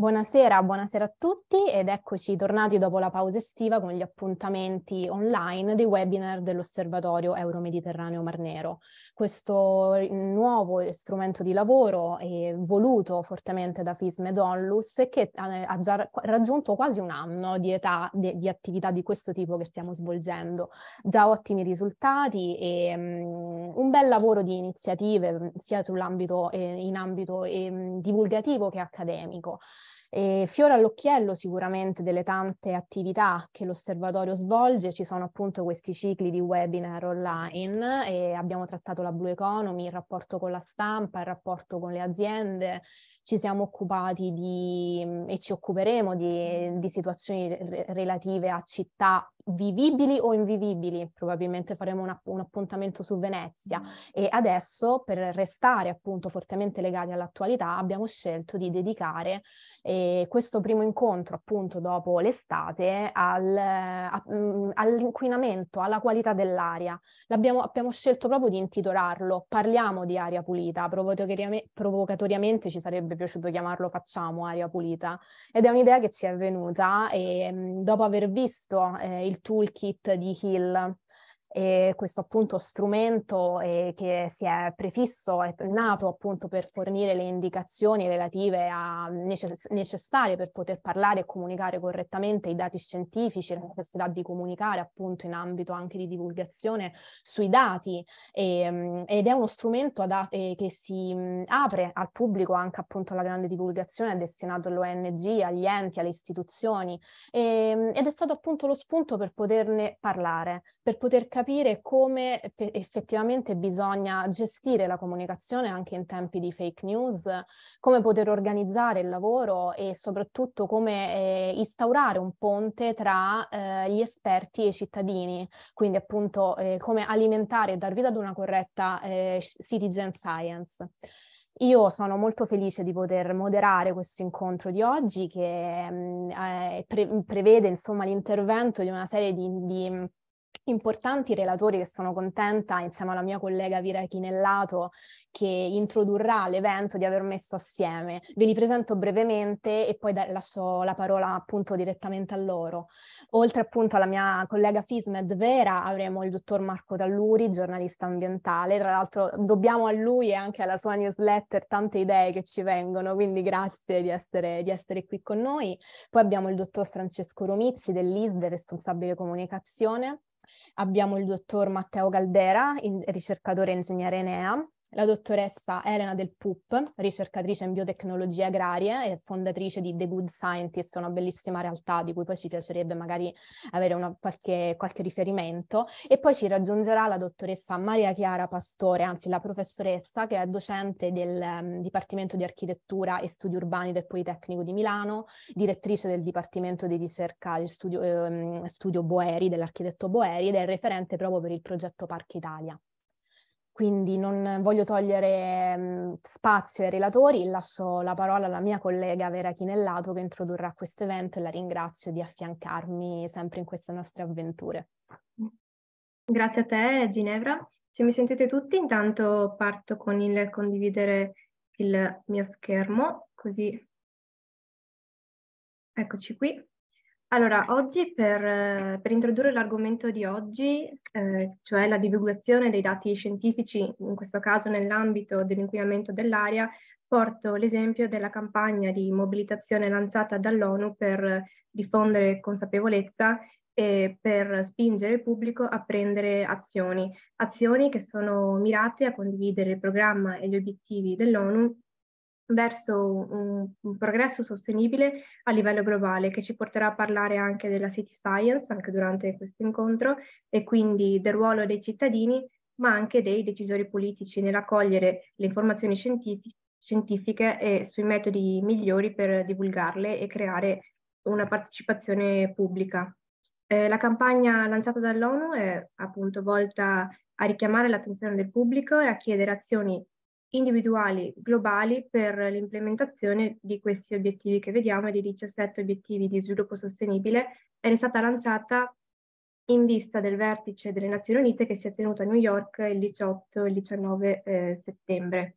Buonasera, buonasera a tutti ed eccoci tornati dopo la pausa estiva con gli appuntamenti online dei webinar dell'Osservatorio Euromediterraneo Mar Nero. Questo nuovo strumento di lavoro è voluto fortemente da FISM ed Onlus che ha già raggiunto quasi un anno di età di, di attività di questo tipo che stiamo svolgendo. Già ottimi risultati e um, un bel lavoro di iniziative mm, sia sull'ambito eh, in ambito eh, divulgativo che accademico. E fiora all'occhiello sicuramente delle tante attività che l'osservatorio svolge, ci sono appunto questi cicli di webinar online e abbiamo trattato la Blue Economy, il rapporto con la stampa, il rapporto con le aziende, ci siamo occupati di, e ci occuperemo di, di situazioni re- relative a città vivibili o invivibili, probabilmente faremo una, un appuntamento su Venezia e adesso per restare appunto fortemente legati all'attualità abbiamo scelto di dedicare eh, questo primo incontro appunto dopo l'estate al, a, mh, mm, all'inquinamento, alla qualità dell'aria. L'abbiamo, abbiamo scelto proprio di intitolarlo Parliamo di aria pulita, provocatoriamente ci sarebbe piaciuto chiamarlo Facciamo Aria Pulita ed è un'idea che ci è venuta e, ehm, dopo aver visto eh, il toolkit di Hill e questo appunto strumento eh, che si è prefisso è nato appunto per fornire le indicazioni relative a necess- necessarie per poter parlare e comunicare correttamente i dati scientifici, la necessità di comunicare appunto in ambito anche di divulgazione sui dati e, ehm, ed è uno strumento adat- eh, che si apre al pubblico anche appunto alla grande divulgazione, è destinato all'ONG, agli enti, alle istituzioni e, ehm, ed è stato appunto lo spunto per poterne parlare, per poter capire capire come effettivamente bisogna gestire la comunicazione anche in tempi di fake news, come poter organizzare il lavoro e soprattutto come eh, instaurare un ponte tra eh, gli esperti e i cittadini, quindi appunto eh, come alimentare e dar vita ad una corretta eh, citizen science. Io sono molto felice di poter moderare questo incontro di oggi che mm, eh, pre- prevede insomma, l'intervento di una serie di, di importanti relatori che sono contenta insieme alla mia collega Vira Chinellato che introdurrà l'evento di aver messo assieme. Ve li presento brevemente e poi da- lascio la parola appunto direttamente a loro. Oltre appunto alla mia collega Fismed Vera avremo il dottor Marco Talluri, giornalista ambientale. Tra l'altro dobbiamo a lui e anche alla sua newsletter tante idee che ci vengono, quindi grazie di essere, di essere qui con noi. Poi abbiamo il dottor Francesco Romizzi dell'ISD, responsabile comunicazione abbiamo il dottor Matteo Caldera, ricercatore e ingegnere Enea, la dottoressa Elena Del Pup, ricercatrice in biotecnologie agrarie e fondatrice di The Good Scientist, una bellissima realtà di cui poi ci piacerebbe magari avere una, qualche, qualche, riferimento. E poi ci raggiungerà la dottoressa Maria Chiara Pastore, anzi la professoressa che è docente del um, Dipartimento di Architettura e Studi Urbani del Politecnico di Milano, direttrice del Dipartimento di Ricerca di Studio, ehm, studio Boeri, dell'architetto Boeri ed è referente proprio per il progetto Parchi Italia quindi non voglio togliere mh, mhmm, spazio ai relatori, lascio la parola alla mia collega Vera Chinellato che introdurrà questo evento e la ringrazio di affiancarmi sempre in queste nostre avventure. Grazie a te Ginevra. Se mi sentite tutti, intanto parto con il condividere il mio schermo, così eccoci qui. Allora, oggi per, eh, per introdurre l'argomento di oggi, eh, cioè la divulgazione dei dati scientifici, in questo caso nell'ambito dell'inquinamento dell'aria, porto l'esempio della campagna di mobilitazione lanciata dall'ONU per diffondere consapevolezza e per spingere il pubblico a prendere azioni, azioni che sono mirate a condividere il programma e gli obiettivi dell'ONU verso un, un, progresso sostenibile a livello globale che ci porterà a parlare anche della city science anche durante questo incontro e quindi del ruolo dei cittadini ma anche dei decisori politici nell'accogliere le informazioni scientifiche, e sui metodi migliori per divulgarle e creare una partecipazione pubblica. Eh, la campagna lanciata dall'ONU è appunto volta a richiamare l'attenzione del pubblico e a chiedere azioni individuali globali per l'implementazione di questi obiettivi che vediamo di 17 obiettivi di sviluppo sostenibile ed è stata lanciata in vista del vertice delle Nazioni Unite che si è tenuto a New York il 18 e il 19 eh, settembre.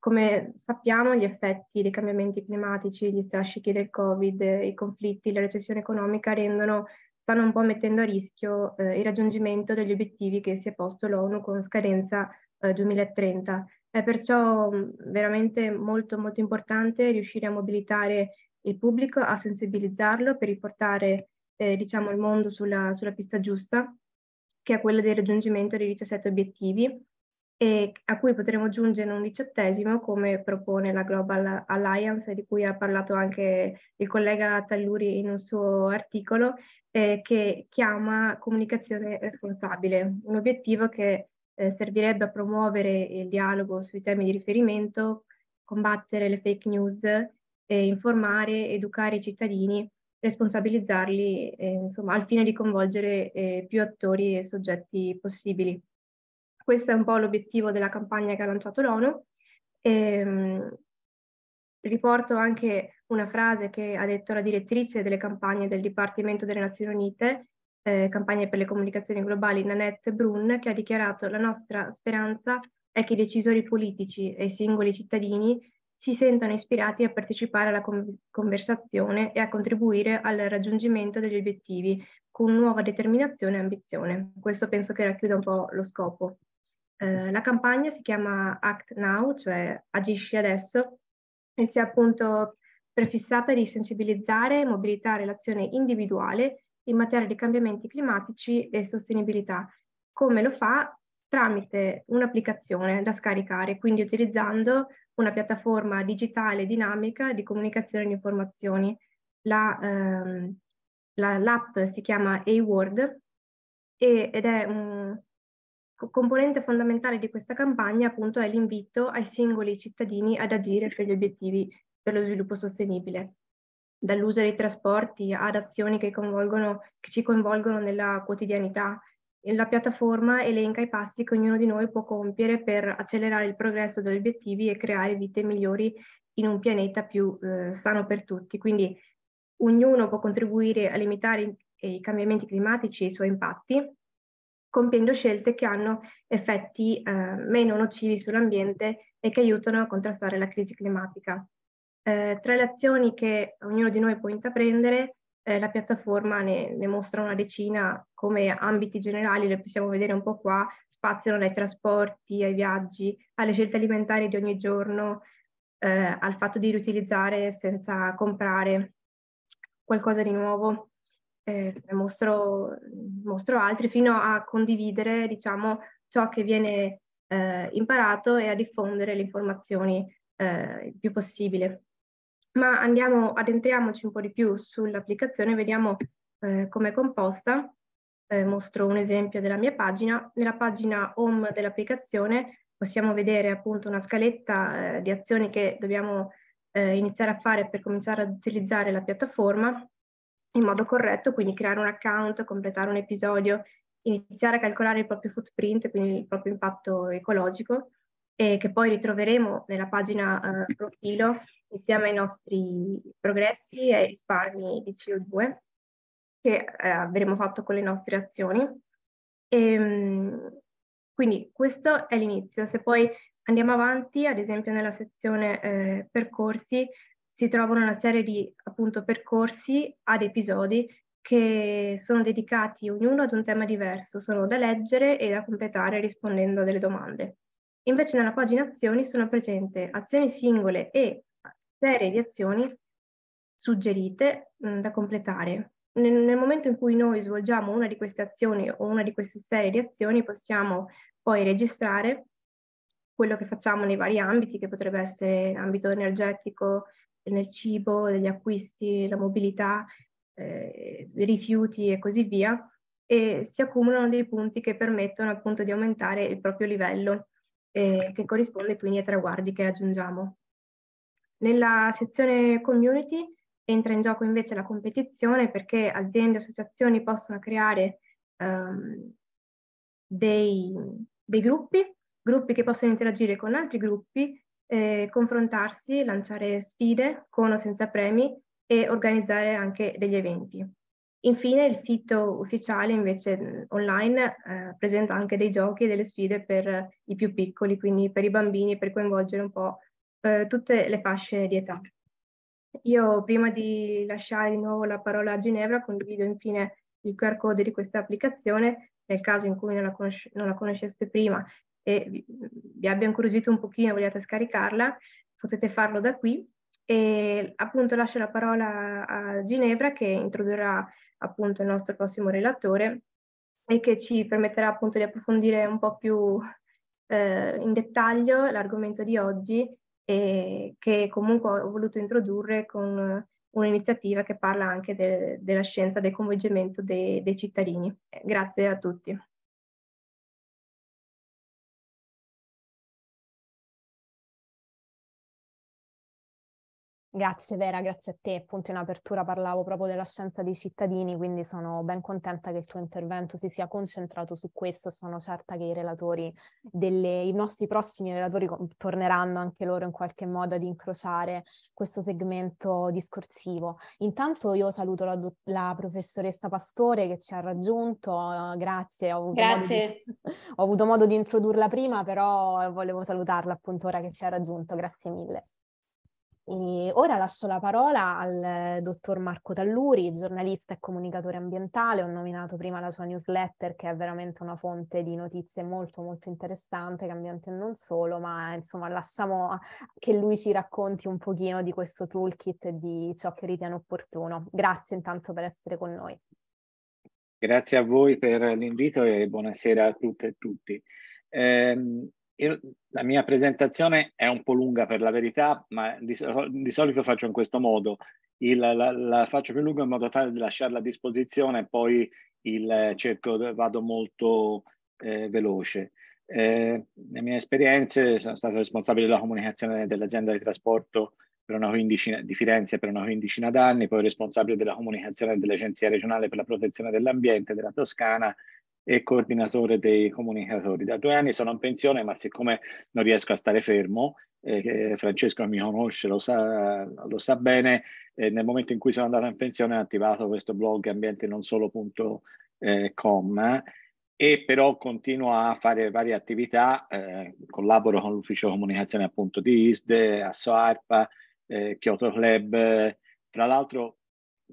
Come sappiamo, gli effetti dei cambiamenti climatici, gli strascichi del Covid, i conflitti, la recessione economica rendono, stanno un po' mettendo a rischio eh, il raggiungimento degli obiettivi che si è posto l'ONU con scadenza eh, 2030 è perciò mm, veramente molto, molto importante riuscire a mobilitare il pubblico, a sensibilizzarlo per riportare eh, diciamo, il mondo sulla, sulla, pista giusta, che è quella del raggiungimento dei 17 obiettivi e a cui potremo giungere un diciottesimo come propone la Global Alliance di cui ha parlato anche il collega Talluri in un suo articolo eh, che chiama comunicazione responsabile, un obiettivo che eh, servirebbe a promuovere il dialogo sui temi di riferimento, combattere le fake news, eh, informare, educare i cittadini, responsabilizzarli, eh, insomma, al fine di coinvolgere eh, più attori e soggetti possibili. Questo è un po' l'obiettivo della campagna che ha lanciato l'ONU. Ehm, riporto anche una frase che ha detto la direttrice delle campagne del Dipartimento delle Nazioni Unite, eh, campagne per le comunicazioni globali Nanette Brun, che ha dichiarato la nostra speranza è che i decisori politici e i singoli cittadini si sentano ispirati a partecipare alla conversazione e a contribuire al raggiungimento degli obiettivi con nuova determinazione e ambizione. Questo penso che racchiuda un po' lo scopo. Eh, la campagna si chiama Act Now, cioè agisci adesso, e si è appunto prefissata di sensibilizzare e mobilitare l'azione individuale in materia di cambiamenti climatici e sostenibilità, come lo fa tramite un'applicazione da scaricare, quindi utilizzando una piattaforma digitale dinamica di comunicazione di informazioni. La, ehm, la, l'app si chiama A-Word e, ed è un componente fondamentale di questa campagna appunto è l'invito ai singoli cittadini ad agire sugli obiettivi per lo sviluppo sostenibile dall'uso dei trasporti ad azioni che, che ci coinvolgono nella quotidianità. La piattaforma elenca i passi che ognuno di noi può compiere per accelerare il progresso degli obiettivi e creare vite migliori in un pianeta più eh, sano per tutti. Quindi ognuno può contribuire a limitare i, i cambiamenti climatici e i suoi impatti, compiendo scelte che hanno effetti eh, meno nocivi sull'ambiente e che aiutano a contrastare la crisi climatica. Eh, tra le azioni che ognuno di noi può intraprendere, eh, la piattaforma ne, ne, mostra una decina come ambiti generali, le possiamo vedere un po' qua, spaziano dai trasporti ai viaggi, alle scelte alimentari di ogni giorno, eh, al fatto di riutilizzare senza comprare qualcosa di nuovo. ne eh, mostro, mostro altri fino a condividere diciamo, ciò che viene eh, imparato e a diffondere le informazioni eh, il più possibile ma andiamo, addentriamoci un po' di più sull'applicazione, vediamo eh, come è composta. Eh, mostro un esempio della mia pagina. Nella pagina home dell'applicazione possiamo vedere appunto una scaletta eh, di azioni che dobbiamo eh, iniziare a fare per cominciare ad utilizzare la piattaforma in modo corretto, quindi creare un account, completare un episodio, iniziare a calcolare il proprio footprint, quindi il proprio impatto ecologico, e che poi ritroveremo nella pagina eh, profilo insieme ai nostri progressi e risparmi di CO2 che eh, avremo fatto con le nostre azioni. E, ehm, quindi questo è l'inizio. Se poi andiamo avanti, ad esempio nella sezione eh, percorsi, si trovano una serie di appunto percorsi ad episodi che sono dedicati ognuno ad un tema diverso, sono da leggere e da completare rispondendo a delle domande. Invece nella pagina azioni sono presenti azioni singole e serie di azioni suggerite mh, da completare. Nel, nel, momento in cui noi svolgiamo una di queste azioni o una di queste serie di azioni, possiamo poi registrare quello che facciamo nei vari ambiti, che potrebbe essere l'ambito energetico, nel cibo, degli acquisti, la mobilità, eh, rifiuti e così via, e si accumulano dei punti che permettono appunto di aumentare il proprio livello, eh, che corrisponde quindi ai traguardi che raggiungiamo. Nella sezione community entra in gioco invece la competizione perché aziende e associazioni possono creare um, dei, dei, gruppi, gruppi che possono interagire con altri gruppi, eh, confrontarsi, lanciare sfide con o senza premi e organizzare anche degli eventi. Infine il sito ufficiale invece online eh, presenta anche dei giochi e delle sfide per i più piccoli, quindi per i bambini, per coinvolgere un po' Eh, tutte le fasce di età. Io prima di lasciare di nuovo la parola a Ginevra condivido infine il QR code di questa applicazione nel caso in cui non la, conosce, non la conosceste prima e vi, vi abbia incuriosito un pochino e vogliate scaricarla, potete farlo da qui e appunto lascio la parola a Ginevra che introdurrà appunto il nostro prossimo relatore e che ci permetterà appunto di approfondire un po' più eh, in dettaglio l'argomento di oggi e che comunque ho voluto introdurre con un'iniziativa che parla anche de- della scienza del coinvolgimento de- dei cittadini. Grazie a tutti. Grazie Vera, grazie a te. Appunto in apertura parlavo proprio della scienza dei cittadini, quindi sono ben contenta che il tuo intervento si sia concentrato su questo. Sono certa che i relatori, delle, i nostri prossimi relatori torneranno anche loro in qualche modo ad incrociare questo segmento discorsivo. Intanto io saluto la, la professoressa Pastore che ci ha raggiunto, eh, grazie. Ho avuto, grazie. Di, ho avuto modo di introdurla prima, però volevo salutarla appunto ora che ci ha raggiunto, grazie mille. E ora lascio la parola al dottor Marco Talluri, giornalista e comunicatore ambientale. Ho nominato prima la sua newsletter che è veramente una fonte di notizie molto molto interessante, cambiante non solo, ma insomma lasciamo che lui ci racconti un pochino di questo toolkit e di ciò che ritiene opportuno. Grazie intanto per essere con noi. Grazie a voi per l'invito e buonasera a tutte e tutti. Eh, io, la mia presentazione è un po' lunga per la verità, ma di, di solito faccio in questo modo. Il, la, la, faccio più lunga in modo tale da lasciarla a disposizione e poi il, cerco, vado molto eh, veloce. Eh, le mie esperienze sono stato responsabile della comunicazione dell'azienda di trasporto quindicina, di Firenze per una quindicina d'anni, poi responsabile della comunicazione dell'Agenzia regionale per la protezione dell'ambiente della Toscana e coordinatore dei comunicatori. Da due anni sono in pensione, ma siccome non riesco a stare fermo, eh, Francesco mi conosce, lo sa, lo sa bene, eh, nel momento in cui sono andato in pensione ho attivato questo blog ambiente ambientenonsolo.com eh, e però continuo a fare varie attività, eh, collaboro con l'ufficio comunicazione appunto di ISDE, Assoarpa, eh, Kyoto Club, eh, tra l'altro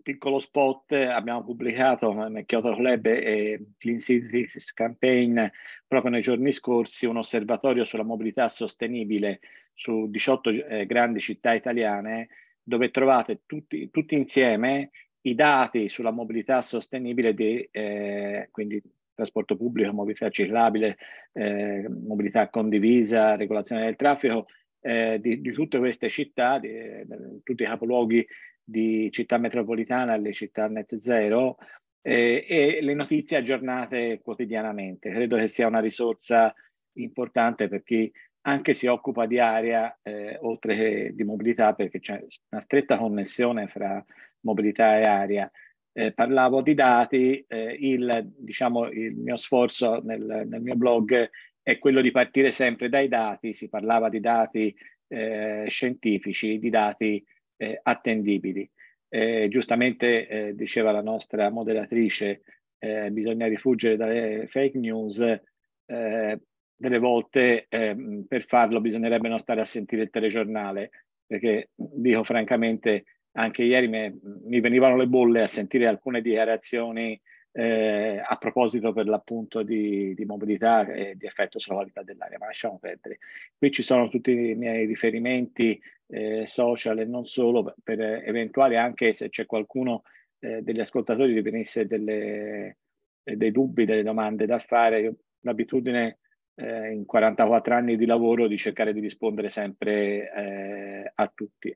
piccolo spot abbiamo pubblicato nel Kyoto Club e Clean Cities Campaign proprio nei giorni scorsi un osservatorio sulla mobilità sostenibile su 18 eh, grandi città italiane dove trovate tutti, tutti, insieme i dati sulla mobilità sostenibile di, eh, quindi trasporto pubblico, mobilità ciclabile, eh, mobilità condivisa, regolazione del traffico, eh, di, di, tutte queste città, di, eh, di, tutti i capoluoghi di città metropolitana alle città net zero eh, e le notizie aggiornate quotidianamente. Credo che sia una risorsa importante per chi anche si occupa di aria eh, oltre che di mobilità perché c'è una stretta connessione fra mobilità e aria. Eh, parlavo di dati, eh, il, diciamo, il mio sforzo nel, nel, mio blog è quello di partire sempre dai dati, si parlava di dati eh, scientifici, di dati eh, attendibili. Eh, giustamente eh, diceva la nostra moderatrice, eh, bisogna rifuggire dalle fake news, eh, delle volte eh, per farlo bisognerebbe non stare a sentire il telegiornale, perché dico francamente, anche ieri me, mi venivano le bolle a sentire alcune dichiarazioni eh, a proposito per l'appunto di, di, mobilità e di effetto sulla qualità dell'aria, ma lasciamo perdere. Qui ci sono tutti i miei riferimenti eh, social e non solo, per, per eventuali anche se c'è qualcuno eh, degli ascoltatori che venisse delle, dei dubbi, delle domande da fare. L'abitudine eh, in 44 anni di lavoro di cercare di rispondere sempre eh, a tutti.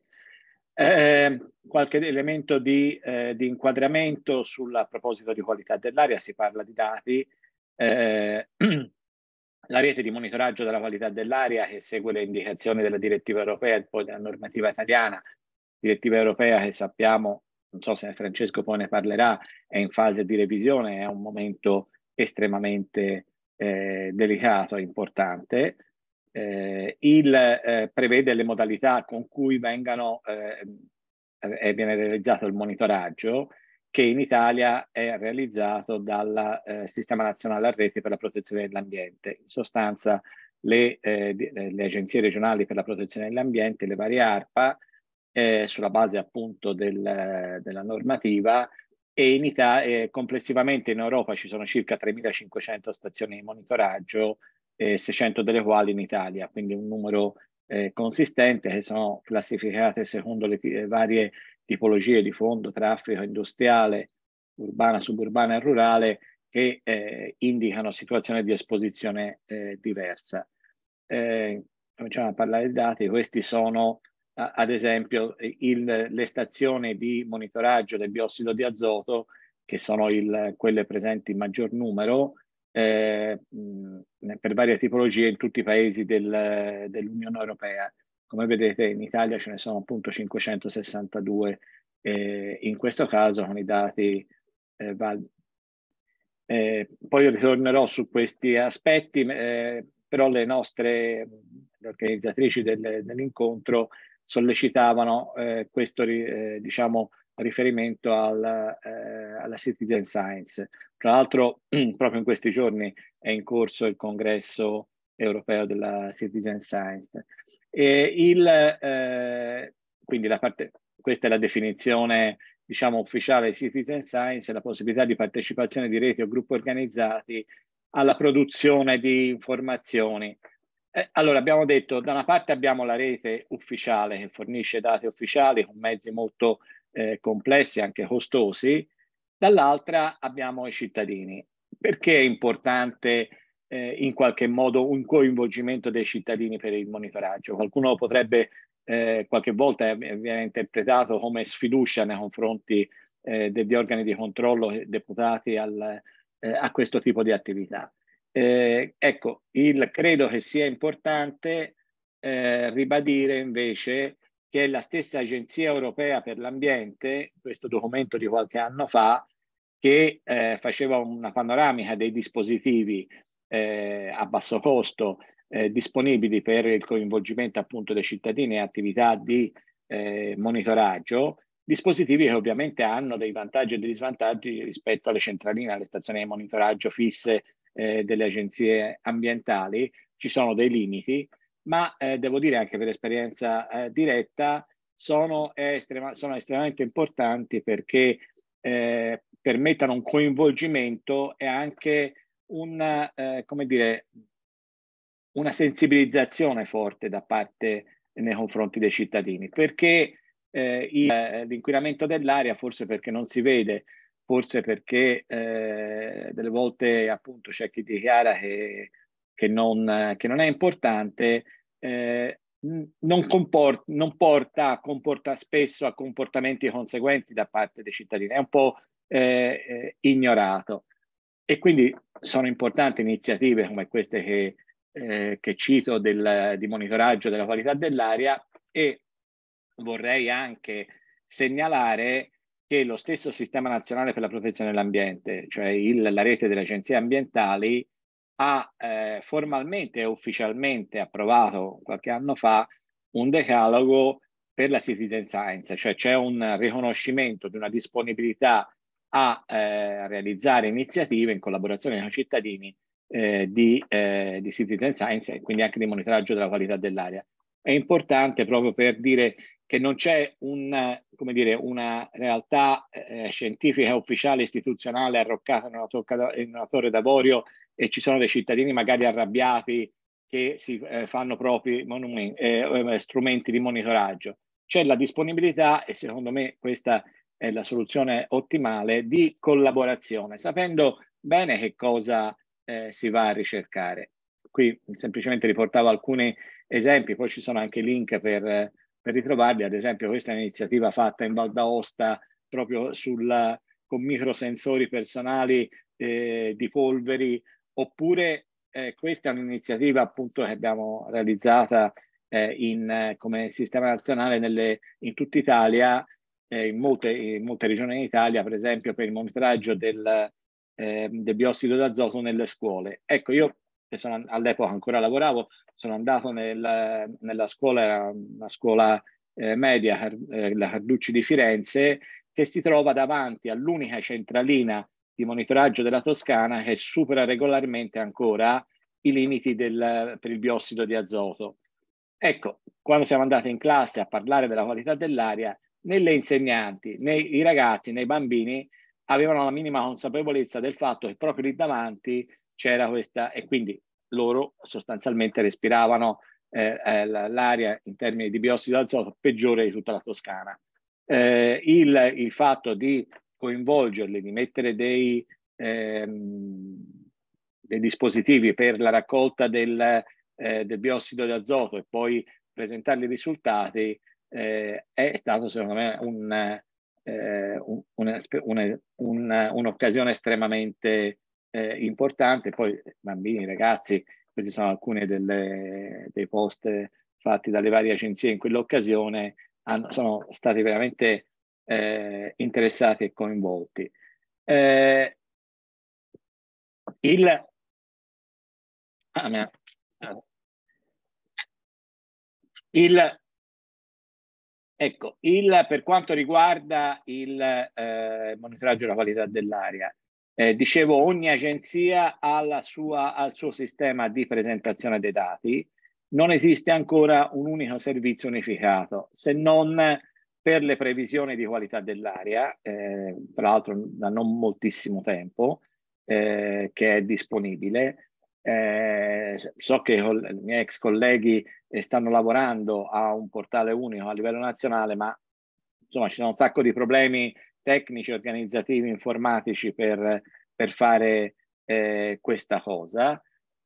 Eh, qualche elemento di, eh, di inquadramento sulla, a proposito di qualità dell'aria, si parla di dati. Eh, la rete di monitoraggio della qualità dell'aria che segue le indicazioni della direttiva europea e poi della normativa italiana, direttiva europea che sappiamo, non so se Francesco poi ne parlerà, è in fase di revisione, è un momento estremamente eh, delicato e importante eh, il, eh, prevede le modalità con cui vengano, eh, eh viene realizzato il monitoraggio che in Italia è realizzato dal eh, Sistema Nazionale a Rete per la Protezione dell'Ambiente. In sostanza le, eh, le, agenzie regionali per la protezione dell'ambiente, le varie ARPA, sulla base appunto del, della normativa, e in Italia, complessivamente in Europa ci sono circa 3.500 stazioni di monitoraggio eh, 600 delle quali in Italia, quindi un numero eh, consistente che sono classificate secondo le, le eh, varie tipologie di fondo, traffico industriale, urbana, suburbana e rurale, che eh, indicano situazioni di esposizione eh, diversa. Eh, cominciamo a parlare di dati, questi sono a, ad esempio il, le stazioni di monitoraggio del biossido di azoto, che sono il, quelle presenti in maggior numero, eh, mh, per varie tipologie in tutti i paesi del, dell'Unione Europea. Come vedete in Italia ce ne sono appunto 562 eh, in questo caso con i dati eh, val- eh, poi ritornerò su questi aspetti, eh, però le nostre le organizzatrici del, dell'incontro sollecitavano eh, questo eh, diciamo, riferimento al, eh, alla citizen science. Tra l'altro proprio in questi giorni è in corso il congresso europeo della citizen science. E Il, eh, quindi la parte, questa è la definizione diciamo ufficiale di citizen science, la possibilità di partecipazione di reti o gruppi organizzati alla produzione di informazioni. Eh, allora, abbiamo detto, da una parte abbiamo la rete ufficiale che fornisce dati ufficiali con mezzi molto eh, complessi, anche costosi, dall'altra abbiamo i cittadini. Perché è importante eh, in qualche modo un coinvolgimento dei cittadini per il monitoraggio? Qualcuno potrebbe eh, qualche volta viene interpretato come sfiducia nei confronti eh, degli organi di controllo deputati al, eh, a questo tipo di attività. Eh, ecco, il, credo che sia importante eh, ribadire invece che è la stessa Agenzia Europea per l'Ambiente, questo documento di qualche anno fa, che eh, faceva una panoramica dei dispositivi eh, a basso costo eh, disponibili per il coinvolgimento appunto dei cittadini e attività di eh, monitoraggio, dispositivi che ovviamente hanno dei vantaggi e degli svantaggi rispetto alle centraline, alle stazioni di monitoraggio fisse eh, delle agenzie ambientali, ci sono dei limiti, ma eh, devo dire anche per esperienza eh, diretta, sono, estrema, sono, estremamente importanti perché eh, permettono un coinvolgimento e anche una, eh, dire, una sensibilizzazione forte da parte nei confronti dei cittadini, perché eh, il, eh, l'inquinamento dell'aria, forse perché non si vede, forse perché delle volte appunto c'è chi dichiara che che non, che non è importante, eh, non, comporta, non porta, comporta spesso a comportamenti conseguenti da parte dei cittadini, è un po' eh, eh, ignorato. E quindi sono importanti iniziative come queste che, eh, che cito del, di monitoraggio della qualità dell'aria e vorrei anche segnalare che lo stesso Sistema Nazionale per la Protezione dell'Ambiente, cioè il, la rete delle agenzie ambientali, ha eh, formalmente e ufficialmente approvato qualche anno fa un decalogo per la citizen science, cioè c'è un riconoscimento di una disponibilità a eh, realizzare iniziative in collaborazione con i cittadini eh, di, eh, di citizen science e quindi anche di monitoraggio della qualità dell'aria. È importante proprio per dire che non c'è un, come dire, una realtà eh, scientifica ufficiale istituzionale arroccata in una, tocca, in una torre d'avorio e ci sono dei cittadini magari arrabbiati che si eh, fanno propri eh, eh, strumenti di monitoraggio. C'è la disponibilità e secondo me questa è la soluzione ottimale di collaborazione, sapendo bene che cosa eh, si va a ricercare. Qui semplicemente riportavo alcuni esempi, poi ci sono anche link per, per ritrovarli, ad esempio questa è un'iniziativa fatta in Val d'Aosta proprio sulla, con microsensori personali eh, di polveri oppure eh, questa è un'iniziativa appunto che abbiamo realizzata eh, in, eh, come sistema nazionale nelle, in tutta Italia, eh, in, molte, in, molte, regioni d'Italia, per esempio per il monitoraggio del, ehm, del biossido d'azoto nelle scuole. Ecco, io sono, all'epoca ancora lavoravo, sono andato nel, nella scuola, era una scuola eh, media, eh, la Carducci di Firenze, che si trova davanti all'unica centralina di monitoraggio della Toscana che supera regolarmente ancora i limiti del, per il biossido di azoto. Ecco, quando siamo andati in classe a parlare della qualità dell'aria, né le insegnanti, né i ragazzi, né i bambini avevano la minima consapevolezza del fatto che proprio lì davanti c'era questa e quindi loro sostanzialmente respiravano eh, eh l'aria in termini di biossido d'azoto peggiore di tutta la Toscana. Eh, il, il, fatto di coinvolgerli, di mettere dei, ehm, dei dispositivi per la raccolta del, eh, del biossido d'azoto e poi presentargli i risultati, eh, è stato secondo me un, eh, un, un, un, un'occasione estremamente eh, importante. Poi bambini, ragazzi, questi sono alcuni delle, dei post fatti dalle varie agenzie in quell'occasione, hanno, sono stati veramente eh, interessati e coinvolti. Eh, il... Ah, mia... il... Ecco, il, per quanto riguarda il eh, monitoraggio della qualità dell'aria, eh, dicevo, ogni agenzia ha, la sua, ha il suo sistema di presentazione dei dati, non esiste ancora un unico servizio unificato, se non per le previsioni di qualità dell'aria, eh, tra l'altro da non moltissimo tempo, eh, che è disponibile. Eh, so che i miei ex colleghi eh, stanno lavorando a un portale unico a livello nazionale, ma insomma ci sono un sacco di problemi tecnici, organizzativi, informatici per, per fare eh, questa cosa.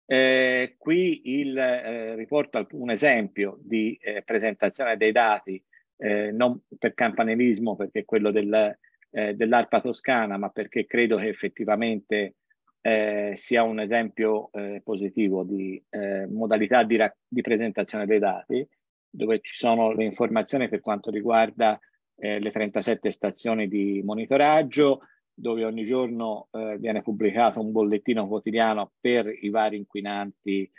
Eh, qui il, eh, riporto un esempio di eh, presentazione dei dati eh, non per campanelismo perché è quello del, eh, dell'arpa toscana, ma perché credo che effettivamente eh, sia un esempio eh, positivo di eh, modalità di, di, presentazione dei dati, dove ci sono le informazioni per quanto riguarda eh, le 37 stazioni di monitoraggio, dove ogni giorno viene pubblicato un bollettino quotidiano per i vari inquinanti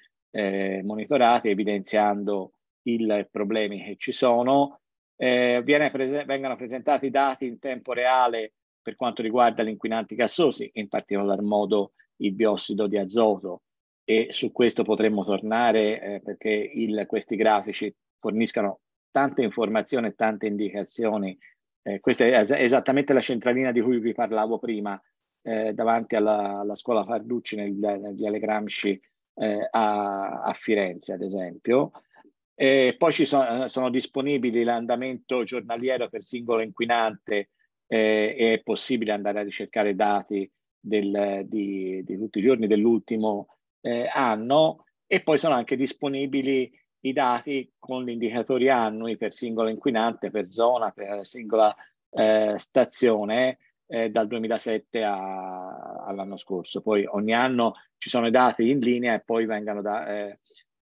monitorati, evidenziando i problemi che ci sono, eh, prese- vengano presentati dati in tempo reale per quanto riguarda gli inquinanti gassosi, in particolar modo il biossido di azoto e su questo potremmo tornare eh, perché il, questi grafici forniscono tante informazioni e tante indicazioni. Eh, questa è es- esattamente la centralina di cui vi parlavo prima, eh, davanti alla, alla, scuola Farducci nel, nel Viale Gramsci eh, a, a, Firenze, ad esempio. E poi ci sono, sono disponibili l'andamento giornaliero per singolo inquinante e eh, è possibile andare a ricercare dati del, di, di, tutti i giorni dell'ultimo eh, anno e poi sono anche disponibili i dati con gli indicatori annui per singolo inquinante, per zona, per singola eh, stazione eh, dal 2007 a, all'anno scorso. Poi ogni anno ci sono i dati in linea e poi vengono da, eh,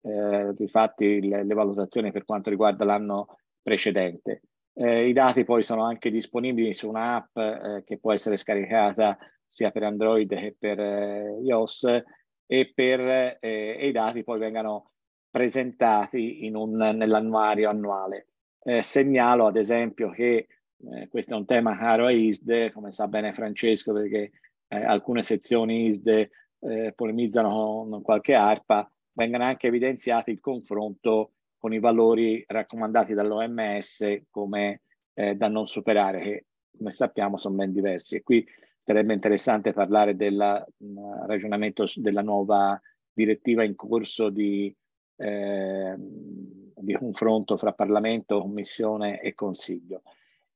eh, difatti le, le valutazioni per quanto riguarda l'anno precedente. Eh, I dati poi sono anche disponibili su un'app eh, che può essere scaricata sia per Android che per eh, iOS e, per, eh, i dati poi vengano presentati nell'annuario annuale. Eh, segnalo ad esempio che eh, questo è un tema caro a ISDE, come sa bene Francesco, perché alcune sezioni ISDE polemizzano con qualche ARPA, vengano anche evidenziati il confronto con i valori raccomandati dall'OMS come eh, da non superare, che come sappiamo sono ben diversi. E qui sarebbe interessante parlare del mm, ragionamento della nuova direttiva in corso di, eh, di confronto fra Parlamento, Commissione e Consiglio.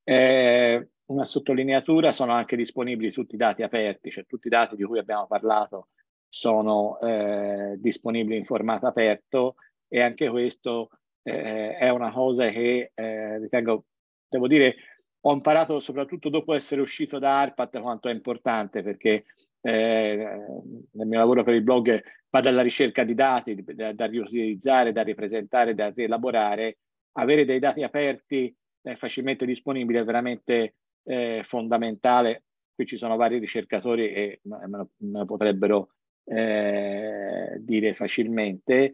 Eh, una sottolineatura, sono anche disponibili tutti i dati aperti, cioè tutti i dati di cui abbiamo parlato sono eh, disponibili in formato aperto e anche questo eh, è una cosa che eh, ritengo, devo dire, ho imparato soprattutto dopo essere uscito da ARPAT quanto è importante perché eh, nel mio lavoro per il blog vado alla ricerca di dati da, da riutilizzare, da ripresentare, da rielaborare, avere dei dati aperti eh, facilmente disponibili è veramente eh, fondamentale. Qui ci sono vari ricercatori e me lo, me lo potrebbero eh, dire facilmente,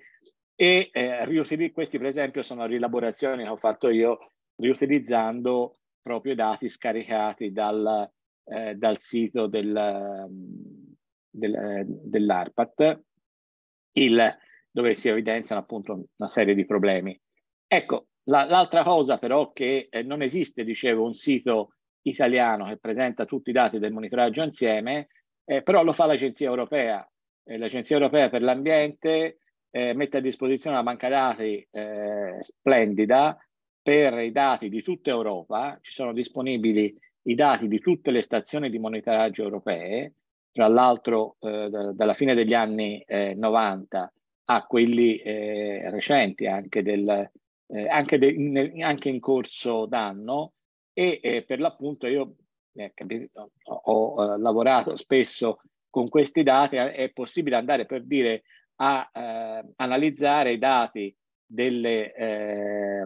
e eh, questi per esempio sono rielaborazioni che ho fatto io riutilizzando proprio i dati scaricati dal, eh, dal sito del, del, eh, dell'ARPAT il, dove si evidenziano appunto una serie di problemi. Ecco, l'altra cosa però che eh, non esiste, dicevo, un sito italiano che presenta tutti i dati del monitoraggio insieme, eh, però lo fa l'Agenzia Europea eh, l'Agenzia Europea per l'Ambiente eh, mette a disposizione una banca dati eh, splendida per i dati di tutta Europa, ci sono disponibili i dati di tutte le stazioni di monitoraggio europee, tra l'altro eh, da, dalla fine degli anni 90 eh, a quelli eh, recenti anche, del, anche, de, nel, anche, in corso d'anno e per l'appunto io ho, ho lavorato spesso con questi dati è possibile andare per dire a eh, analizzare i dati delle, eh,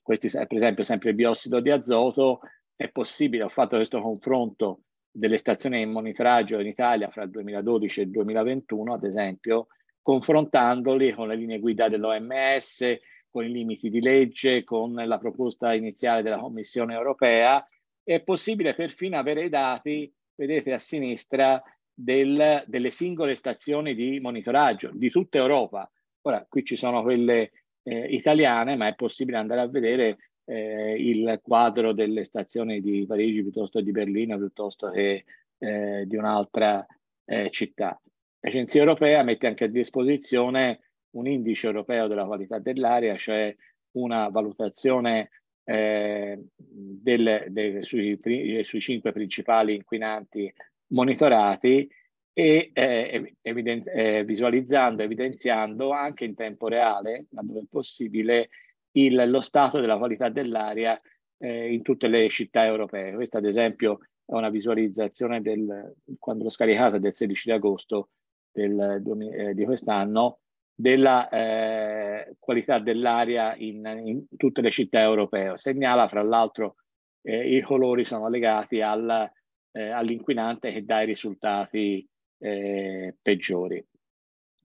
questi, per esempio sempre il biossido di azoto, è possibile, ho fatto questo confronto delle stazioni di monitoraggio in Italia fra il 2012 e il 2021, ad esempio, confrontandoli con le linee guida dell'OMS, con i limiti di legge, con la proposta iniziale della Commissione europea, è possibile perfino avere i dati, vedete a sinistra, del, delle singole stazioni di monitoraggio di tutta Europa. Ora, qui ci sono quelle eh, italiane, ma è possibile andare a vedere eh, il quadro delle stazioni di Parigi piuttosto che di Berlino, piuttosto che eh, di un'altra eh, città. L'Agenzia europea mette anche a disposizione un indice europeo della qualità dell'aria, cioè una valutazione eh, del, del, sui, sui cinque principali inquinanti monitorati e eh, eviden- eh, visualizzando, evidenziando anche in tempo reale, dove è possibile, il, lo stato della qualità dell'aria eh, in tutte le città europee. Questa, ad esempio, è una visualizzazione del, quando l'ho scaricata del 16 di agosto del, eh, di quest'anno della eh, qualità dell'aria in, in, tutte le città europee. Segnala, fra l'altro, eh, i colori sono legati al, eh, all'inquinante che dà i risultati eh, peggiori.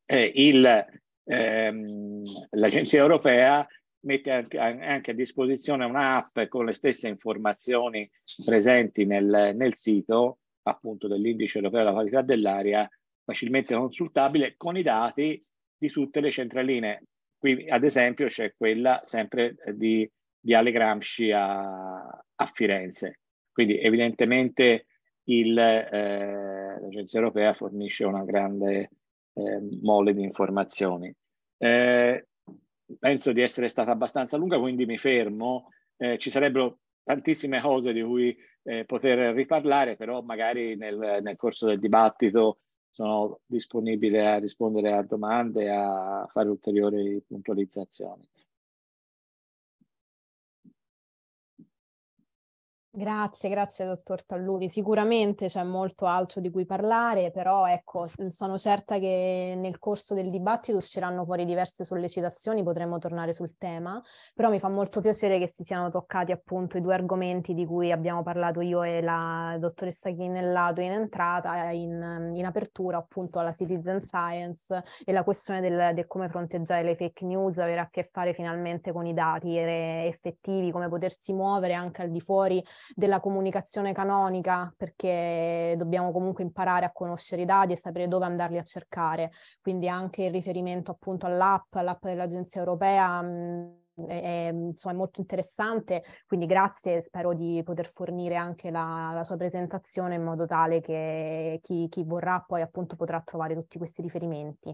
Eh, il, ehm, L'Agenzia europea mette anche, anche, a disposizione un'app con le stesse informazioni presenti nel, nel sito appunto dell'Indice europeo della qualità dell'aria, facilmente consultabile con i dati di tutte le centraline. Qui ad esempio c'è quella sempre di, di Ale Gramsci a, a Firenze. Quindi evidentemente il, eh, l'Agenzia europea fornisce una grande eh, mole di informazioni. Eh, penso di essere stata abbastanza lunga, quindi mi fermo. Eh, ci sarebbero tantissime cose di cui eh, poter riparlare, però magari nel, nel, corso del dibattito sono disponibile a rispondere a domande e a fare ulteriori puntualizzazioni. Grazie, grazie dottor Talluri. Sicuramente c'è molto altro di cui parlare, però ecco, sono certa che nel corso del dibattito usciranno fuori diverse sollecitazioni, potremmo tornare sul tema, però mi fa molto piacere che si siano toccati appunto i due argomenti di cui abbiamo parlato io e la dottoressa Chinellato in entrata, eh, in, in apertura appunto alla citizen science e la questione del, del come fronteggiare le fake news, avere a che fare finalmente con i dati effettivi, come potersi muovere anche al di fuori della comunicazione canonica, perché dobbiamo comunque imparare a conoscere i dati e sapere dove andarli a cercare. Quindi anche il riferimento appunto all'app, all'app dell'Agenzia Europea. Mh, mm, è, insomma, è molto interessante, quindi grazie, spero di poter fornire anche la, la sua presentazione in modo tale che chi, chi vorrà poi appunto potrà trovare tutti questi riferimenti.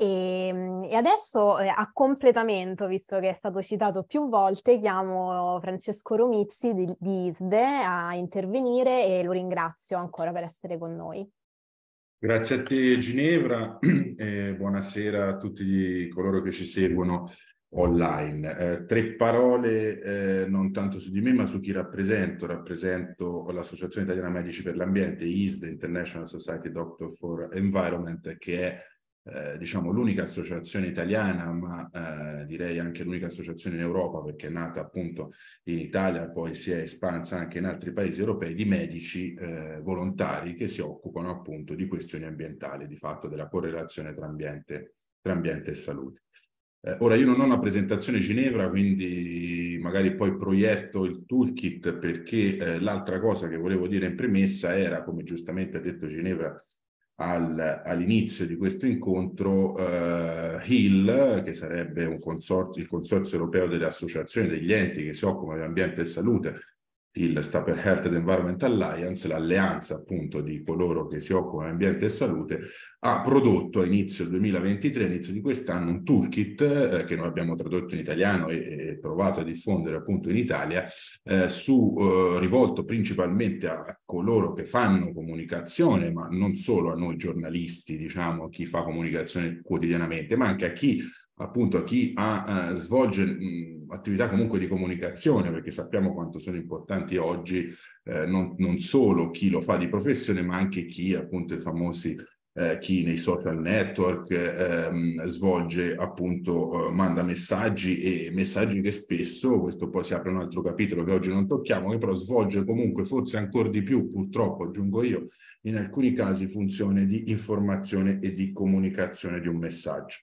E, ehm, e adesso eh, a completamento, visto che è stato citato più volte, chiamo Francesco Romizzi di, di ISDE a intervenire e lo ringrazio ancora per essere con noi. Grazie a te Ginevra e buonasera a tutti coloro che ci seguono online. Eh, tre parole eh, non tanto su di me ma su chi rappresento. Rappresento l'Associazione Italiana Medici per l'Ambiente, ISDE, International Society Doctor for Environment, che è eh, diciamo, l'unica associazione italiana, ma eh, direi anche l'unica associazione in Europa, perché è nata appunto in Italia, poi si è espansa anche in altri paesi europei, di medici eh, volontari che si occupano appunto di questioni ambientali, di fatto della correlazione tra ambiente, tra ambiente e salute. Eh, ora io non ho una presentazione a Ginevra, quindi magari poi proietto il toolkit perché eh, l'altra cosa che volevo dire in premessa era, come giustamente ha detto Ginevra, al, all'inizio di questo incontro eh, HIL, che sarebbe consorzio, il Consorzio Europeo delle Associazioni degli Enti che si occupano di ambiente e salute, il sta Health and Environment Alliance, l'alleanza appunto di coloro che si occupano di ambiente e salute, ha prodotto a inizio 2023, inizio di quest'anno, un toolkit eh, che noi abbiamo tradotto in italiano e, e, provato a diffondere appunto in Italia, eh, su, eh, rivolto principalmente a coloro che fanno comunicazione, ma non solo a noi giornalisti, diciamo, chi fa comunicazione quotidianamente, ma anche a chi appunto a chi ha, eh, svolge mh, attività comunque di comunicazione, perché sappiamo quanto sono importanti oggi eh, non, non, solo chi lo fa di professione, ma anche chi, appunto, i famosi, eh, chi nei social network ehm, svolge, appunto, eh, manda messaggi e messaggi che spesso, questo poi si apre un altro capitolo che oggi non tocchiamo, che però svolge comunque, forse ancora di più, purtroppo aggiungo io, in alcuni casi funzione di informazione e di comunicazione di un messaggio.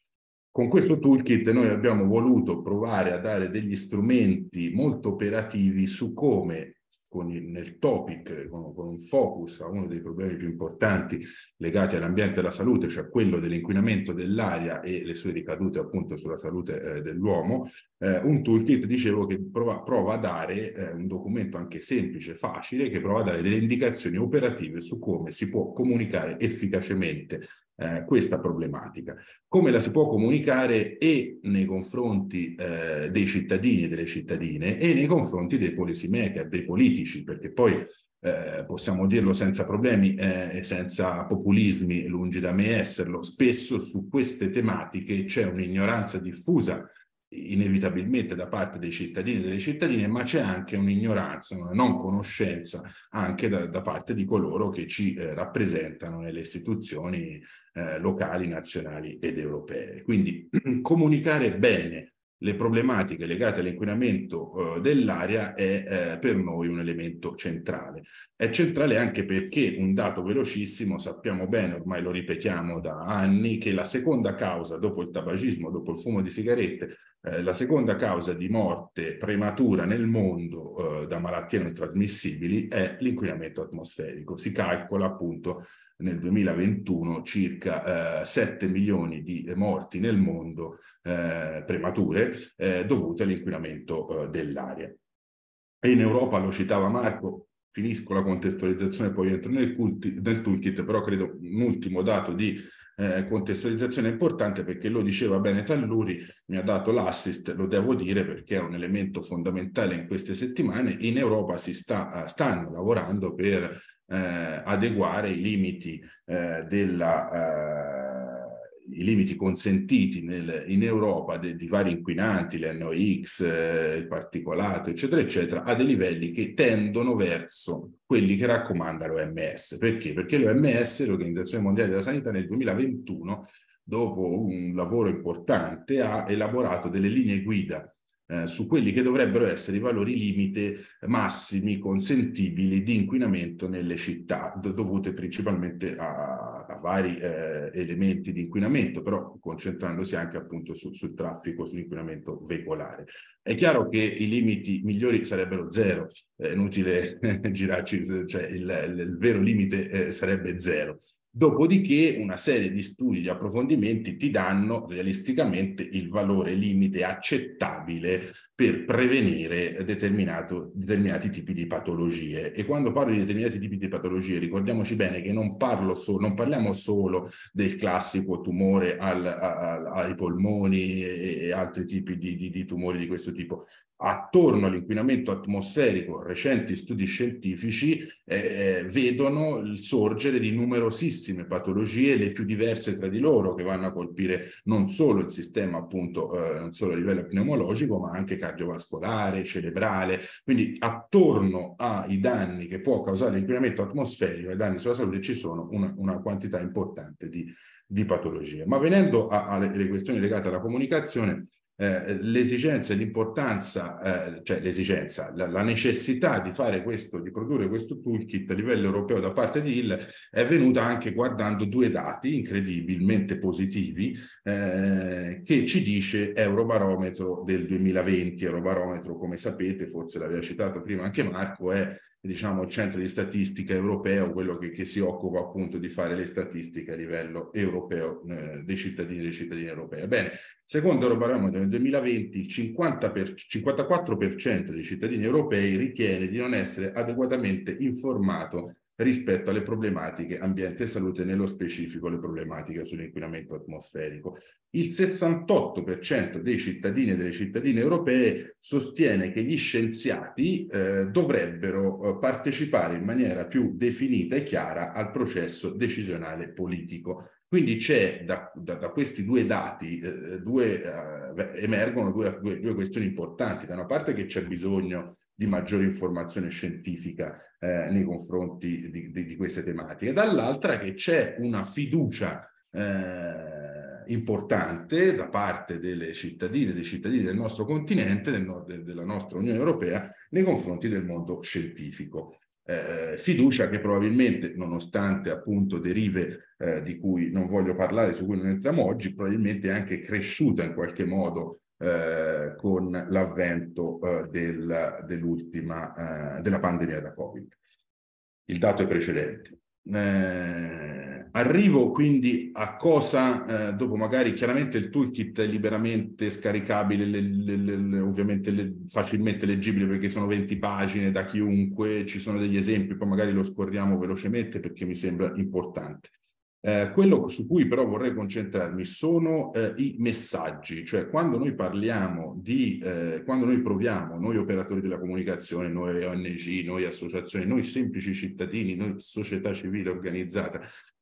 Con questo toolkit noi abbiamo voluto provare a dare degli strumenti molto operativi su come con il, nel topic, con, con, un focus a uno dei problemi più importanti legati all'ambiente e alla salute, cioè quello dell'inquinamento dell'aria e le sue ricadute appunto sulla salute eh, dell'uomo, eh, un toolkit, dicevo, che prova, prova a dare eh, un documento anche semplice, facile, che prova a dare delle indicazioni operative su come si può comunicare efficacemente eh, questa problematica. Come la si può comunicare e nei confronti eh, dei cittadini e delle cittadine e nei confronti dei policy maker, dei politici, perché poi eh, possiamo dirlo senza problemi eh, e eh, senza populismi, lungi da me esserlo, spesso su queste tematiche c'è un'ignoranza diffusa inevitabilmente da parte dei cittadini e delle cittadine, ma c'è anche un'ignoranza, una non conoscenza anche da, da parte di coloro che ci eh, rappresentano nelle istituzioni eh, locali, nazionali ed europee. Quindi comunicare bene le problematiche legate all'inquinamento eh, dell'aria è eh, per noi un elemento centrale. È centrale anche perché un dato velocissimo, sappiamo bene, ormai lo ripetiamo da anni, che la seconda causa dopo il tabagismo, dopo il fumo di sigarette, eh, la seconda causa di morte prematura nel mondo eh, da malattie non trasmissibili è l'inquinamento atmosferico. Si calcola appunto nel 2021 circa eh, 7 milioni di morti nel mondo eh, premature eh, dovute all'inquinamento eh, dell'aria. in Europa, lo citava Marco, finisco la contestualizzazione, poi entro nel, culti, nel toolkit, però credo un ultimo dato di eh, contestualizzazione importante perché lo diceva bene Talluri, mi ha dato l'assist, lo devo dire perché è un elemento fondamentale in queste settimane, in Europa si sta, eh, stanno lavorando per eh, adeguare i limiti, eh, della, eh, i limiti consentiti nel, in Europa de, di vari inquinanti, le NOx, eh, il particolato, eccetera, eccetera, a dei livelli che tendono verso quelli che raccomanda l'OMS. Perché? Perché l'OMS, l'Organizzazione Mondiale della Sanità, nel 2021, dopo un lavoro importante, ha elaborato delle linee guida eh, su quelli che dovrebbero essere i valori limite massimi consentibili di inquinamento nelle città, dovute principalmente a, a vari eh, elementi di inquinamento, però concentrandosi anche appunto su, sul traffico, sull'inquinamento veicolare. È chiaro che i limiti migliori sarebbero zero, è inutile girarci, cioè il, il, vero limite eh, sarebbe zero. Dopodiché una serie di studi, di approfondimenti ti danno realisticamente il valore limite accettabile per prevenire determinati tipi di patologie. E quando parlo di determinati tipi di patologie, ricordiamoci bene che non, so, non parliamo solo del classico tumore al, al, ai polmoni e, e altri tipi di, di, di tumori di questo tipo. Attorno all'inquinamento atmosferico, recenti studi scientifici eh, eh, vedono il sorgere di numerosissime patologie, le più diverse tra di loro, che vanno a colpire non solo il sistema, appunto, eh, non solo a livello pneumologico, ma anche cardiovascolare, cerebrale, quindi attorno ai danni che può causare l'inquinamento atmosferico, ai danni sulla salute, ci sono una, una quantità importante di, di patologie. Ma venendo alle questioni legate alla comunicazione, eh, l'esigenza e l'importanza, eh, cioè l'esigenza, la, la, necessità di fare questo, di produrre questo toolkit a livello europeo da parte di Hill è venuta anche guardando due dati incredibilmente positivi eh, che ci dice Eurobarometro del 2020. Eurobarometro, come sapete, forse l'aveva citato prima anche Marco, è diciamo, il centro di statistica europeo, quello che, che, si occupa appunto di fare le statistiche a livello europeo eh, dei cittadini e delle cittadine europee. Bene, secondo Eurobarometro nel 2020 il 50 per, 54% dei cittadini europei ritiene di non essere adeguatamente informato rispetto alle problematiche ambiente e salute, nello specifico le problematiche sull'inquinamento atmosferico. Il 68% dei cittadini e delle cittadine europee sostiene che gli scienziati eh, dovrebbero eh, partecipare in maniera più definita e chiara al processo decisionale politico. Quindi c'è da, da, da questi due dati, eh, eh due, eh, emergono due, due, due, questioni importanti. Da una parte che c'è bisogno di maggiore informazione scientifica eh, nei confronti di, di, di, queste tematiche, dall'altra che c'è una fiducia eh, importante da parte delle cittadine e dei cittadini del nostro continente, del, della nostra Unione Europea, nei confronti del mondo scientifico eh, fiducia che probabilmente, nonostante appunto derive eh, di cui non voglio parlare, su cui non entriamo oggi, probabilmente è anche cresciuta in qualche modo eh, con l'avvento eh, del, dell'ultima, eh, della pandemia da Covid. Il dato è precedente. Eh, arrivo quindi a cosa, eh, dopo magari chiaramente il toolkit è liberamente scaricabile, le, le, le, ovviamente facilmente leggibile perché sono 20 pagine da chiunque, ci sono degli esempi, poi magari lo scorriamo velocemente perché mi sembra importante. Eh, quello su cui però vorrei concentrarmi sono eh, i messaggi, cioè quando noi parliamo di, eh, quando noi proviamo, noi operatori della comunicazione, noi ONG, noi associazioni, noi semplici cittadini, noi società civile organizzata,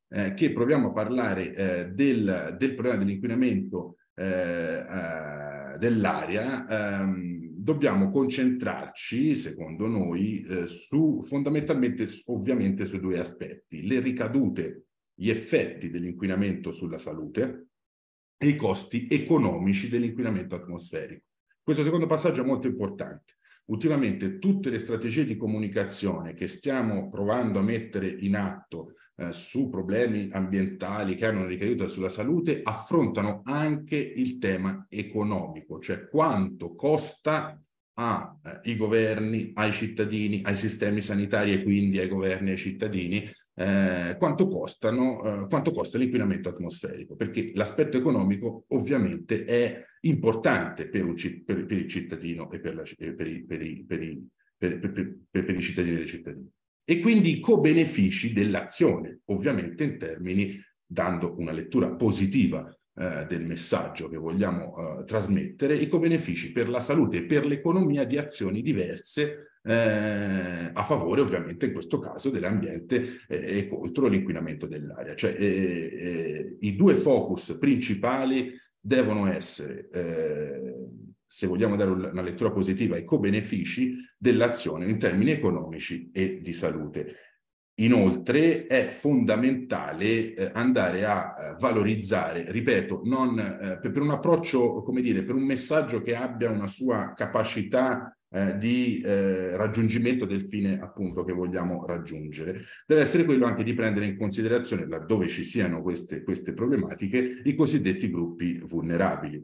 eh, che proviamo a parlare eh, del, del, problema dell'inquinamento dell'aria, ehm, dobbiamo concentrarci, secondo noi, su, fondamentalmente ovviamente su due aspetti, le ricadute gli effetti dell'inquinamento sulla salute e i costi economici dell'inquinamento atmosferico. Questo secondo passaggio è molto importante. Ultimamente tutte le strategie di comunicazione che stiamo provando a mettere in atto eh, su problemi ambientali che hanno una ricaduta sulla salute affrontano anche il tema economico, cioè quanto costa ai eh, governi, ai cittadini, ai sistemi sanitari e quindi ai governi e ai cittadini eh, quanto, costano, eh, quanto costa l'inquinamento atmosferico, perché l'aspetto economico ovviamente è importante per, un, per, per il cittadino e per, i, cittadini e le cittadine. E quindi i co-benefici dell'azione, ovviamente in termini, dando una lettura positiva eh, del messaggio che vogliamo eh, trasmettere, i co-benefici per la salute e per l'economia di azioni diverse eh, a favore ovviamente in questo caso dell'ambiente eh, e contro l'inquinamento dell'aria. Cioè, eh, I due focus principali devono essere, eh, se vogliamo dare una lettura positiva, i co-benefici dell'azione in termini economici e di salute. Inoltre è fondamentale eh, andare a eh, valorizzare, ripeto, non, eh, per, per un approccio, come dire, per un messaggio che abbia una sua capacità eh, di eh, raggiungimento del fine appunto che vogliamo raggiungere. Deve essere quello anche di prendere in considerazione, laddove ci siano queste, queste problematiche, i cosiddetti gruppi vulnerabili.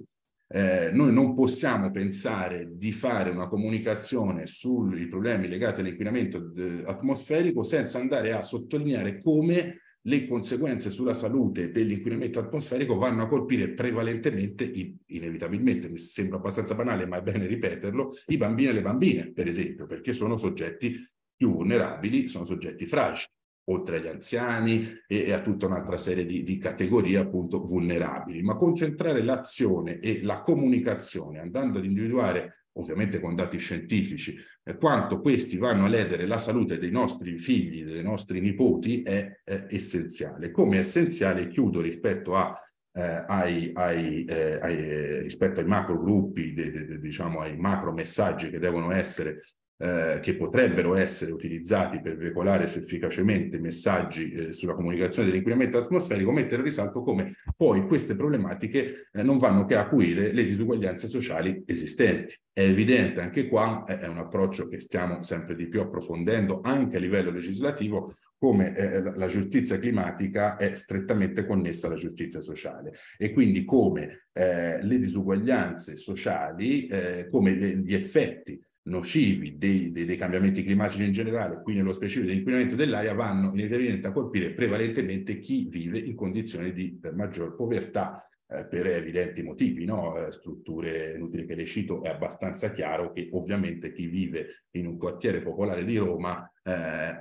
Eh, noi non possiamo pensare di fare una comunicazione sui problemi legati all'inquinamento eh, atmosferico senza andare a sottolineare come le conseguenze sulla salute dell'inquinamento atmosferico vanno a colpire prevalentemente, inevitabilmente, mi sembra abbastanza banale, ma è bene ripeterlo, i bambini e le bambine, per esempio, perché sono soggetti più vulnerabili, sono soggetti fragili, oltre agli anziani e, a tutta un'altra serie di, di categorie appunto vulnerabili. Ma concentrare l'azione e la comunicazione andando ad individuare ovviamente con dati scientifici, eh, quanto questi vanno a ledere la salute dei nostri figli, dei nostri nipoti, è, è essenziale. Come è essenziale, chiudo rispetto a eh, ai, ai, eh, ai, eh, rispetto ai macro gruppi, de, de, de, diciamo ai macro messaggi che devono essere eh, che potrebbero essere utilizzati per veicolare efficacemente messaggi eh, sulla comunicazione dell'inquinamento atmosferico, mettere in risalto come poi queste problematiche eh, non vanno che a acuire le disuguaglianze sociali esistenti. È evidente anche qua, è un approccio che stiamo sempre di più approfondendo anche a livello legislativo, come eh, la giustizia climatica è strettamente connessa alla giustizia sociale e quindi come eh, le disuguaglianze sociali, eh, come le, gli effetti nocivi dei, dei, dei, cambiamenti climatici in generale, qui nello specifico dell'inquinamento dell'aria, vanno inevitabilmente a colpire prevalentemente chi vive in condizioni di maggior povertà eh, per evidenti motivi, no? eh, strutture, inutili che le cito, è abbastanza chiaro che ovviamente chi vive in un quartiere popolare di Roma eh,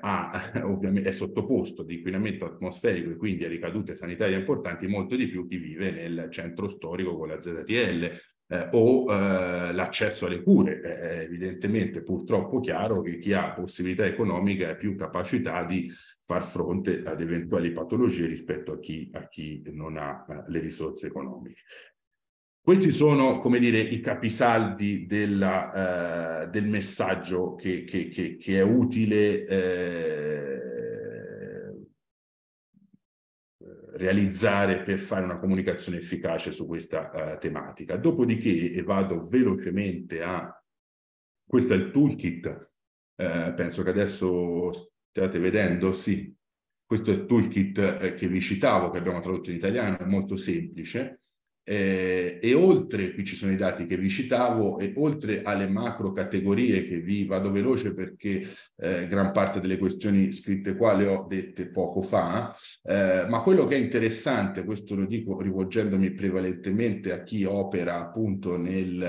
ha, è sottoposto di inquinamento atmosferico e quindi a ricadute sanitarie importanti molto di più chi vive nel centro storico con la ZTL eh, o eh, l'accesso alle cure. È evidentemente purtroppo chiaro che chi ha possibilità economica ha più capacità di far fronte ad eventuali patologie rispetto a chi, a chi non ha eh, le risorse economiche. Questi sono, come dire, i capisaldi della, eh, del messaggio che, che, che, che è utile eh, realizzare per fare una comunicazione efficace su questa uh, tematica. Dopodiché, e vado velocemente a... Questo è il toolkit, uh, penso che adesso state vedendo, sì, questo è il toolkit eh, che vi citavo, che abbiamo tradotto in italiano, è molto semplice, eh, e oltre, qui ci sono i dati che vi citavo, e oltre alle macro categorie che vi vado veloce perché eh, gran parte delle questioni scritte qua le ho dette poco fa, eh, ma quello che è interessante, questo lo dico rivolgendomi prevalentemente a chi opera appunto nel,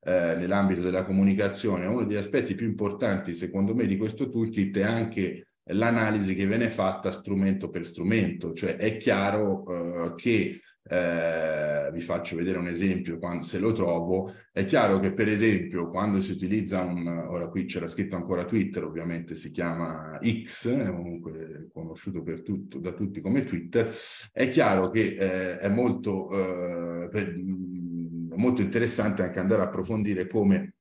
eh, nell'ambito della comunicazione, uno degli aspetti più importanti secondo me di questo toolkit è anche l'analisi che viene fatta strumento per strumento, cioè è chiaro eh, che eh, vi faccio vedere un esempio quando, se lo trovo, è chiaro che per esempio quando si utilizza un, ora qui c'era scritto ancora Twitter, ovviamente si chiama X, comunque conosciuto tutto, da tutti come Twitter, è chiaro che eh, è molto, eh, per, mm, molto interessante anche andare a approfondire come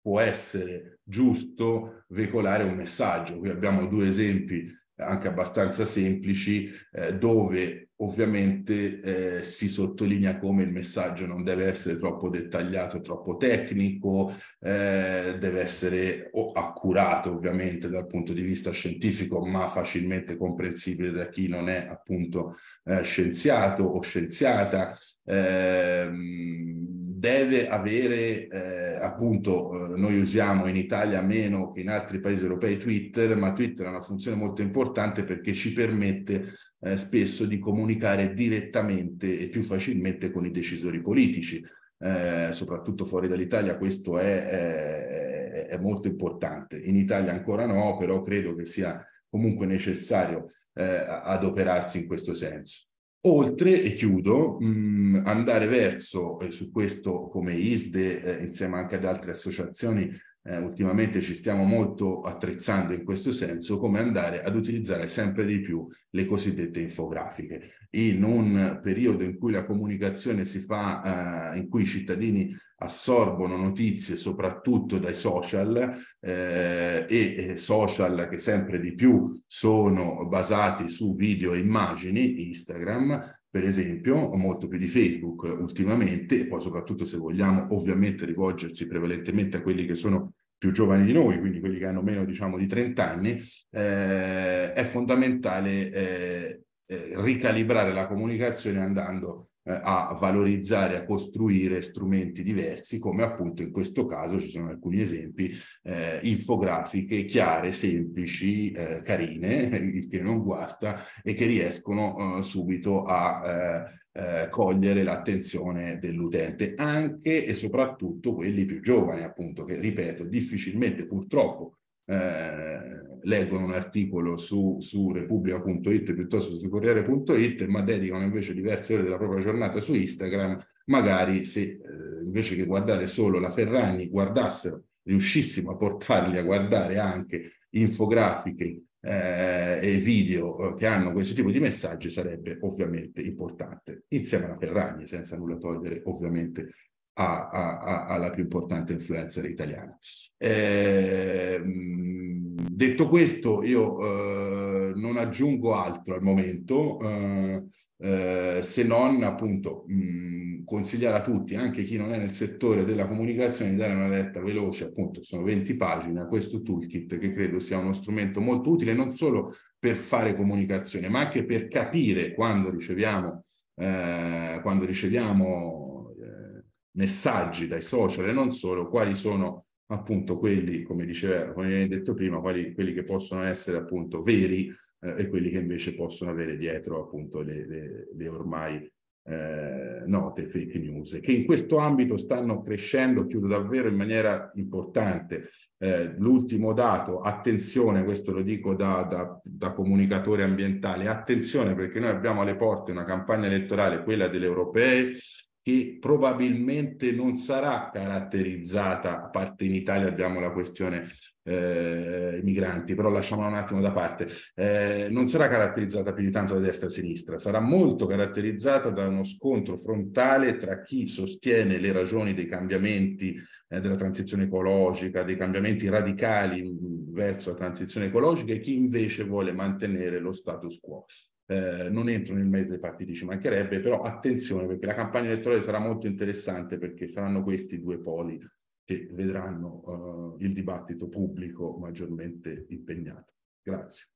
può essere giusto veicolare un messaggio. Qui abbiamo due esempi anche abbastanza semplici, eh, dove ovviamente eh, si sottolinea come il messaggio non deve essere troppo dettagliato, troppo tecnico, eh, deve essere accurato ovviamente dal punto di vista scientifico, ma facilmente comprensibile da chi non è appunto eh, scienziato o scienziata. Ehm, deve avere eh, appunto eh, noi usiamo in Italia meno che in altri paesi europei Twitter ma Twitter ha una funzione molto importante perché ci permette eh, spesso di comunicare direttamente e più facilmente con i decisori politici, eh, soprattutto fuori dall'Italia questo è, è, è, molto importante. In Italia ancora no, però credo che sia comunque necessario eh, adoperarsi in questo senso. Oltre, e chiudo, mh, mm, andare verso, eh, su questo come ISDE, eh, insieme anche ad altre associazioni, eh, ultimamente ci stiamo molto attrezzando in questo senso, come andare ad utilizzare sempre di più le cosiddette infografiche. In un periodo in cui la comunicazione si fa, eh, in cui i cittadini assorbono notizie soprattutto dai social eh, e social che sempre di più sono basati su video e immagini, Instagram, per esempio, molto più di Facebook ultimamente, e poi soprattutto se vogliamo ovviamente rivolgersi prevalentemente a quelli che sono più giovani di noi, quindi quelli che hanno meno diciamo, di 30 anni, eh, è fondamentale eh, eh ricalibrare la comunicazione andando eh, a valorizzare, a costruire strumenti diversi, come appunto in questo caso ci sono alcuni esempi, eh, infografiche chiare, semplici, eh, carine, il che non guasta e che riescono eh, subito a eh, eh, cogliere l'attenzione dell'utente, anche e soprattutto quelli più giovani, appunto, che ripeto, difficilmente purtroppo eh, leggono un articolo su, su Repubblica.it piuttosto che su Corriere.it, ma dedicano invece diverse ore della propria giornata su Instagram. Magari se eh, invece che guardare solo la Ferragni guardassero, riuscissimo a portarli a guardare anche infografiche eh, e video eh, che hanno questo tipo di messaggi sarebbe ovviamente importante, insieme alla Ferragni, senza nulla togliere ovviamente a, a, a, alla più importante influencer italiana. Eh, detto questo, io eh, non aggiungo altro al momento. Eh, eh, se non appunto mh, consigliare a tutti, anche chi non è nel settore della comunicazione, di dare una letta veloce, appunto sono 20 pagine a questo toolkit che credo sia uno strumento molto utile non solo per fare comunicazione, ma anche per capire quando riceviamo, eh, quando riceviamo eh, messaggi dai social e non solo, quali sono appunto quelli, come diceva, come detto prima, quali, quelli che possono essere appunto veri eh, e quelli che invece possono avere dietro appunto le, le, le ormai eh, note fake news, che in questo ambito stanno crescendo, chiudo davvero in maniera importante. Eh, l'ultimo dato, attenzione, questo lo dico da, da, da, comunicatore ambientale, attenzione perché noi abbiamo alle porte una campagna elettorale, quella delle europee, che probabilmente non sarà caratterizzata, a parte in Italia abbiamo la questione eh, i migranti, però lasciamola un attimo da parte, eh, non sarà caratterizzata più di tanto da destra e sinistra, sarà molto caratterizzata da uno scontro frontale tra chi sostiene le ragioni dei cambiamenti eh, della transizione ecologica, dei cambiamenti radicali mm, verso la transizione ecologica e chi invece vuole mantenere lo status quo. Eh, non entro nel merito dei partiti, ci mancherebbe, però attenzione perché la campagna elettorale sarà molto interessante perché saranno questi due poli che vedranno eh, il dibattito pubblico maggiormente impegnato. Grazie.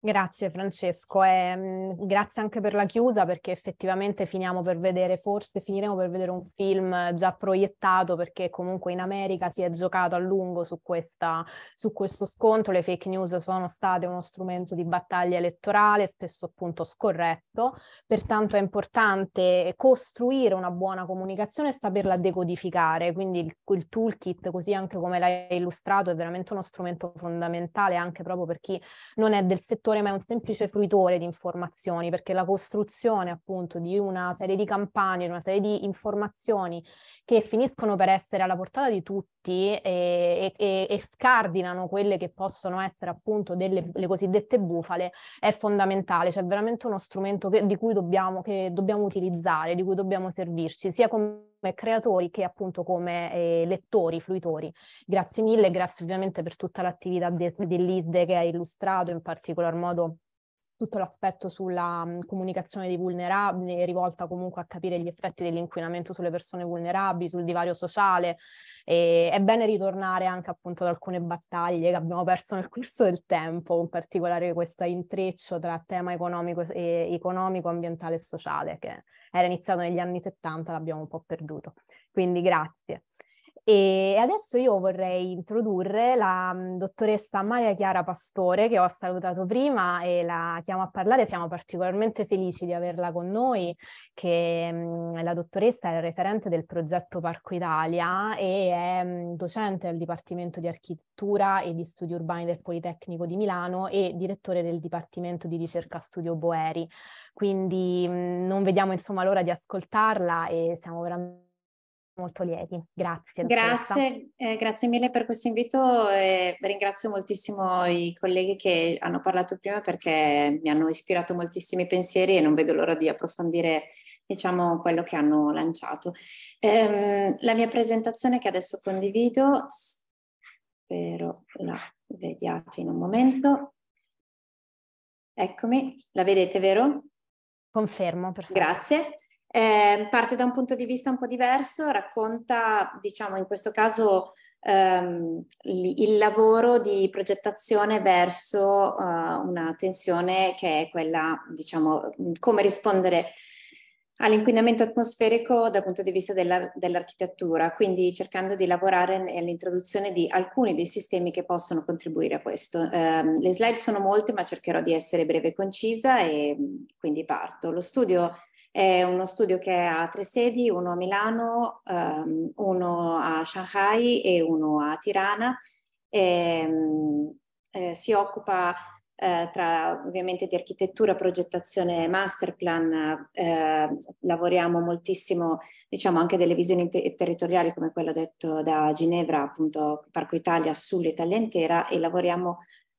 Grazie Francesco e mh, mhmm, grazie anche per la chiusa perché effettivamente finiamo per vedere, forse finiremo per vedere un film già proiettato perché comunque in America si è giocato a lungo su, questa, su questo scontro, le fake news sono state uno strumento di battaglia elettorale spesso appunto scorretto, pertanto è importante costruire una buona comunicazione e saperla decodificare, quindi il, il toolkit così anche come l'hai illustrato è veramente uno strumento fondamentale anche proprio per chi non è del settore fruitore ma è un semplice fruitore di informazioni, perché la costruzione appunto di una serie di campagne, di una serie di informazioni che finiscono per essere alla portata di tutti e, e, e scardinano quelle che possono essere appunto delle cosiddette bufale è fondamentale, c'è veramente uno strumento che, di cui dobbiamo, che dobbiamo utilizzare, di cui dobbiamo servirci, sia come creatori che appunto come eh, lettori, fluitori. Grazie mille, grazie ovviamente per tutta l'attività de- dell'ISDE che hai illustrato, in particolar modo tutto l'aspetto sulla mhmm, comunicazione dei vulnerabili, rivolta comunque a capire gli effetti dell'inquinamento sulle persone vulnerabili, sul divario sociale. E è bene ritornare anche appunto ad alcune battaglie che abbiamo perso nel corso del tempo, in particolare questo intreccio tra tema economico, e, economico, ambientale e sociale che era iniziato negli anni 70, l'abbiamo un po' perduto. Quindi grazie. E adesso io vorrei introdurre la mm, dottoressa Maria Chiara Pastore che ho salutato prima e la chiamo a parlare. Siamo particolarmente felici di averla con noi, che mh, mm, la dottoressa è la referente del progetto Parco Italia e è mm, docente al Dipartimento di Architettura e di Studi Urbani del Politecnico di Milano e direttore del Dipartimento di Ricerca Studio Boeri. Quindi non vediamo insomma l'ora di ascoltarla e siamo veramente molto lieti. Grazie. Grazie, eh, grazie mille per questo invito e ringrazio moltissimo i colleghi che hanno parlato prima perché mi hanno ispirato moltissimi pensieri e non vedo l'ora di approfondire diciamo, quello che hanno lanciato. Ehm, la mia presentazione che adesso condivido, spero la vediate in un momento. Eccomi, la vedete vero? Confermo, perfetto. Grazie. Eh, parte da un punto di vista un po' diverso, racconta, diciamo, in questo caso ehm, il lavoro di progettazione verso eh, una tensione che è quella, diciamo, come rispondere all'inquinamento atmosferico dal punto di vista della, dell'architettura, quindi cercando di lavorare nell'introduzione di alcuni dei sistemi che possono contribuire a questo. Eh, le slide sono molte, ma cercherò di essere breve e concisa e quindi parto. Lo studio è uno studio che ha tre sedi, uno a Milano, um, uno a Shanghai e uno a Tirana. E, um, eh, si occupa eh, tra ovviamente di architettura, progettazione e masterplan. Eh, lavoriamo moltissimo, diciamo, anche delle visioni te- territoriali, come quello detto da Ginevra, appunto Parco Italia sull'Italia intera, e lavoriamo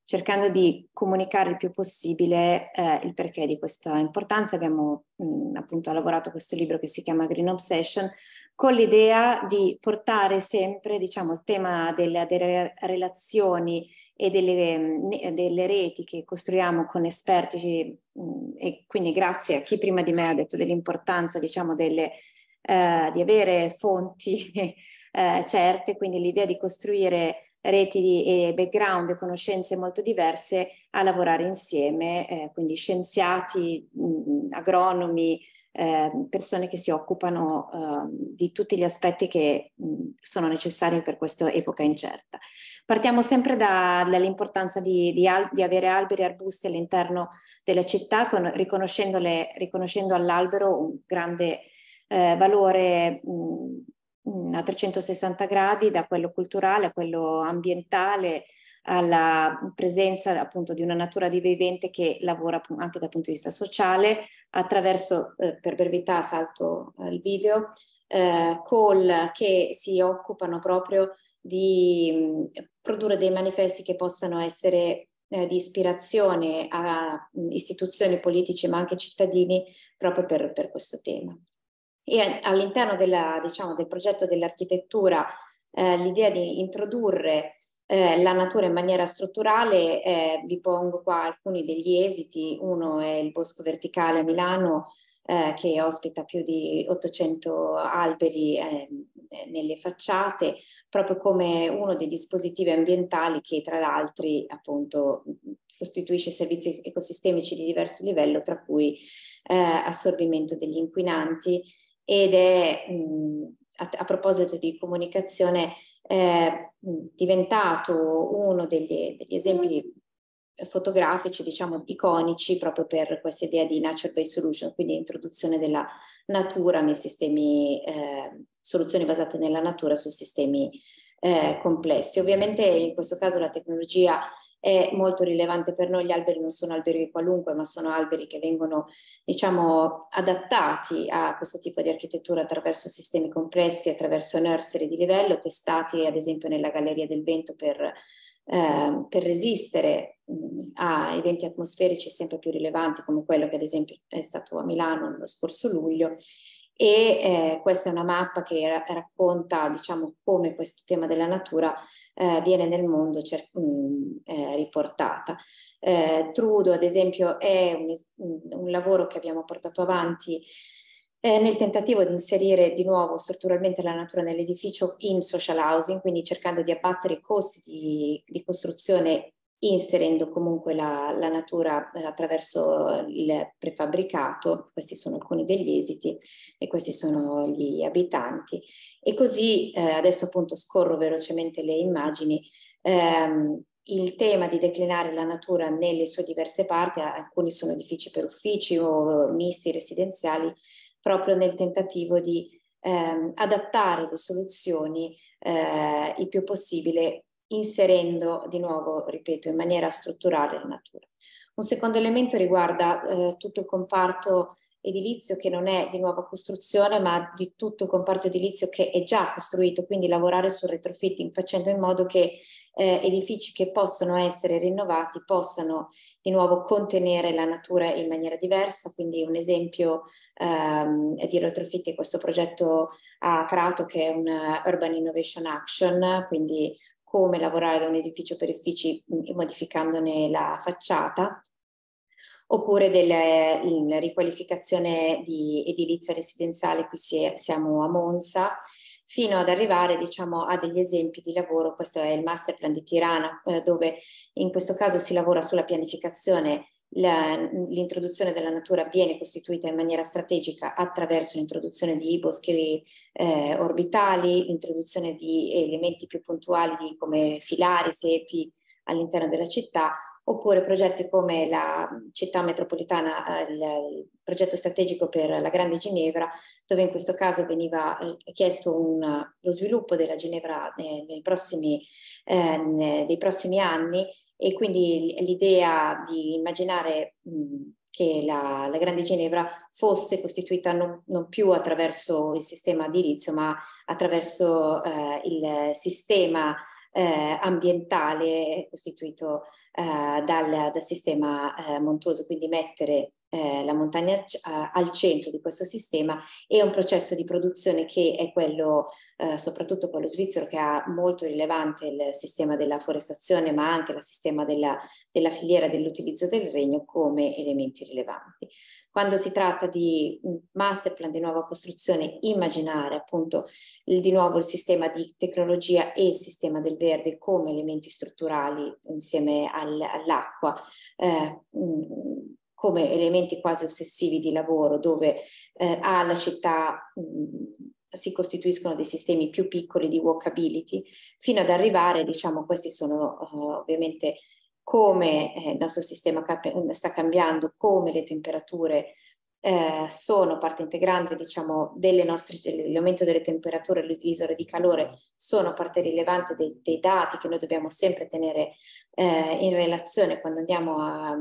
cercando di comunicare il più possibile eh, il perché di questa importanza. Abbiamo mh, mm, appunto lavorato questo libro che si chiama Green Obsession con l'idea di portare sempre diciamo, il tema delle, delle relazioni e delle, mm, delle, reti che costruiamo con esperti mh, mm, e quindi grazie a chi prima di me ha detto dell'importanza diciamo, delle, eh, di avere fonti eh, certe, quindi l'idea di costruire reti e background e conoscenze molto diverse a lavorare insieme, eh, quindi scienziati, mh, mm, mm, agronomi, eh, persone che si occupano eh, di tutti gli aspetti che mh, mm, sono necessari per questa epoca incerta. Partiamo sempre da, dall'importanza di, di, al- di, avere alberi e arbusti all'interno delle città, con, riconoscendo all'albero un grande eh, valore mh, Mm, a 360 gradi da quello culturale a quello ambientale alla presenza appunto di una natura vivente che lavora anche dal punto di vista sociale attraverso, eh, per brevità salto eh, il video, eh, call che si occupano proprio di mh, mm, produrre dei manifesti che possano essere eh, di ispirazione a mh, mm, istituzioni politiche ma anche cittadini proprio per, per questo tema e all'interno della, diciamo, del progetto dell'architettura eh, l'idea di introdurre eh, la natura in maniera strutturale, eh, vi pongo qua alcuni degli esiti, uno è il Bosco Verticale a Milano eh, che ospita più di 800 alberi eh, nelle facciate, proprio come uno dei dispositivi ambientali che tra l'altro appunto costituisce servizi ecosistemici di diverso livello, tra cui eh, assorbimento degli inquinanti, ed è, mh, a, a, proposito di comunicazione, eh, diventato uno degli, degli esempi fotografici, diciamo, iconici proprio per questa idea di nature based solution, quindi introduzione della natura nei sistemi, eh, soluzioni basate nella natura su sistemi eh, complessi. Ovviamente in questo caso la tecnologia è molto rilevante per noi. Gli alberi non sono alberi qualunque, ma sono alberi che vengono, diciamo, adattati a questo tipo di architettura attraverso sistemi complessi, attraverso nursery di livello, testati ad esempio nella Galleria del Vento per, eh, per resistere a eventi atmosferici sempre più rilevanti come quello che ad esempio è stato a Milano lo scorso luglio e eh, questa è una mappa che ra- racconta diciamo, come questo tema della natura eh, viene nel mondo cer- mh, mm, eh, riportata. Eh, Trudo ad esempio è un, un, lavoro che abbiamo portato avanti eh, nel tentativo di inserire di nuovo strutturalmente la natura nell'edificio in social housing, quindi cercando di abbattere i costi di, di costruzione inserendo comunque la, la natura eh, attraverso il prefabbricato, questi sono alcuni degli esiti e questi sono gli abitanti. E così eh, adesso appunto scorro velocemente le immagini. Ehm, il tema di declinare la natura nelle sue diverse parti, alcuni sono edifici per uffici o misti residenziali, proprio nel tentativo di ehm, adattare le soluzioni eh, il più possibile inserendo di nuovo, ripeto, in maniera strutturale la natura. Un secondo elemento riguarda eh, tutto il comparto edilizio che non è di nuova costruzione ma di tutto il comparto edilizio che è già costruito, quindi lavorare sul retrofitting facendo in modo che eh, edifici che possono essere rinnovati possano di nuovo contenere la natura in maniera diversa, quindi un esempio ehm, di retrofitting è questo progetto a Prato che è un eh, Urban Innovation Action, quindi come lavorare da un edificio per uffici mm, modificandone la facciata, oppure della riqualificazione di edilizia residenziale, qui si è, siamo a Monza, fino ad arrivare diciamo, a degli esempi di lavoro, questo è il master plan di Tirana, eh, dove in questo caso si lavora sulla pianificazione la, l'introduzione della natura viene costituita in maniera strategica attraverso l'introduzione di boschi eh, orbitali, l'introduzione di elementi più puntuali come filari, sepi all'interno della città, oppure progetti come la città metropolitana, eh, il progetto strategico per la Grande Ginevra, dove in questo caso veniva eh, chiesto un, lo sviluppo della Ginevra eh, prossimi, eh, nei prossimi anni e quindi l'idea di immaginare mhmm, che la, la Grande Ginevra fosse costituita non, non, più attraverso il sistema edilizio, ma attraverso eh, il sistema eh, ambientale costituito eh, dal, dal, sistema eh, montuoso, quindi mettere eh, la montagna al centro di questo sistema e un processo di produzione che è quello, eh, soprattutto quello svizzero, che ha molto rilevante il sistema della forestazione, ma anche il sistema della, della filiera dell'utilizzo del regno come elementi rilevanti. Quando si tratta di master plan di nuova costruzione, immaginare appunto il, di nuovo il sistema di tecnologia e il sistema del verde come elementi strutturali insieme al, all'acqua. Eh, mm, come elementi quasi ossessivi di lavoro, dove eh, alla città mh, si costituiscono dei sistemi più piccoli di walkability, fino ad arrivare, diciamo, questi sono uh, ovviamente come eh, il nostro sistema cap- sta cambiando, come le temperature eh, sono parte integrante, diciamo, delle nostre, l'aumento delle temperature, l'isola di calore sono parte rilevante dei, dei dati che noi dobbiamo sempre tenere eh, in relazione quando andiamo a,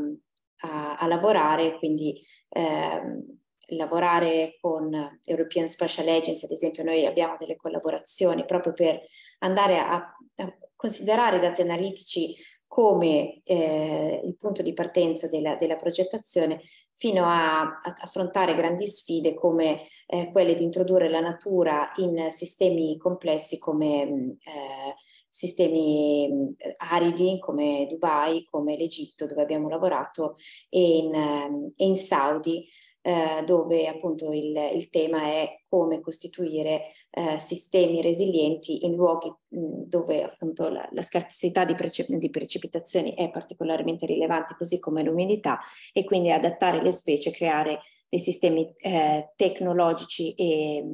a, a lavorare, quindi ehm, lavorare con European Special Agency, ad esempio noi abbiamo delle collaborazioni proprio per andare a, a considerare i dati analitici come eh, il punto di partenza della, della progettazione fino a, a, affrontare grandi sfide come eh, quelle di introdurre la natura in sistemi complessi come mm, eh, sistemi aridi come Dubai, come l'Egitto dove abbiamo lavorato e in, ehm, e in Saudi eh, dove appunto il, il, tema è come costituire eh, sistemi resilienti in luoghi mh, dove appunto la, la scarsità di, prece- di, precipitazioni è particolarmente rilevante, così come l'umidità, e quindi adattare le specie, creare dei sistemi eh, tecnologici e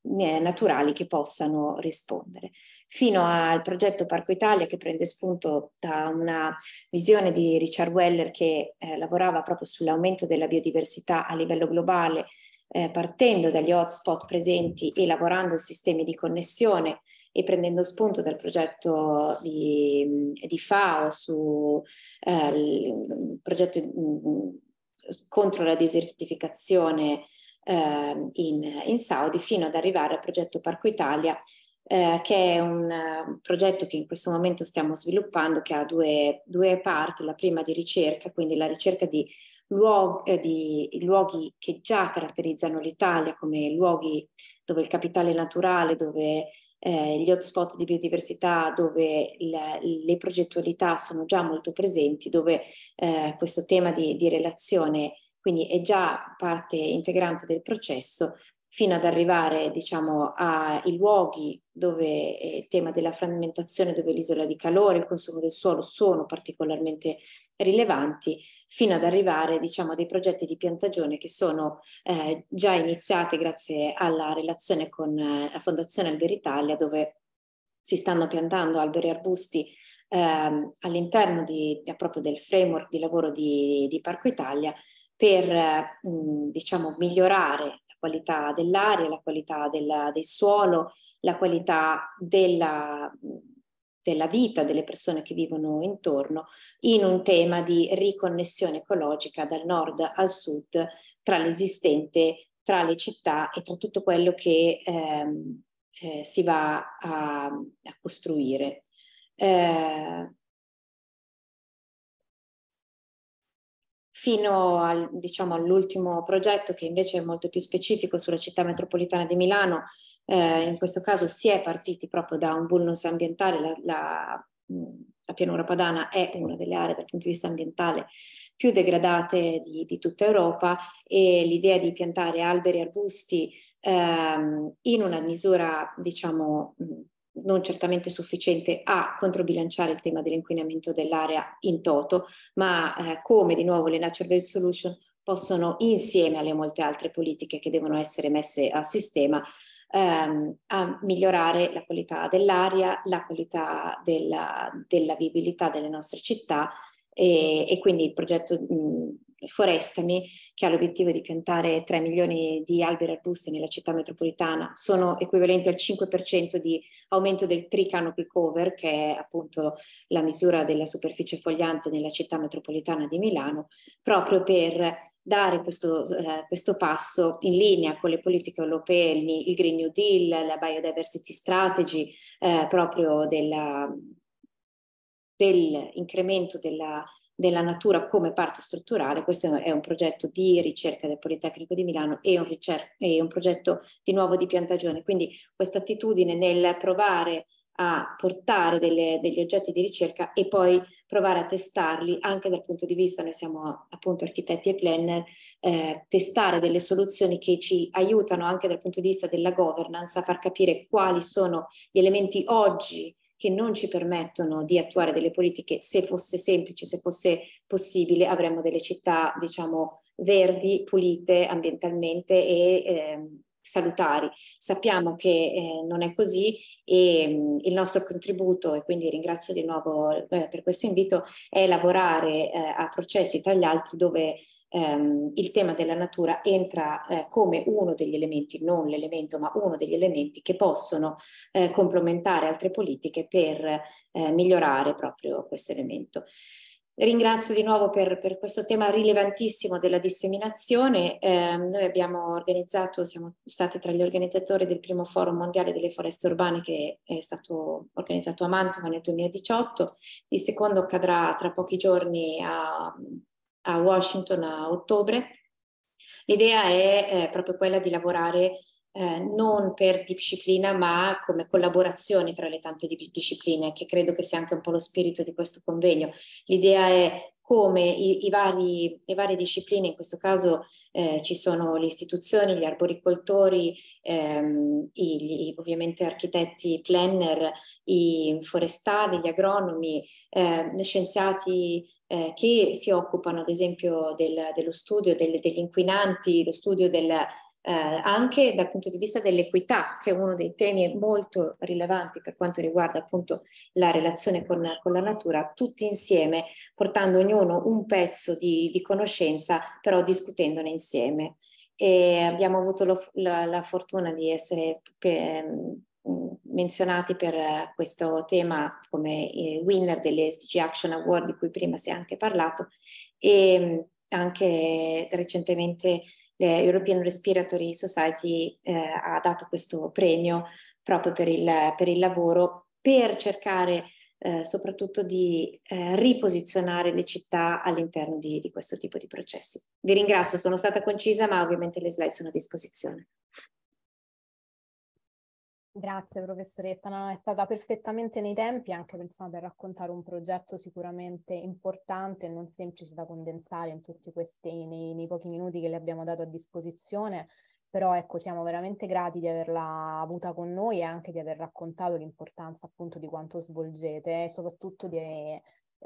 naturali che possano rispondere fino al progetto Parco Italia che prende spunto da una visione di Richard Weller che eh, lavorava proprio sull'aumento della biodiversità a livello globale eh, partendo dagli hotspot presenti e lavorando in sistemi di connessione e prendendo spunto dal progetto di, di FAO sul eh, progetto mm, contro la desertificazione eh, in, in Saudi fino ad arrivare al progetto Parco Italia eh, che è un, eh, un, progetto che in questo momento stiamo sviluppando, che ha due, due parti, la prima di ricerca, quindi la ricerca di luoghi, eh, di luoghi che già caratterizzano l'Italia come luoghi dove il capitale naturale, dove eh, gli hotspot di biodiversità dove la, le progettualità sono già molto presenti, dove eh, questo tema di, di, relazione quindi è già parte integrante del processo, fino ad arrivare diciamo, ai luoghi dove eh, il tema della frammentazione, dove l'isola di calore, il consumo del suolo sono particolarmente rilevanti, fino ad arrivare diciamo, a dei progetti di piantagione che sono eh, già iniziati grazie alla relazione con eh, la Fondazione Alberi Italia dove si stanno piantando alberi e arbusti ehm, all'interno di, eh, proprio del framework di lavoro di, di Parco Italia per diciamo, migliorare qualità dell'aria, la qualità del, del suolo, la qualità della, della vita delle persone che vivono intorno in un tema di riconnessione ecologica dal nord al sud tra l'esistente, tra le città e tra tutto quello che ehm, eh, si va a, a costruire. Eh, fino al, diciamo, all'ultimo progetto che invece è molto più specifico sulla città metropolitana di Milano, eh, in questo caso si è partiti proprio da un vulnus ambientale, la, la, la, pianura padana è una delle aree dal punto di vista ambientale più degradate di, di tutta Europa e l'idea di piantare alberi e arbusti ehm, in una misura diciamo non certamente sufficiente a controbilanciare il tema dell'inquinamento dell'area in toto, ma eh, come di nuovo le Natural Based Solutions possono insieme alle molte altre politiche che devono essere messe a sistema ehm, a migliorare la qualità dell'aria, la qualità della, della viabilità delle nostre città e, e quindi il progetto mh, Forestami, che ha l'obiettivo di piantare 3 milioni di alberi e arbusti nella città metropolitana, sono equivalenti al 5% di aumento del tree canopy cover, che è appunto la misura della superficie fogliante nella città metropolitana di Milano, proprio per dare questo, eh, questo, passo in linea con le politiche europee, il Green New Deal, la Biodiversity Strategy, eh, proprio della, dell'incremento della della natura come parte strutturale, questo è un progetto di ricerca del Politecnico di Milano e un, ricer- e un progetto di nuovo di piantagione, quindi questa attitudine nel provare a portare delle, degli oggetti di ricerca e poi provare a testarli anche dal punto di vista, noi siamo appunto architetti e planner, eh, testare delle soluzioni che ci aiutano anche dal punto di vista della governance a far capire quali sono gli elementi oggi che non ci permettono di attuare delle politiche, se fosse semplice, se fosse possibile, avremmo delle città, diciamo, verdi, pulite ambientalmente e eh, salutari. Sappiamo che eh, non è così e mh, mm, il nostro contributo, e quindi ringrazio di nuovo eh, per questo invito, è lavorare eh, a processi tra gli altri dove ehm, il tema della natura entra eh, come uno degli elementi, non l'elemento, ma uno degli elementi che possono eh, complementare altre politiche per eh, migliorare proprio questo elemento. Ringrazio di nuovo per, per, questo tema rilevantissimo della disseminazione. Eh, noi abbiamo organizzato, siamo stati tra gli organizzatori del primo forum mondiale delle foreste urbane che è stato organizzato a Mantova nel 2018. Il secondo accadrà tra pochi giorni a a Washington a ottobre. L'idea è eh, proprio quella di lavorare eh, non per disciplina ma come collaborazione tra le tante di- discipline, che credo che sia anche un po' lo spirito di questo convegno. L'idea è come i, i vari, le varie discipline, in questo caso eh, ci sono le istituzioni, gli arboricoltori, ehm, i, gli, ovviamente architetti planner, i forestali, gli agronomi, eh, scienziati eh, che si occupano ad esempio del, dello studio del, degli inquinanti, lo studio del, eh, anche dal punto di vista dell'equità, che è uno dei temi molto rilevanti per quanto riguarda appunto la relazione con, con la natura, tutti insieme, portando ognuno un pezzo di, di conoscenza, però discutendone insieme. E abbiamo avuto lo, la, la, fortuna di essere per, mm, menzionati per questo tema come eh, winner delle SDG Action Award di cui prima si è anche parlato e mm, anche recentemente l'European Respiratory Society eh, ha dato questo premio proprio per il, per il lavoro, per cercare eh, soprattutto di eh, riposizionare le città all'interno di, di questo tipo di processi. Vi ringrazio, sono stata concisa, ma ovviamente le slide sono a disposizione. Grazie professoressa, no, è stata perfettamente nei tempi anche insomma, per raccontare un progetto sicuramente importante e non semplice da condensare in tutti questi, nei, nei pochi minuti che le abbiamo dato a disposizione, però ecco siamo veramente grati di averla avuta con noi e anche di aver raccontato l'importanza appunto di quanto svolgete e soprattutto di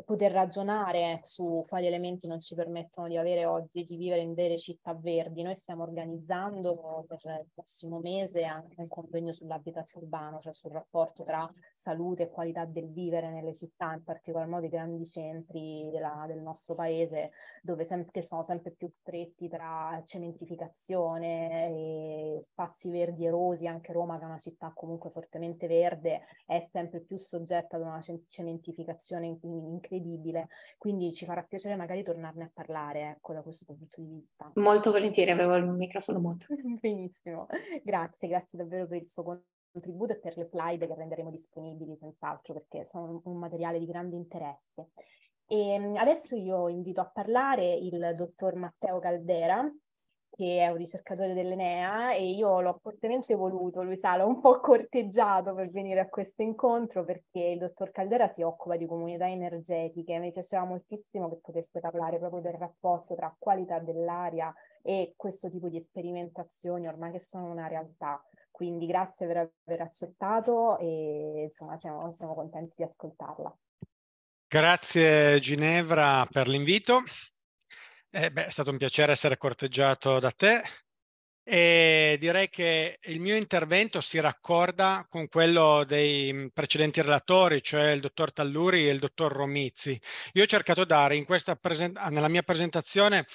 poter ragionare ecco, su quali elementi non ci permettono di avere oggi, di vivere in delle città verdi. Noi stiamo organizzando per il prossimo mese anche un convegno sull'habitat urbano, cioè sul rapporto tra salute e qualità del vivere nelle città, in particolar modo i grandi centri della, del nostro paese, dove sempre, che sono sempre più stretti tra cementificazione e spazi verdi erosi. Anche Roma, che è una città comunque fortemente verde, è sempre più soggetta ad una cementificazione in, in incredibile, quindi ci farà piacere magari tornarne a parlare, ecco, da questo punto di vista. Molto volentieri, avevo il microfono muto. Benissimo, grazie, grazie davvero per il suo contributo e per le slide che renderemo disponibili senz'altro perché sono un materiale di grande interesse. E ehm, adesso io invito a parlare il dottor Matteo Caldera, che è un ricercatore dell'Enea e io l'ho fortemente voluto, lui sa, l'ho un po' corteggiato per venire a questo incontro perché il dottor Caldera si occupa di comunità energetiche, mi piaceva moltissimo che potesse parlare proprio del rapporto tra qualità dell'aria e questo tipo di sperimentazioni ormai che sono una realtà. Quindi grazie per aver accettato e insomma siamo, siamo contenti di ascoltarla. Grazie Ginevra per l'invito. Eh beh, è stato un piacere essere corteggiato da te e direi che il mio intervento si raccorda con quello dei precedenti relatori, cioè il dottor Talluri e il dottor Romizzi. Io ho cercato di dare ah, nella mia presentazione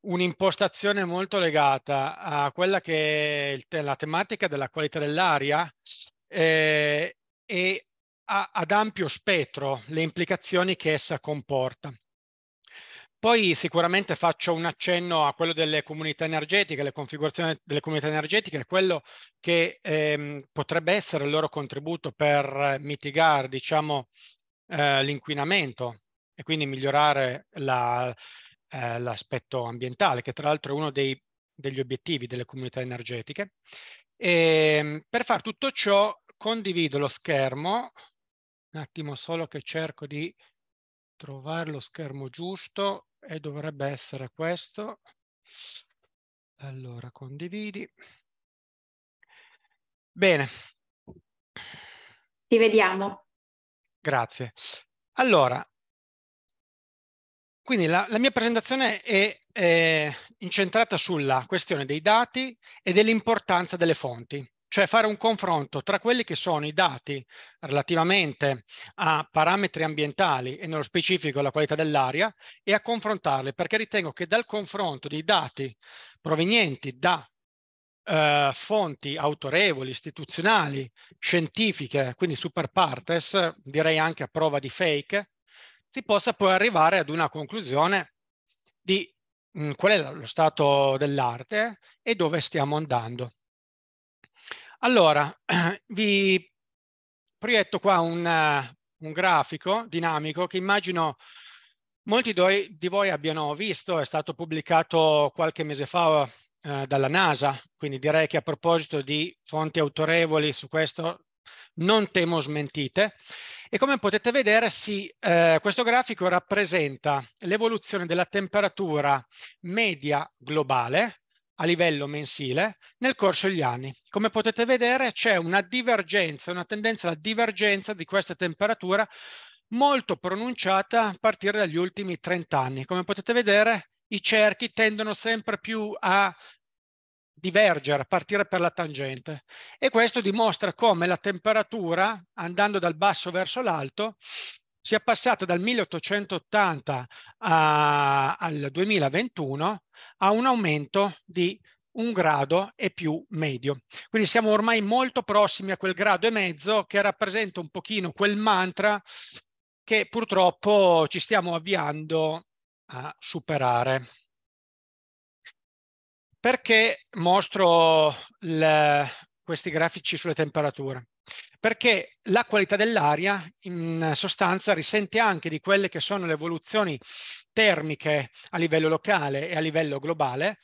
un'impostazione molto legata a quella che è la tematica della qualità dell'aria eh, e a, ad ampio spettro le implicazioni che essa comporta. Poi sicuramente faccio un accenno a quello delle comunità energetiche, le configurazioni delle comunità energetiche, quello che ehm, potrebbe essere il loro contributo per eh, mitigare diciamo, eh, l'inquinamento e quindi migliorare la, eh, l'aspetto ambientale, che tra l'altro è uno dei, degli obiettivi delle comunità energetiche. E, ehm, per fare tutto ciò condivido lo schermo, un attimo solo che cerco di trovare lo schermo giusto e dovrebbe essere questo. Allora, condividi. Bene. Ti vediamo. Grazie. Allora, quindi la, la mia presentazione è, è incentrata sulla questione dei dati e dell'importanza delle fonti cioè fare un confronto tra quelli che sono i dati relativamente a parametri ambientali e nello specifico alla qualità dell'aria e a confrontarli, perché ritengo che dal confronto dei dati provenienti da eh, fonti autorevoli, istituzionali, scientifiche, quindi super partes, direi anche a prova di fake, si possa poi arrivare ad una conclusione di mh, mm, qual è lo stato dell'arte e dove stiamo andando. Allora, vi proietto qua un, eh, un grafico dinamico che immagino molti di voi abbiano visto, è stato pubblicato qualche mese fa eh, dalla NASA, quindi direi che a proposito di fonti autorevoli su questo non temo smentite. E come potete vedere, sì, eh, questo grafico rappresenta l'evoluzione della temperatura media globale a livello mensile nel corso degli anni. Come potete vedere c'è una divergenza, una tendenza alla divergenza di questa temperatura molto pronunciata a partire dagli ultimi 30 anni. Come potete vedere i cerchi tendono sempre più a divergere, a partire per la tangente e questo dimostra come la temperatura andando dal basso verso l'alto sia passata dal 1880 a, al 2021 a un aumento di un grado e più medio. Quindi siamo ormai molto prossimi a quel grado e mezzo che rappresenta un pochino quel mantra che purtroppo ci stiamo avviando a superare. Perché mostro le, questi grafici sulle temperature? perché la qualità dell'aria in sostanza risente anche di quelle che sono le evoluzioni termiche a livello locale e a livello globale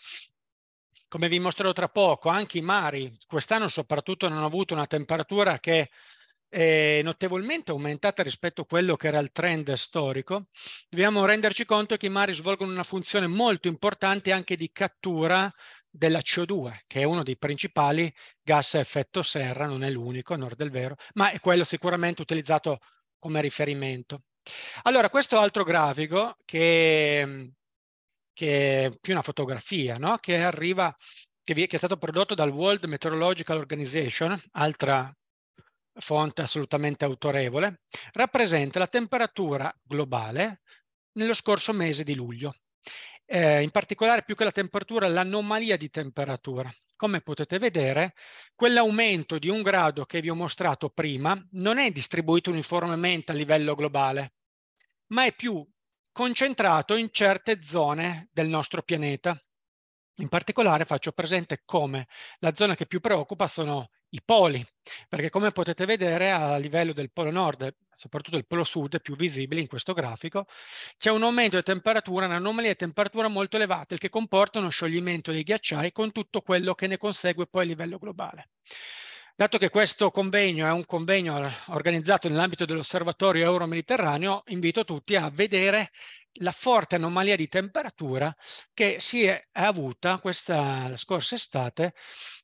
come vi mostrerò tra poco, anche i mari quest'anno soprattutto hanno avuto una temperatura che è notevolmente aumentata rispetto a quello che era il trend storico, dobbiamo renderci conto che i mari svolgono una funzione molto importante anche di cattura della CO2, che è uno dei principali gas a effetto serra, non è l'unico, onor del vero, ma è quello sicuramente utilizzato come riferimento. Allora, questo altro grafico, che, mm, che è più una fotografia, no? che, arriva, che, vi, che è stato prodotto dal World Meteorological Organization, altra fonte assolutamente autorevole, rappresenta la temperatura globale nello scorso mese di luglio eh, in particolare più che la temperatura, l'anomalia di temperatura. Come potete vedere, quell'aumento di un grado che vi ho mostrato prima non è distribuito uniformemente a livello globale, ma è più concentrato in certe zone del nostro pianeta. In particolare faccio presente come la zona che più preoccupa sono i poli, perché come potete vedere a livello del polo nord, soprattutto il polo sud, più visibile in questo grafico, c'è un aumento di temperatura, un'anomalia di temperatura molto elevata, il che comporta uno scioglimento dei ghiacciai con tutto quello che ne consegue poi a livello globale. Dato che questo convegno è un convegno organizzato nell'ambito dell'Osservatorio Euro-Mediterraneo, invito tutti a vedere la forte anomalia di temperatura che si è avuta questa scorsa estate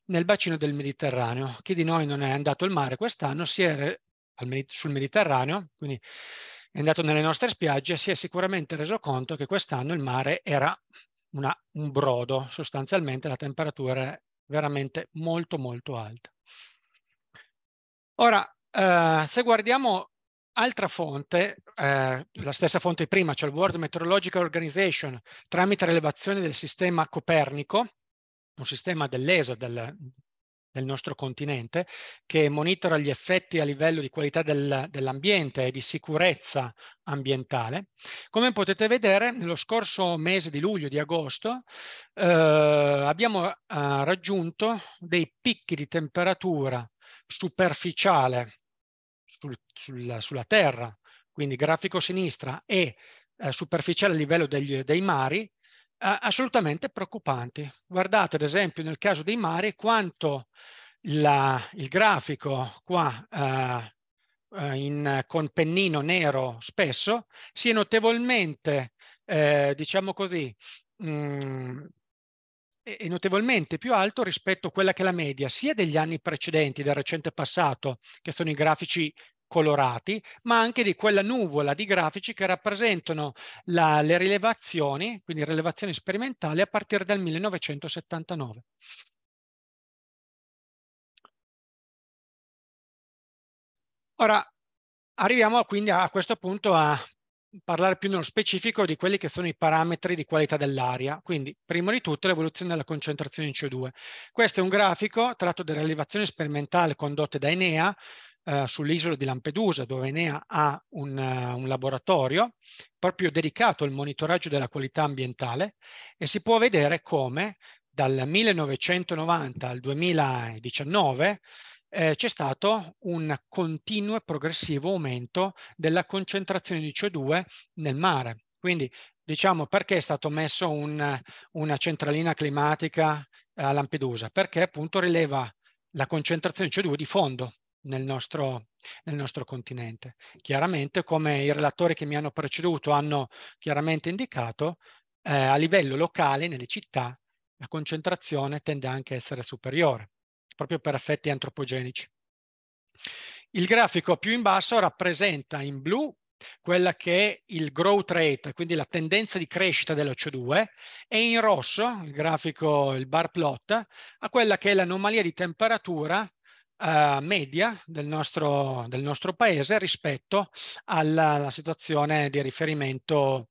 nel bacino del Mediterraneo. Chi di noi non è andato al mare quest'anno si è sul Mediterraneo, quindi è andato nelle nostre spiagge, e si è sicuramente reso conto che quest'anno il mare era una, un brodo, sostanzialmente la temperatura è veramente molto molto alta. Ora, eh, se guardiamo Altra fonte, eh, la stessa fonte di prima, cioè il World Meteorological Organization, tramite rilevazione del sistema Copernico, un sistema dell'ESA, del, del nostro continente, che monitora gli effetti a livello di qualità del, dell'ambiente e di sicurezza ambientale. Come potete vedere, nello scorso mese di luglio, di agosto, eh, abbiamo eh, raggiunto dei picchi di temperatura superficiale sul, sul, sulla terra, quindi grafico sinistra e eh, superficiale a livello degli, dei mari, eh, assolutamente preoccupanti. Guardate ad esempio nel caso dei mari quanto la, il grafico qua eh, eh in, con pennino nero spesso sia notevolmente, eh, diciamo così, mh, mm, è notevolmente più alto rispetto a quella che è la media sia degli anni precedenti, del recente passato, che sono i grafici colorati, ma anche di quella nuvola di grafici che rappresentano la, le rilevazioni, quindi rilevazioni sperimentali, a partire dal 1979. Ora, arriviamo quindi a, a questo punto a parlare più nello specifico di quelli che sono i parametri di qualità dell'aria, quindi prima di tutto l'evoluzione della concentrazione di CO2. Questo è un grafico tratto da rilevazioni sperimentali condotte da Enea eh, sull'isola di Lampedusa, dove Enea ha un, uh, un laboratorio proprio dedicato al monitoraggio della qualità ambientale e si può vedere come dal 1990 al 2019 eh, c'è stato un continuo e progressivo aumento della concentrazione di CO2 nel mare. Quindi diciamo perché è stato messo un, una centralina climatica a Lampedusa? Perché appunto rileva la concentrazione di CO2 di fondo nel nostro, nel nostro continente. Chiaramente, come i relatori che mi hanno preceduto hanno chiaramente indicato, eh, a livello locale, nelle città, la concentrazione tende anche a essere superiore proprio per effetti antropogenici. Il grafico più in basso rappresenta in blu quella che è il growth rate, quindi la tendenza di crescita della co 2 e in rosso, il grafico, il bar plot, a quella che è l'anomalia di temperatura eh, media del nostro, del nostro, paese rispetto alla, alla situazione di riferimento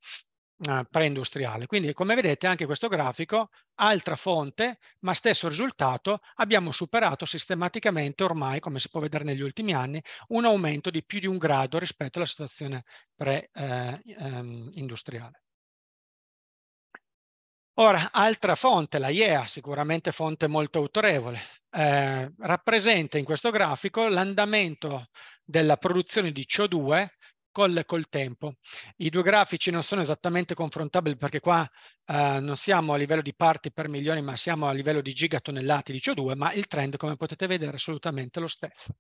eh, preindustriale. Quindi come vedete anche questo grafico, altra fonte, ma stesso risultato, abbiamo superato sistematicamente ormai, come si può vedere negli ultimi anni, un aumento di più di un grado rispetto alla situazione pre-industriale. Eh, ehm, Ora, altra fonte, la IEA, sicuramente fonte molto autorevole, eh, rappresenta in questo grafico l'andamento della produzione di CO2 col, col tempo. I due grafici non sono esattamente confrontabili perché qua eh, non siamo a livello di parti per milioni, ma siamo a livello di gigatonnellati di CO2, ma il trend, come potete vedere, è assolutamente lo stesso.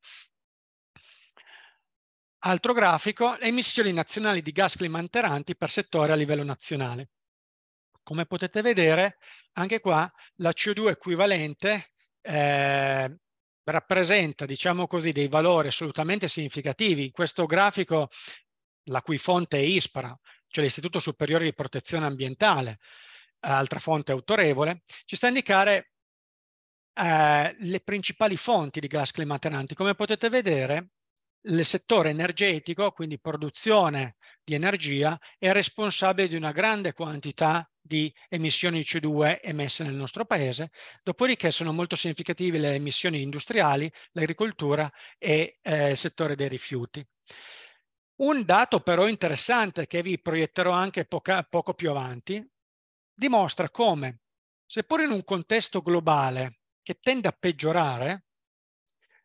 Altro grafico, le emissioni nazionali di gas climanteranti per settore a livello nazionale. Come potete vedere, anche qua la CO2 equivalente eh, rappresenta, diciamo così, dei valori assolutamente significativi. In questo grafico la cui fonte è ISPRA, cioè l'Istituto Superiore di Protezione Ambientale, eh, altra fonte autorevole, ci sta a indicare eh, le principali fonti di gas climateranti. Come potete vedere, il settore energetico, quindi produzione di energia, è responsabile di una grande quantità di emissioni di CO2 emesse nel nostro paese, dopodiché sono molto significative le emissioni industriali, l'agricoltura e eh, il settore dei rifiuti. Un dato però interessante che vi proietterò anche poca, poco più avanti dimostra come, seppur in un contesto globale che tende a peggiorare,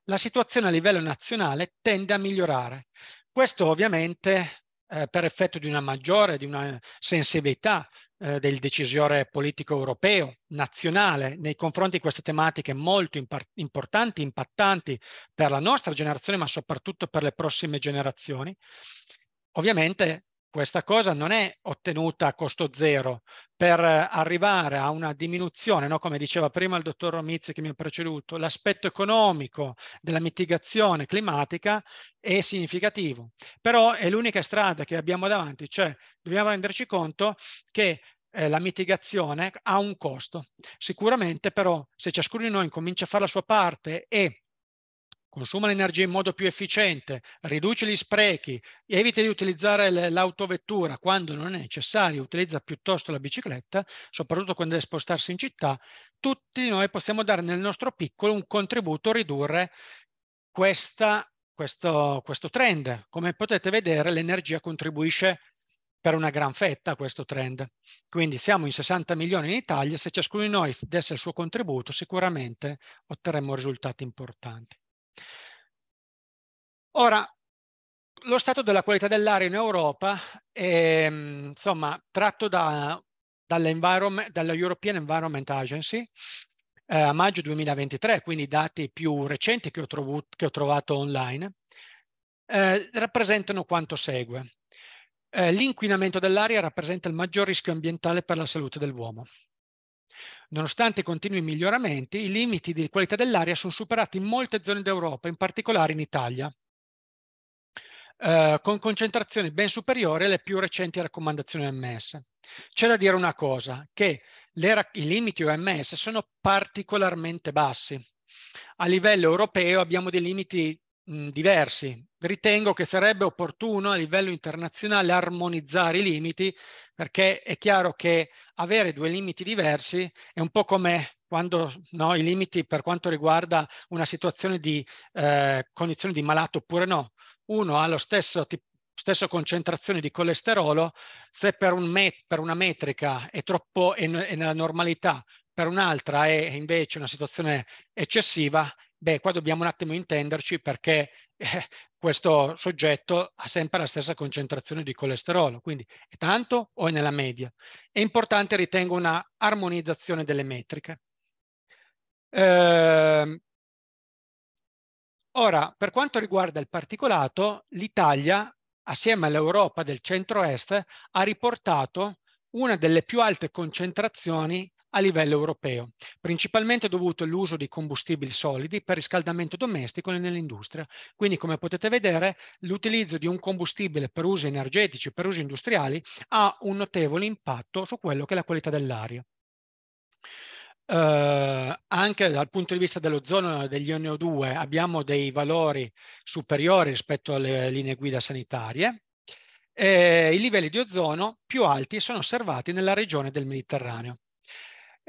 la situazione a livello nazionale tende a migliorare. Questo ovviamente eh, per effetto di una maggiore, di una sensibilità eh, del decisore politico europeo, nazionale, nei confronti di queste tematiche molto importanti, impattanti per la nostra generazione, ma soprattutto per le prossime generazioni, ovviamente questa cosa non è ottenuta a costo zero per eh, arrivare a una diminuzione, no? come diceva prima il dottor Romizzi che mi ha preceduto, l'aspetto economico della mitigazione climatica è significativo, però è l'unica strada che abbiamo davanti, cioè dobbiamo renderci conto che eh, la mitigazione ha un costo. Sicuramente però se ciascuno di noi comincia a fare la sua parte e consuma l'energia in modo più efficiente, riduce gli sprechi, evita di utilizzare l'autovettura quando non è necessario, utilizza piuttosto la bicicletta, soprattutto quando deve spostarsi in città, tutti noi possiamo dare nel nostro piccolo un contributo a ridurre questa, questo, questo trend. Come potete vedere l'energia contribuisce per una gran fetta a questo trend. Quindi siamo in 60 milioni in Italia, se ciascuno di noi desse il suo contributo sicuramente otterremmo risultati importanti. Ora, lo stato della qualità dell'aria in Europa è ehm, insomma, tratto da, dalla European Environment Agency eh, a maggio 2023, quindi i dati più recenti che ho, trovato, che ho trovato online, eh, rappresentano quanto segue. Eh, L'inquinamento dell'aria rappresenta il maggior rischio ambientale per la salute dell'uomo. Nonostante i continui miglioramenti, i limiti di qualità dell'aria sono superati in molte zone d'Europa, in particolare in Italia, eh, con concentrazioni ben superiori alle più recenti raccomandazioni OMS. C'è da dire una cosa, che le, i limiti OMS sono particolarmente bassi. A livello europeo abbiamo dei limiti mh, mm, diversi. Ritengo che sarebbe opportuno a livello internazionale armonizzare i limiti perché è chiaro che avere due limiti diversi è un po' come quando no, i limiti per quanto riguarda una situazione di eh, condizione di malato oppure no. Uno ha lo stesso tipo stessa concentrazione di colesterolo, se per, un met- per una metrica è troppo è, è nella normalità, per un'altra è invece una situazione eccessiva, Beh, qua dobbiamo un attimo intenderci perché eh, questo soggetto ha sempre la stessa concentrazione di colesterolo, quindi è tanto o è nella media. È importante, ritengo, una armonizzazione delle metriche. Eh, ora, per quanto riguarda il particolato, l'Italia, assieme all'Europa del centro-est, ha riportato una delle più alte concentrazioni a livello europeo, principalmente dovuto all'uso di combustibili solidi per riscaldamento domestico e nell'industria. Quindi, come potete vedere, l'utilizzo di un combustibile per usi energetici, per usi industriali, ha un notevole impatto su quello che è la qualità dell'aria. Uh, anche dal punto di vista dell'ozono e degli NO2 abbiamo dei valori superiori rispetto alle linee guida sanitarie. E I livelli di ozono più alti sono osservati nella regione del Mediterraneo.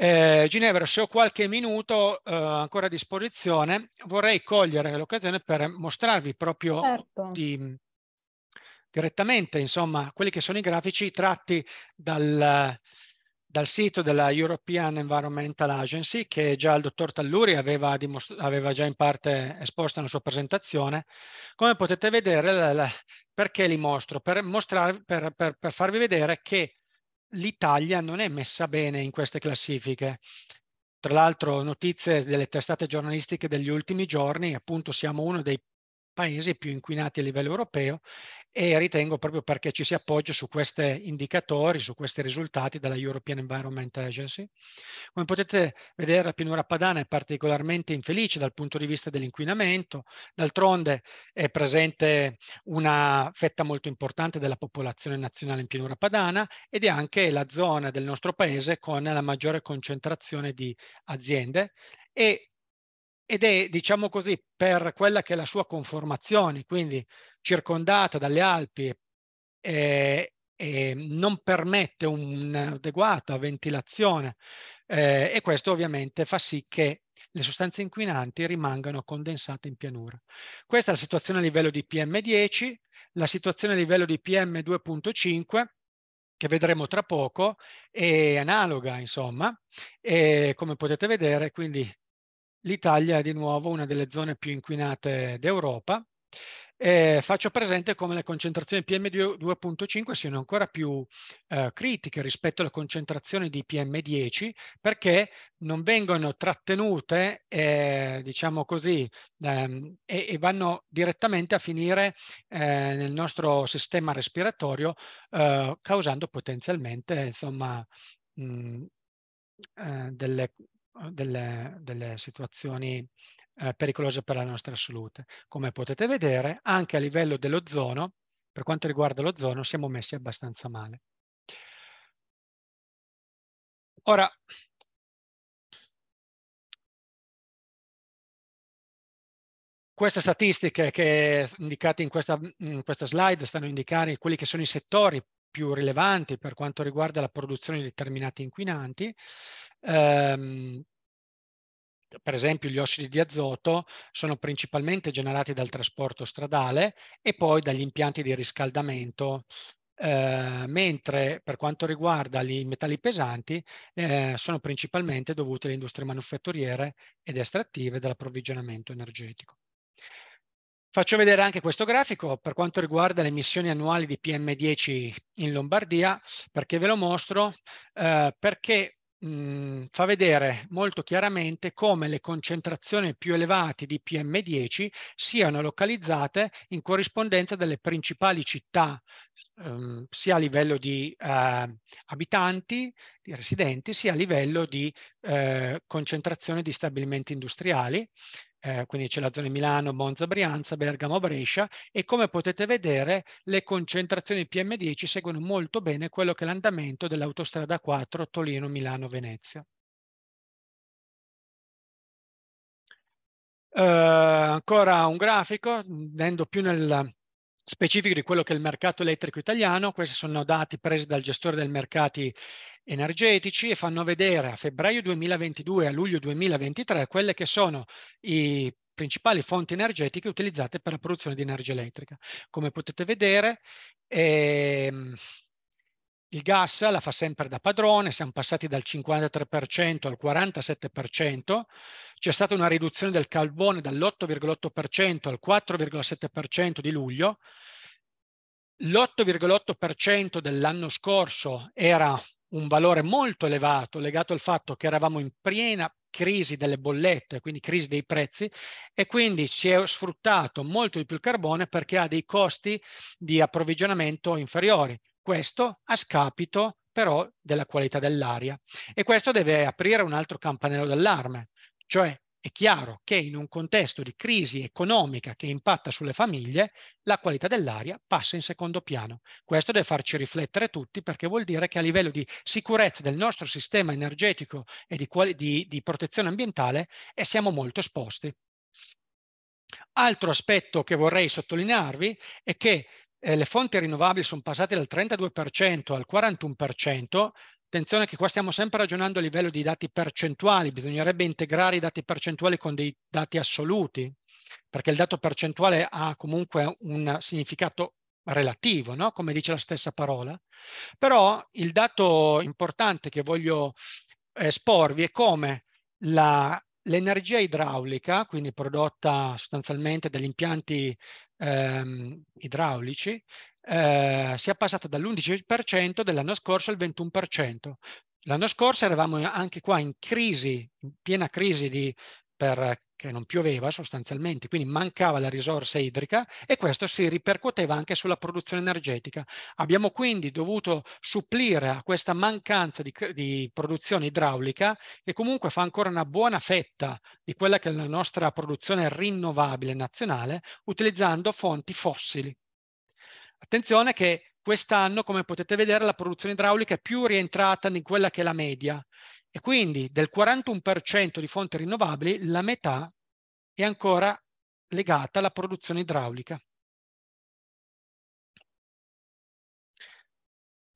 Eh, Ginevra, se ho qualche minuto eh, ancora a disposizione, vorrei cogliere l'occasione per mostrarvi proprio certo. di, direttamente, insomma, quelli che sono i grafici tratti dal, dal, sito della European Environmental Agency, che già il dottor Talluri aveva, aveva già in parte esposto nella sua presentazione. Come potete vedere, la, la, perché li mostro? Per, mostrar, per, per, per farvi vedere che l'Italia non è messa bene in queste classifiche. Tra l'altro notizie delle testate giornalistiche degli ultimi giorni, appunto siamo uno dei paesi più inquinati a livello europeo e ritengo proprio perché ci si appoggia su questi indicatori, su questi risultati della European Environment Agency. Come potete vedere la pianura padana è particolarmente infelice dal punto di vista dell'inquinamento, d'altronde è presente una fetta molto importante della popolazione nazionale in pianura padana ed è anche la zona del nostro paese con la maggiore concentrazione di aziende e, ed è, diciamo così, per quella che è la sua conformazione, quindi circondata dalle Alpi eh, e non permette un'adeguata ventilazione eh, e questo ovviamente fa sì che le sostanze inquinanti rimangano condensate in pianura. Questa è la situazione a livello di PM10, la situazione a livello di PM2.5 che vedremo tra poco è analoga insomma e come potete vedere quindi l'Italia è di nuovo una delle zone più inquinate d'Europa eh, faccio presente come le concentrazioni PM2.5 siano ancora più eh, critiche rispetto alle concentrazioni di PM10 perché non vengono trattenute, eh, diciamo così, ehm, e, e, vanno direttamente a finire eh, nel nostro sistema respiratorio eh, causando potenzialmente insomma, mh, eh, delle, delle, delle situazioni eh, pericolose per la nostra salute. Come potete vedere, anche a livello dell'ozono, per quanto riguarda l'ozono, siamo messi abbastanza male. Ora, queste statistiche che indicate in questa, in questa slide stanno a indicare quelli che sono i settori più rilevanti per quanto riguarda la produzione di determinati inquinanti. Ehm, per esempio gli ossidi di azoto, sono principalmente generati dal trasporto stradale e poi dagli impianti di riscaldamento, eh, mentre per quanto riguarda i metalli pesanti eh, sono principalmente dovuti alle industrie manufatturiere ed estrattive dell'approvvigionamento energetico. Faccio vedere anche questo grafico per quanto riguarda le emissioni annuali di PM10 in Lombardia, perché ve lo mostro, eh, perché mh, mm, fa vedere molto chiaramente come le concentrazioni più elevate di PM10 siano localizzate in corrispondenza delle principali città, ehm, sia a livello di eh, abitanti, di residenti, sia a livello di eh, concentrazione di stabilimenti industriali, eh, quindi c'è la zona di Milano, Monza, Brianza, Bergamo, Brescia e come potete vedere le concentrazioni PM10 seguono molto bene quello che è l'andamento dell'autostrada 4 Tolino, Milano, Venezia. Uh, ancora un grafico, andando più nel specifico di quello che è il mercato elettrico italiano, questi sono dati presi dal gestore del mercati energetici e fanno vedere a febbraio 2022 e a luglio 2023 quelle che sono i principali fonti energetiche utilizzate per la produzione di energia elettrica. Come potete vedere, ehm, il gas la fa sempre da padrone, siamo passati dal 53% al 47%, c'è stata una riduzione del carbone dall'8,8% al 4,7% di luglio, l'8,8% dell'anno scorso era un valore molto elevato legato al fatto che eravamo in piena crisi delle bollette, quindi crisi dei prezzi, e quindi si è sfruttato molto di più il carbone perché ha dei costi di approvvigionamento inferiori. Questo a scapito però della qualità dell'aria. E questo deve aprire un altro campanello d'allarme, cioè è chiaro che in un contesto di crisi economica che impatta sulle famiglie, la qualità dell'aria passa in secondo piano. Questo deve farci riflettere tutti perché vuol dire che a livello di sicurezza del nostro sistema energetico e di, di, di protezione ambientale eh, siamo molto esposti. Altro aspetto che vorrei sottolinearvi è che eh, le fonti rinnovabili sono passate dal 32% al 41%, Attenzione che qua stiamo sempre ragionando a livello di dati percentuali, bisognerebbe integrare i dati percentuali con dei dati assoluti, perché il dato percentuale ha comunque un significato relativo, no? come dice la stessa parola. Però il dato importante che voglio esporvi è come l'energia idraulica, quindi prodotta sostanzialmente dagli impianti ehm, idraulici, eh, si è passata dall'11% dell'anno scorso al 21%. L'anno scorso eravamo anche qua in crisi, in piena crisi di, perché non pioveva sostanzialmente, quindi mancava la risorsa idrica e questo si ripercuoteva anche sulla produzione energetica. Abbiamo quindi dovuto supplire a questa mancanza di, di produzione idraulica che comunque fa ancora una buona fetta di quella che è la nostra produzione rinnovabile nazionale utilizzando fonti fossili. Attenzione che quest'anno, come potete vedere, la produzione idraulica è più rientrata di quella che è la media e quindi del 41% di fonti rinnovabili la metà è ancora legata alla produzione idraulica.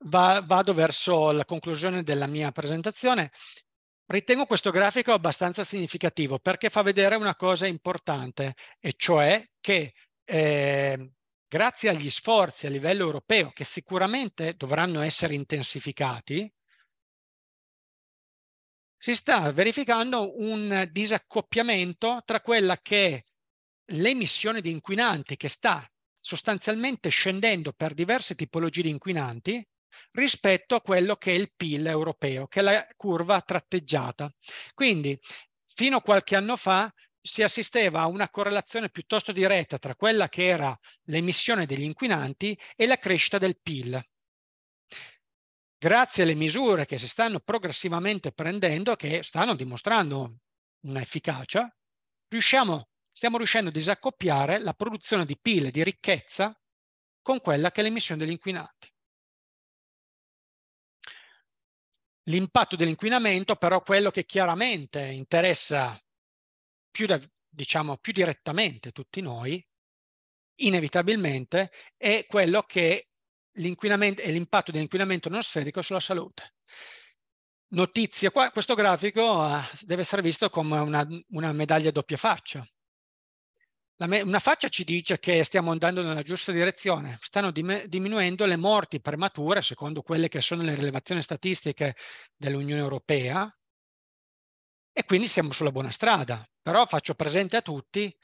Va, vado verso la conclusione della mia presentazione. Ritengo questo grafico abbastanza significativo perché fa vedere una cosa importante, e cioè che eh, grazie agli sforzi a livello europeo, che sicuramente dovranno essere intensificati, si sta verificando un disaccoppiamento tra quella che è l'emissione di inquinanti che sta sostanzialmente scendendo per diverse tipologie di inquinanti rispetto a quello che è il PIL europeo, che è la curva tratteggiata. Quindi, fino a qualche anno fa, si assisteva a una correlazione piuttosto diretta tra quella che era l'emissione degli inquinanti e la crescita del PIL. Grazie alle misure che si stanno progressivamente prendendo, che stanno dimostrando un'efficacia, stiamo riuscendo a disaccoppiare la produzione di PIL, di ricchezza, con quella che è l'emissione degli inquinanti. L'impatto dell'inquinamento, però quello che chiaramente interessa più, da, diciamo, più direttamente tutti noi, inevitabilmente, è quello che l'inquinamento e l'impatto dell'inquinamento atmosferico sulla salute. Notizia, qua, questo grafico ah, deve essere visto come una, una medaglia a doppia faccia. Me, una faccia ci dice che stiamo andando nella giusta direzione, stanno dim, diminuendo le morti premature, secondo quelle che sono le rilevazioni statistiche dell'Unione Europea, e quindi siamo sulla buona strada. Però faccio presente a tutti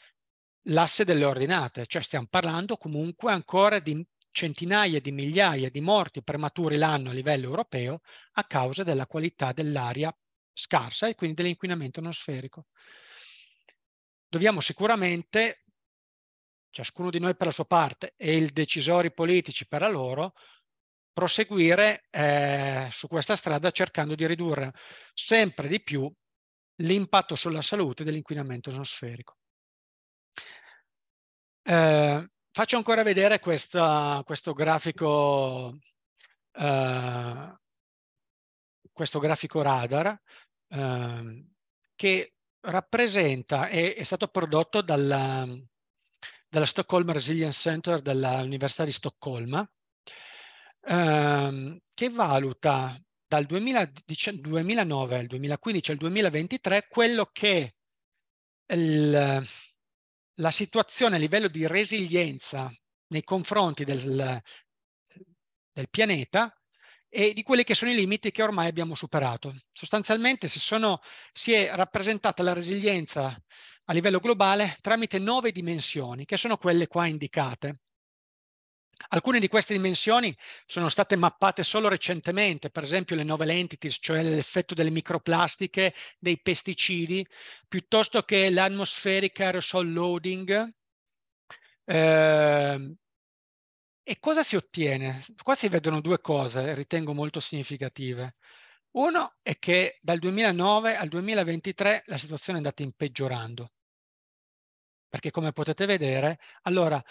l'asse delle ordinate, cioè stiamo parlando comunque ancora di centinaia di migliaia di morti prematuri l'anno a livello europeo a causa della qualità dell'aria scarsa e quindi dell'inquinamento atmosferico. Dobbiamo sicuramente, ciascuno di noi per la sua parte e i decisori politici per la loro, proseguire eh, su questa strada cercando di ridurre sempre di più l'impatto sulla salute dell'inquinamento atmosferico. Eh, faccio ancora vedere questa, questo, grafico, eh, questo grafico radar eh, che rappresenta, è, è stato prodotto dalla, dalla Stockholm Resilience Center dell'Università di Stoccolma, ehm, che valuta dal 2009 al 2015 al 2023 quello che il, la situazione a livello di resilienza nei confronti del, del pianeta e di quelli che sono i limiti che ormai abbiamo superato. Sostanzialmente si, sono, si, è rappresentata la resilienza a livello globale tramite nove dimensioni, che sono quelle qua indicate. Alcune di queste dimensioni sono state mappate solo recentemente, per esempio le novel entities, cioè l'effetto delle microplastiche, dei pesticidi, piuttosto che l'atmospheric aerosol loading. Eh, e cosa si ottiene? Qua si vedono due cose, ritengo molto significative. Uno è che dal 2009 al 2023 la situazione è andata impeggiorando, perché come potete vedere, allora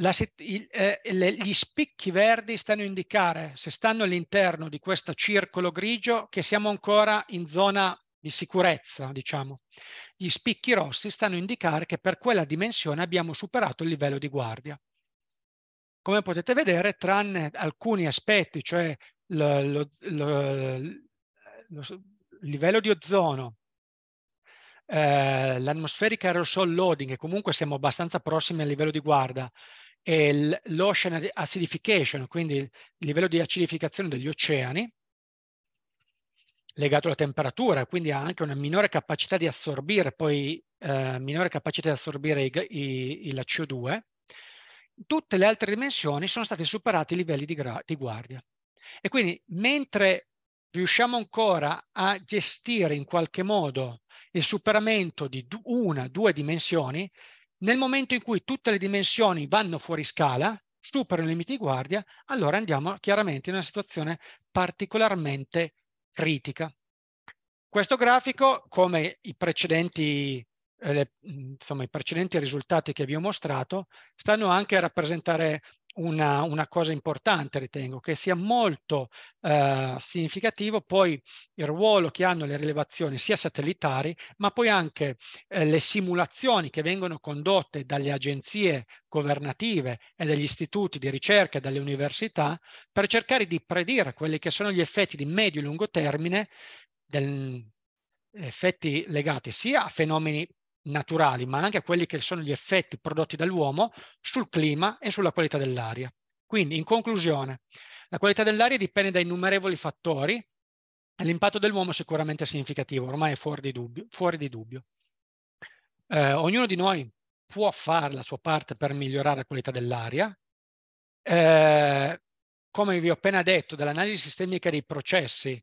la, il, eh, le, gli spicchi verdi stanno a indicare, se stanno all'interno di questo circolo grigio, che siamo ancora in zona di sicurezza, diciamo. Gli spicchi rossi stanno a indicare che per quella dimensione abbiamo superato il livello di guardia. Come potete vedere, tranne alcuni aspetti, cioè lo, lo, lo, lo livello di ozono, eh, l'atmosferica aerosol loading, e comunque siamo abbastanza prossimi al livello di guardia, l'ocean acidification, quindi il livello di acidificazione degli oceani, legato alla temperatura, quindi ha anche una minore capacità di assorbire, poi, eh, minore capacità di assorbire i, i, la CO2, tutte le altre dimensioni sono stati superati i livelli di, di guardia. E quindi mentre riusciamo ancora a gestire in qualche modo il superamento di una, due dimensioni, nel momento in cui tutte le dimensioni vanno fuori scala, superano i limiti di guardia, allora andiamo chiaramente in una situazione particolarmente critica. Questo grafico, come i precedenti, eh, insomma, i precedenti risultati che vi ho mostrato, stanno anche a rappresentare una, una, cosa importante, ritengo, che sia molto eh, significativo poi il ruolo che hanno le rilevazioni sia satellitari, ma poi anche eh, le simulazioni che vengono condotte dalle agenzie governative e dagli istituti di ricerca e dalle università per cercare di predire quelli che sono gli effetti di medio e lungo termine del, effetti legati sia a fenomeni naturali, ma anche a quelli che sono gli effetti prodotti dall'uomo sul clima e sulla qualità dell'aria. Quindi, in conclusione, la qualità dell'aria dipende da innumerevoli fattori e l'impatto dell'uomo è sicuramente significativo, ormai è fuori di dubbio. Fuori di dubbio. Eh, ognuno di noi può fare la sua parte per migliorare la qualità dell'aria. Eh, come vi ho appena detto, dall'analisi sistemica dei processi,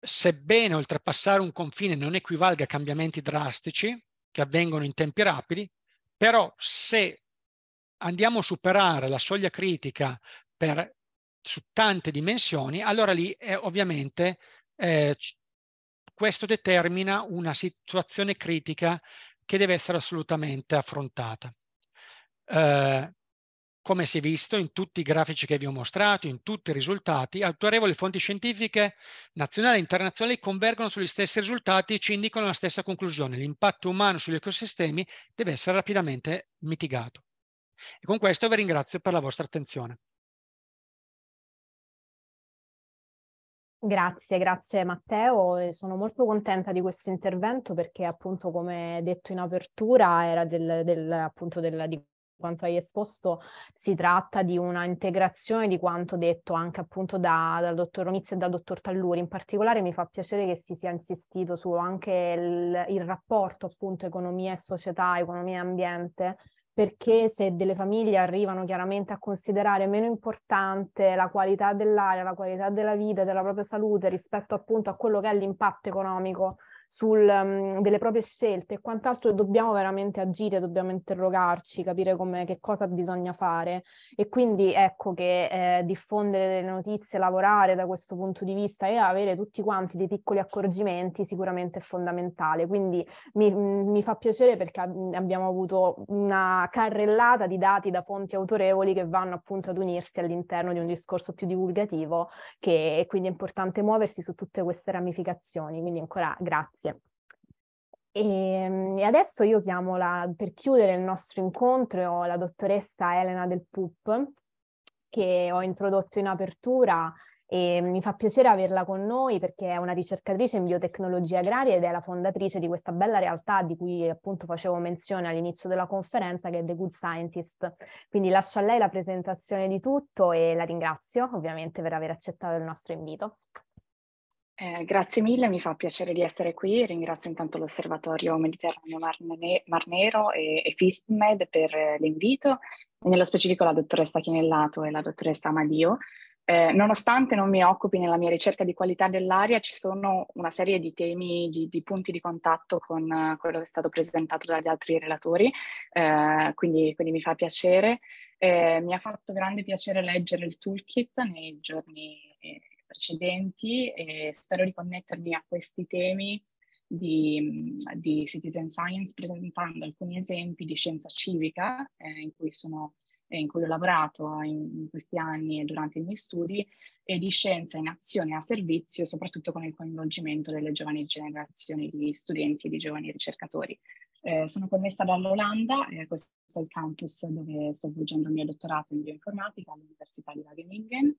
sebbene oltrepassare un confine non equivalga a cambiamenti drastici, che avvengono in tempi rapidi, però se andiamo a superare la soglia critica per, su tante dimensioni, allora lì è, ovviamente eh, questo determina una situazione critica che deve essere assolutamente affrontata. Eh, come si è visto in tutti i grafici che vi ho mostrato, in tutti i risultati, autorevoli fonti scientifiche nazionali e internazionali convergono sugli stessi risultati e ci indicano la stessa conclusione. L'impatto umano sugli ecosistemi deve essere rapidamente mitigato. E con questo vi ringrazio per la vostra attenzione. Grazie, grazie Matteo. Sono molto contenta di questo intervento perché appunto come detto in apertura era del, del appunto del, di quanto hai esposto si tratta di una integrazione di quanto detto anche appunto da, dal dottor Onizzi e dal dottor Talluri. In particolare mi fa piacere che si sia insistito su anche il, il rapporto appunto economia e società, economia e ambiente, perché se delle famiglie arrivano chiaramente a considerare meno importante la qualità dell'aria, la qualità della vita, della propria salute rispetto appunto a quello che è l'impatto economico sul, um, delle proprie scelte e quant'altro, dobbiamo veramente agire, dobbiamo interrogarci, capire come, che cosa bisogna fare. E quindi ecco che eh, diffondere le notizie, lavorare da questo punto di vista e avere tutti quanti dei piccoli accorgimenti sicuramente è fondamentale. Quindi mi, mhmm, mi fa piacere perché abbiamo avuto una carrellata di dati da fonti autorevoli che vanno appunto ad unirsi all'interno di un discorso più divulgativo che quindi è importante muoversi su tutte queste ramificazioni. Quindi ancora grazie. Grazie. E, ehm, e adesso io chiamo la, per chiudere il nostro incontro la dottoressa Elena Del Pup, che ho introdotto in apertura e mi fa piacere averla con noi perché è una ricercatrice in biotecnologia agraria ed è la fondatrice di questa bella realtà di cui appunto facevo menzione all'inizio della conferenza che è The Good Scientist. Quindi lascio a lei la presentazione di tutto e la ringrazio ovviamente per aver accettato il nostro invito. Eh, grazie mille, mi fa piacere di essere qui. Ringrazio intanto l'Osservatorio Mediterraneo Mar Nero e, e FISMED per eh, l'invito, e nello specifico la dottoressa Chinellato e la dottoressa Amadio. Eh, nonostante non mi occupi nella mia ricerca di qualità dell'aria, ci sono una serie di temi, di, di punti di contatto con uh, quello che è stato presentato dagli altri relatori, eh, quindi, quindi, mi fa piacere. Eh, mi ha fatto grande piacere leggere il toolkit nei giorni eh, precedenti e spero di connettermi a questi temi di, di Citizen Science presentando alcuni esempi di scienza civica eh, in cui sono eh, in cui ho lavorato eh, in, questi anni e durante i miei studi, e di scienza in azione a servizio, soprattutto con il coinvolgimento delle giovani generazioni di studenti e di giovani ricercatori. Eh, sono connessa dall'Olanda, eh, questo è il campus dove sto svolgendo il mio dottorato in bioinformatica all'Università di Wageningen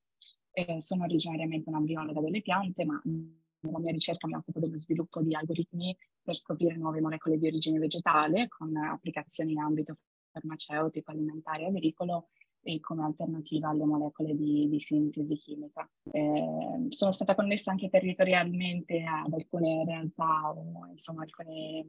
eh, sono originariamente una biologa delle piante, ma nella mia ricerca mi occupo dello sviluppo di algoritmi per scoprire nuove molecole di origine vegetale con applicazioni in ambito farmaceutico, alimentare e agricolo e come alternativa alle molecole di, di sintesi chimica. Eh, sono stata connessa anche territorialmente ad alcune realtà, insomma alcune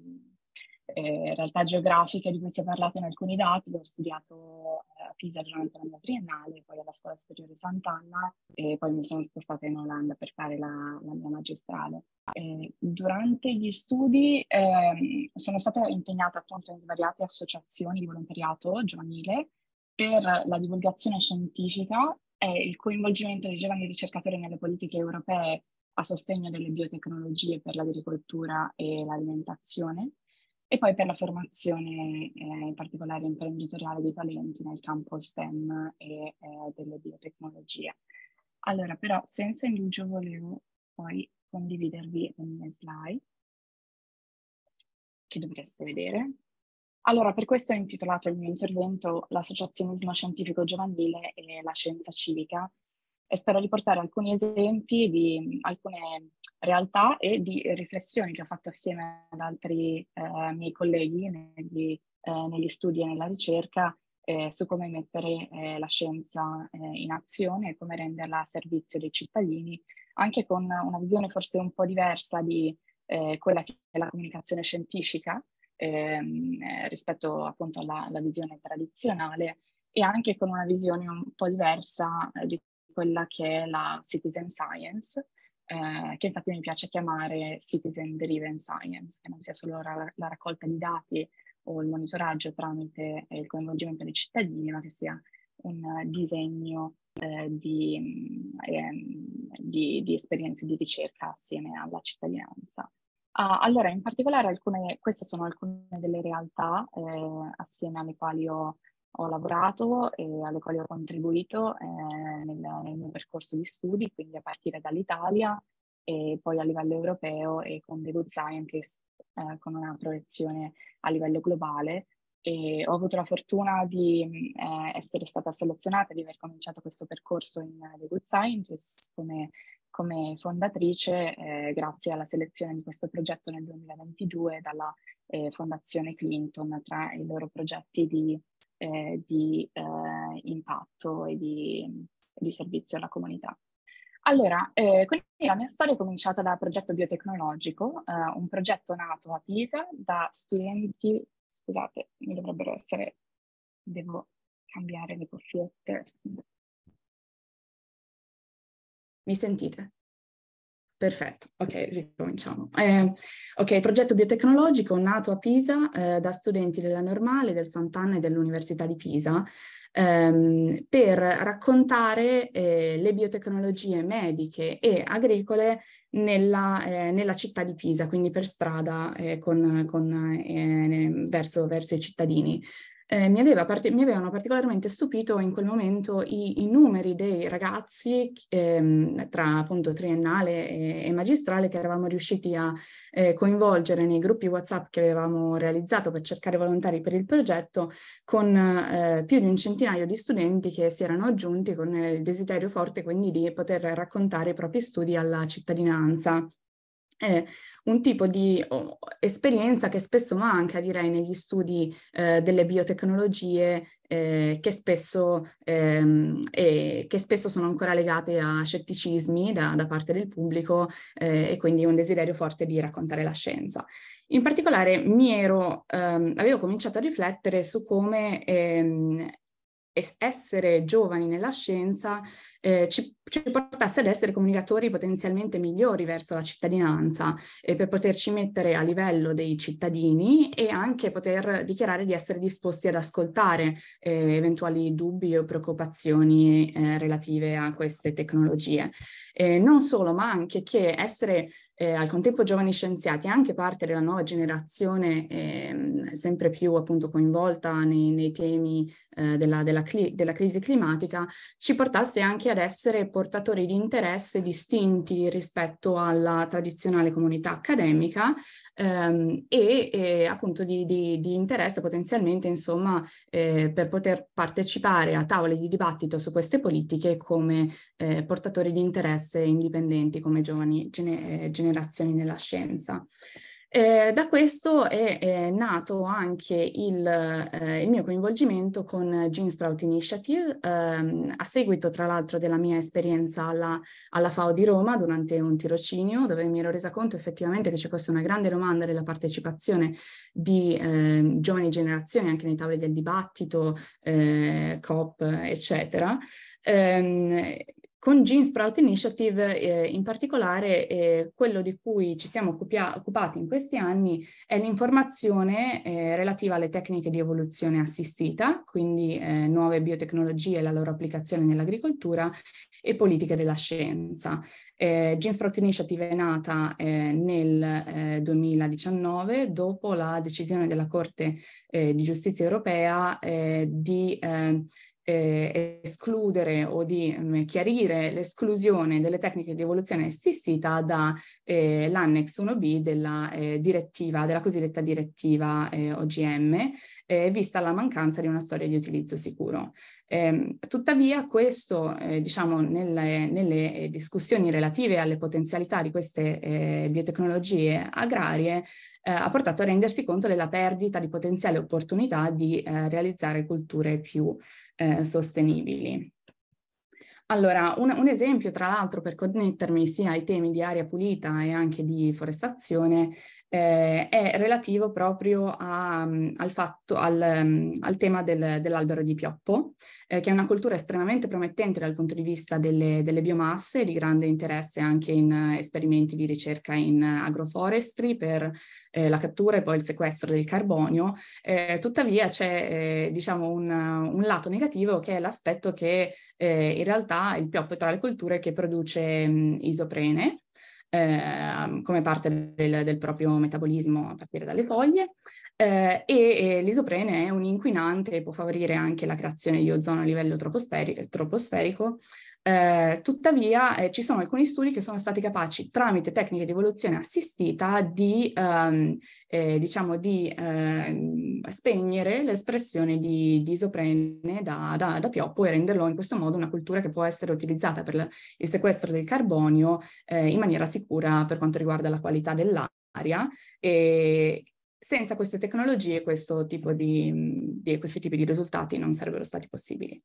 eh, realtà geografiche di cui si è parlato in alcuni dati, l'ho studiato a eh, Pisa durante la mia triennale, poi alla Scuola Superiore Sant'Anna e poi mi sono spostata in Olanda per fare la, la mia magistrale. E durante gli studi eh, sono stata impegnata appunto in svariate associazioni di volontariato giovanile per la divulgazione scientifica e il coinvolgimento dei giovani ricercatori nelle politiche europee a sostegno delle biotecnologie per l'agricoltura e l'alimentazione e poi per la formazione eh, in particolare imprenditoriale dei talenti nel campo STEM e eh, delle biotecnologie. Allora, però, senza indugio volevo poi condividervi le mie slide che dovreste vedere. Allora, per questo ho intitolato il mio intervento L'associazionismo scientifico giovanile e la scienza civica e spero di portare alcuni esempi di alcune realtà e di riflessioni che ho fatto assieme ad altri eh, miei colleghi negli, eh, negli, studi e nella ricerca eh, su come mettere eh, la scienza eh, in azione e come renderla a servizio dei cittadini, anche con una visione forse un po' diversa di eh, quella che è la comunicazione scientifica ehm, rispetto appunto alla, alla visione tradizionale e anche con una visione un po' diversa eh, di quella che è la citizen science, eh, che infatti mi piace chiamare citizen driven science, che non sia solo la, la raccolta di dati o il monitoraggio tramite eh, il coinvolgimento dei cittadini, ma che sia un disegno eh, di, mm, ehm, di, di, esperienze di ricerca assieme alla cittadinanza. Ah, allora, in particolare alcune, queste sono alcune delle realtà eh, assieme alle quali ho ho lavorato e alle quali ho contribuito eh, nel, nel, mio percorso di studi, quindi a partire dall'Italia e poi a livello europeo e con The Good Scientist eh, con una proiezione a livello globale. E ho avuto la fortuna di eh, essere stata selezionata, di aver cominciato questo percorso in The Good Scientist come, come fondatrice eh, grazie alla selezione di questo progetto nel 2022 dalla eh, Fondazione Clinton tra i loro progetti di eh, di eh, impatto e di, di, servizio alla comunità. Allora, eh, quindi la mia storia è cominciata da progetto biotecnologico, eh, un progetto nato a Pisa da studenti, scusate, mi dovrebbero essere, devo cambiare le cuffiette. Mi sentite? Perfetto, ok, ricominciamo. Eh, ok, progetto biotecnologico nato a Pisa eh, da studenti della Normale, del Sant'Anna e dell'Università di Pisa ehm, per raccontare eh, le biotecnologie mediche e agricole nella, eh, nella, città di Pisa, quindi per strada eh, con, con, eh, verso, verso, i cittadini eh, mi, aveva part- mi, avevano particolarmente stupito in quel momento i, i numeri dei ragazzi ehm, tra appunto triennale e, e, magistrale che eravamo riusciti a eh, coinvolgere nei gruppi WhatsApp che avevamo realizzato per cercare volontari per il progetto, con eh, più di un centinaio di studenti che si erano aggiunti con il desiderio forte quindi di poter raccontare i propri studi alla cittadinanza eh, un tipo di oh, esperienza che spesso manca, direi, negli studi eh, delle biotecnologie eh, che, spesso, ehm, che, spesso, sono ancora legate a scetticismi da, da parte del pubblico eh, e quindi un desiderio forte di raccontare la scienza. In particolare mi ero, ehm, avevo cominciato a riflettere su come ehm, essere giovani nella scienza eh, ci, ci, portasse ad essere comunicatori potenzialmente migliori verso la cittadinanza e eh, per poterci mettere a livello dei cittadini e anche poter dichiarare di essere disposti ad ascoltare eh, eventuali dubbi o preoccupazioni eh, relative a queste tecnologie. non solo, ma anche che essere eh, al contempo giovani scienziati, e anche parte della nuova generazione eh, sempre più appunto coinvolta nei, nei temi eh, della, della, cli- della crisi climatica, ci portasse anche ad essere portatori di interesse distinti rispetto alla tradizionale comunità accademica ehm, e, e, appunto di, di, di, interesse potenzialmente insomma eh, per poter partecipare a tavole di dibattito su queste politiche come eh, portatori di interesse indipendenti come giovani gene, eh, generazioni nella scienza. Eh, da questo è, è, nato anche il, eh, il mio coinvolgimento con Gene Sprout Initiative, ehm, a seguito tra l'altro della mia esperienza alla, alla, FAO di Roma durante un tirocinio, dove mi ero resa conto effettivamente che c'è questa una grande domanda della partecipazione di eh, giovani generazioni anche nei tavoli del dibattito, eh, COP, eccetera. Ehm, con Gene Sprout Initiative eh, in particolare eh, quello di cui ci siamo occupia- occupati in questi anni è l'informazione eh, relativa alle tecniche di evoluzione assistita, quindi eh, nuove biotecnologie e la loro applicazione nell'agricoltura e politiche della scienza. Eh, Sprout Initiative è nata eh, nel 2019 eh, dopo la decisione della Corte di Giustizia Europea di eh, escludere o di mh, mm, chiarire l'esclusione delle tecniche di evoluzione assistita dall'annex eh, 1b della eh, direttiva, della cosiddetta direttiva eh, OGM, eh, vista la mancanza di una storia di utilizzo sicuro. Eh, tuttavia questo, eh, diciamo, nelle, nelle, eh, discussioni relative alle potenzialità di queste eh, biotecnologie agrarie eh, ha portato a rendersi conto della perdita di potenziale opportunità di eh, realizzare culture più sostenibili. Allora, un, un, esempio, tra l'altro, per connettermi sia ai temi di aria pulita e anche di forestazione, eh, è relativo proprio a, mm, al, fatto, al, mm, al tema del, dell'albero di pioppo, eh, che è una cultura estremamente promettente dal punto di vista delle, delle biomasse, di grande interesse anche in eh, esperimenti di ricerca in agroforestry per eh, la cattura e poi il sequestro del carbonio. Eh, tuttavia c'è eh, diciamo un, un, lato negativo che è l'aspetto che in realtà il pioppo è tra le culture che produce mh, mm, isoprene eh, come parte del, del, proprio metabolismo a partire dalle foglie eh, e, e l'isoprene è un inquinante e può favorire anche la creazione di ozono a livello troposferico, troposferico eh, tuttavia eh, ci sono alcuni studi che sono stati capaci tramite tecniche di evoluzione assistita di, ehm, eh, diciamo di ehm, spegnere l'espressione di, di isoprene da, da, da, pioppo e renderlo in questo modo una cultura che può essere utilizzata per il sequestro del carbonio eh, in maniera sicura per quanto riguarda la qualità dell'aria e, senza queste tecnologie questo tipo di, di, questi tipi di risultati non sarebbero stati possibili.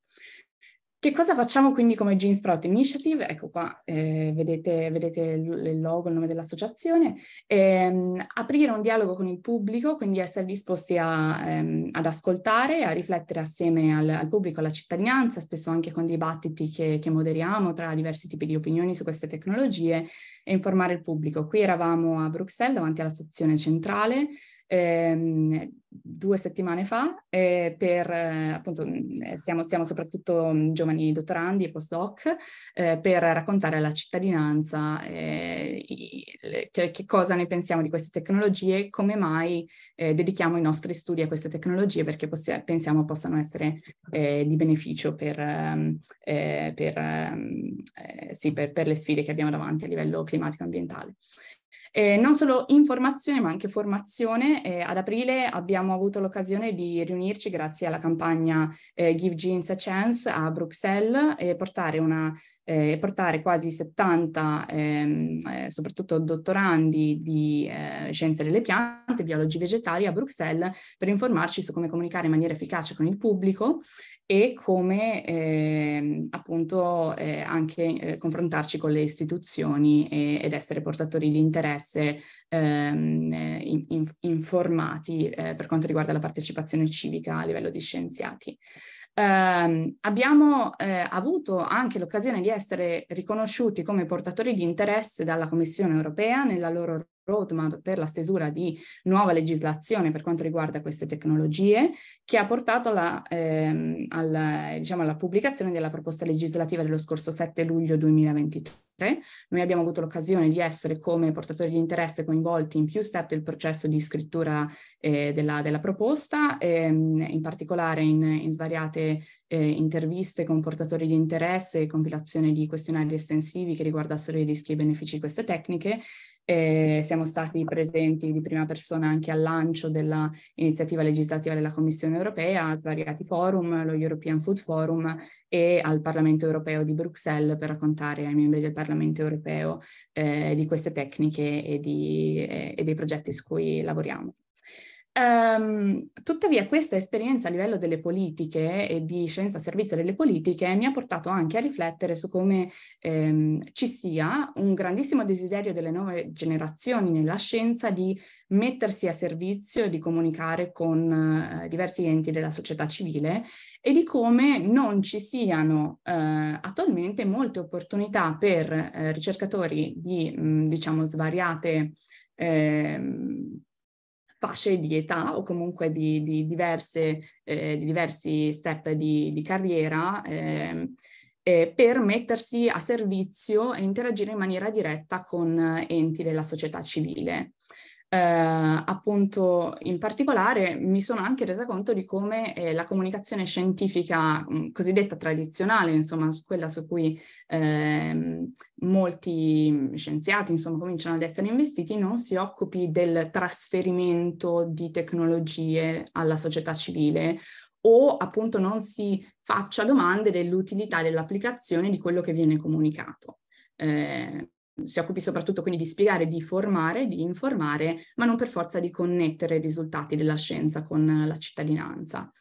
Che cosa facciamo quindi come Gene Sprout Initiative? Ecco qua, eh, vedete, vedete, il logo, il nome dell'associazione. Ehm, aprire un dialogo con il pubblico, quindi essere disposti a, ehm, ad ascoltare, a riflettere assieme al, al, pubblico, alla cittadinanza, spesso anche con dibattiti che, che, moderiamo tra diversi tipi di opinioni su queste tecnologie e informare il pubblico. Qui eravamo a Bruxelles davanti alla stazione centrale, ehm, due settimane fa eh, per eh, appunto mm, eh, siamo, siamo, soprattutto mm, giovani dottorandi e postdoc eh, per raccontare alla cittadinanza eh, il, che, che, cosa ne pensiamo di queste tecnologie, come mai eh, dedichiamo i nostri studi a queste tecnologie perché possi- pensiamo possano essere di beneficio per, ehm, per, ehm, sì, per, per le sfide che abbiamo davanti a livello climatico e ambientale. Eh, non solo informazione ma anche formazione. Eh, ad aprile abbiamo avuto l'occasione di riunirci grazie alla campagna eh, Give Jeans a Chance a Bruxelles e portare, una, eh, portare quasi 70, ehm, eh, soprattutto dottorandi di eh, scienze delle piante, biologi vegetali a Bruxelles per informarci su come comunicare in maniera efficace con il pubblico e come eh, appunto eh, anche eh, confrontarci con le istituzioni e, ed essere portatori di interesse essere ehm, in, informati eh, per quanto riguarda la partecipazione civica a livello di scienziati. Eh, abbiamo eh, avuto anche l'occasione di essere riconosciuti come portatori di interesse dalla Commissione europea nella loro roadmap per la stesura di nuova legislazione per quanto riguarda queste tecnologie, che ha portato alla, ehm, alla, diciamo, alla pubblicazione della proposta legislativa dello scorso 7 luglio 2023 parte. Noi abbiamo avuto l'occasione di essere come portatori di interesse coinvolti in più step del processo di scrittura eh, della, della, proposta, ehm, in particolare in, in svariate eh, interviste con portatori di interesse e compilazione di questionari estensivi che riguardassero i rischi e i benefici di queste tecniche eh, siamo stati presenti di prima persona anche al lancio dell'iniziativa legislativa della Commissione europea, a svariati forum, lo European Food Forum e al Parlamento europeo di Bruxelles per raccontare ai membri del Parlamento europeo eh, di queste tecniche e, di, eh, e dei progetti su cui lavoriamo. Um, tuttavia questa esperienza a livello delle politiche e di scienza a servizio delle politiche mi ha portato anche a riflettere su come ehm, ci sia un grandissimo desiderio delle nuove generazioni nella scienza di mettersi a servizio, e di comunicare con eh, diversi enti della società civile e di come non ci siano eh, attualmente molte opportunità per eh, ricercatori di mh, mm, diciamo svariate ehm, fasce di età o comunque di, di, diverse, eh, di diversi step di, di carriera eh, eh, per mettersi a servizio e interagire in maniera diretta con eh, enti della società civile eh, appunto in particolare mi sono anche resa conto di come eh, la comunicazione scientifica mh, mm, cosiddetta tradizionale, insomma quella su cui eh, molti mm, scienziati insomma cominciano ad essere investiti, non si occupi del trasferimento di tecnologie alla società civile o appunto non si faccia domande dell'utilità dell'applicazione di quello che viene comunicato. Eh, si occupi soprattutto quindi di spiegare, di formare, di informare, ma non per forza di connettere i risultati della scienza con la cittadinanza.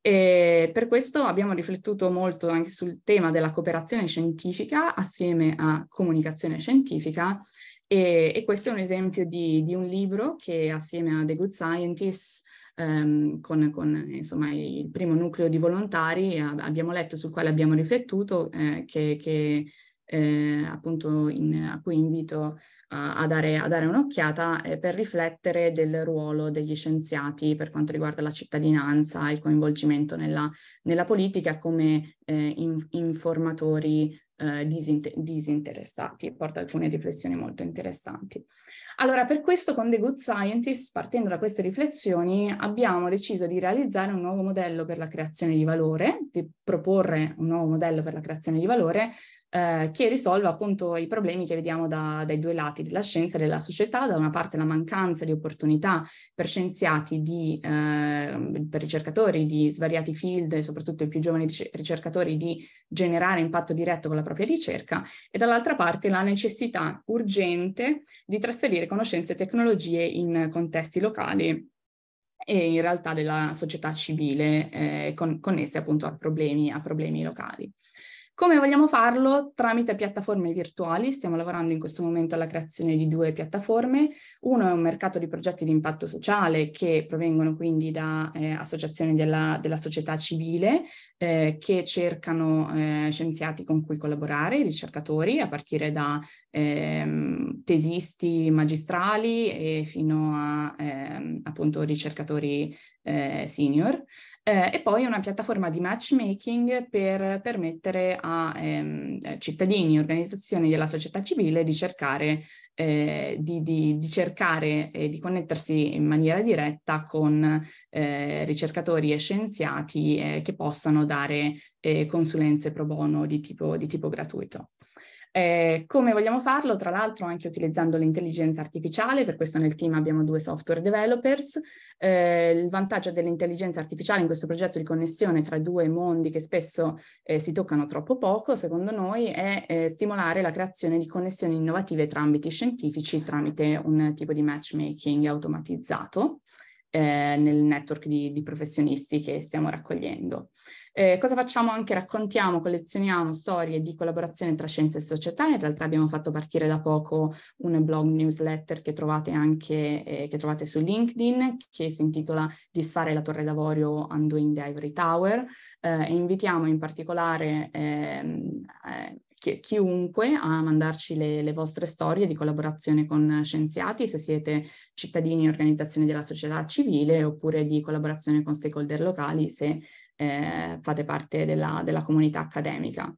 E per questo abbiamo riflettuto molto anche sul tema della cooperazione scientifica assieme a comunicazione scientifica e, e questo è un esempio di, di, un libro che assieme a The Good Scientist ehm, con, con insomma, il primo nucleo di volontari abbiamo letto, sul quale abbiamo riflettuto, eh, che, che eh, appunto in, a cui invito a, a, dare, a dare, un'occhiata eh, per riflettere del ruolo degli scienziati per quanto riguarda la cittadinanza, e il coinvolgimento nella, nella politica come eh, in, informatori eh, disinter- disinteressati. Porta alcune riflessioni molto interessanti. Allora, per questo con The Good Scientist, partendo da queste riflessioni, abbiamo deciso di realizzare un nuovo modello per la creazione di valore, di proporre un nuovo modello per la creazione di valore eh, che risolva appunto i problemi che vediamo da, dai due lati della scienza e della società, da una parte la mancanza di opportunità per scienziati, di, eh, per ricercatori di svariati field, soprattutto i più giovani ricercatori, di generare impatto diretto con la propria ricerca e dall'altra parte la necessità urgente di trasferire conoscenze e tecnologie in contesti locali e in realtà della società civile eh, con, connesse appunto a problemi, a problemi locali. Come vogliamo farlo? Tramite piattaforme virtuali, stiamo lavorando in questo momento alla creazione di due piattaforme, uno è un mercato di progetti di impatto sociale che provengono quindi da eh, associazioni della, della, società civile eh, che cercano eh, scienziati con cui collaborare, ricercatori, a partire da ehm, tesisti magistrali e fino a ehm, appunto ricercatori eh, senior. Eh, e poi una piattaforma di matchmaking per permettere a ehm, eh, cittadini e organizzazioni della società civile di cercare, eh, di, di, di cercare e di connettersi in maniera diretta con eh, ricercatori e scienziati eh, che possano dare eh, consulenze pro bono di tipo, di tipo gratuito. Eh, come vogliamo farlo? Tra l'altro anche utilizzando l'intelligenza artificiale, per questo nel team abbiamo due software developers. Eh, il vantaggio dell'intelligenza artificiale in questo progetto di connessione tra due mondi che spesso eh, si toccano troppo poco, secondo noi, è eh, stimolare la creazione di connessioni innovative tra ambiti scientifici tramite un tipo di matchmaking automatizzato eh, nel network di, di professionisti che stiamo raccogliendo. Eh, cosa facciamo anche? Raccontiamo, collezioniamo storie di collaborazione tra scienza e società. In realtà abbiamo fatto partire da poco un blog newsletter che trovate anche eh, che trovate su LinkedIn che si intitola Disfare la Torre d'Avorio Undoing the Ivory Tower. Eh, invitiamo in particolare ehm, eh, chiunque a mandarci le, le, vostre storie di collaborazione con scienziati, se siete cittadini e organizzazioni della società civile oppure di collaborazione con stakeholder locali, se eh, fate parte della, della comunità accademica.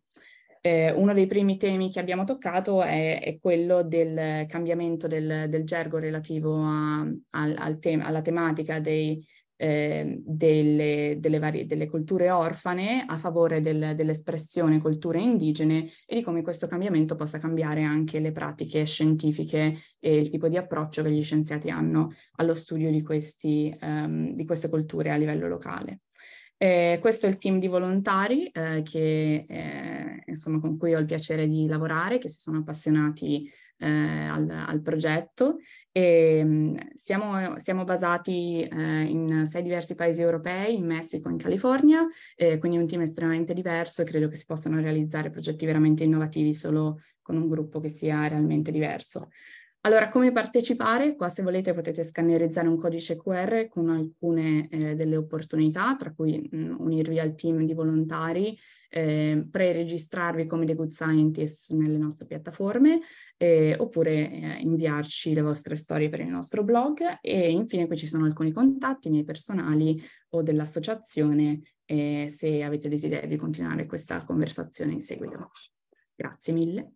Eh, uno dei primi temi che abbiamo toccato è, è quello del cambiamento del, del gergo relativo a, al, al te- alla tematica dei, eh, delle, delle, varie, delle, culture orfane a favore del, dell'espressione culture indigene e di come questo cambiamento possa cambiare anche le pratiche scientifiche e il tipo di approccio che gli scienziati hanno allo studio di, questi, um, di queste culture a livello locale. Eh, questo è il team di volontari eh, che, eh, insomma, con cui ho il piacere di lavorare, che si sono appassionati eh, al, al, progetto. E, mm, siamo, siamo, basati eh, in sei diversi paesi europei, in Messico, in California, eh, quindi un team estremamente diverso e credo che si possano realizzare progetti veramente innovativi solo con un gruppo che sia realmente diverso. Allora, come partecipare? Qua se volete potete scannerizzare un codice QR con alcune eh, delle opportunità, tra cui mh, mm, unirvi al team di volontari, eh, pre-registrarvi come The Good Scientist nelle nostre piattaforme, eh, oppure eh, inviarci le vostre storie per il nostro blog e infine qui ci sono alcuni contatti miei personali o dell'associazione eh, se avete desiderio di continuare questa conversazione in seguito. Grazie mille.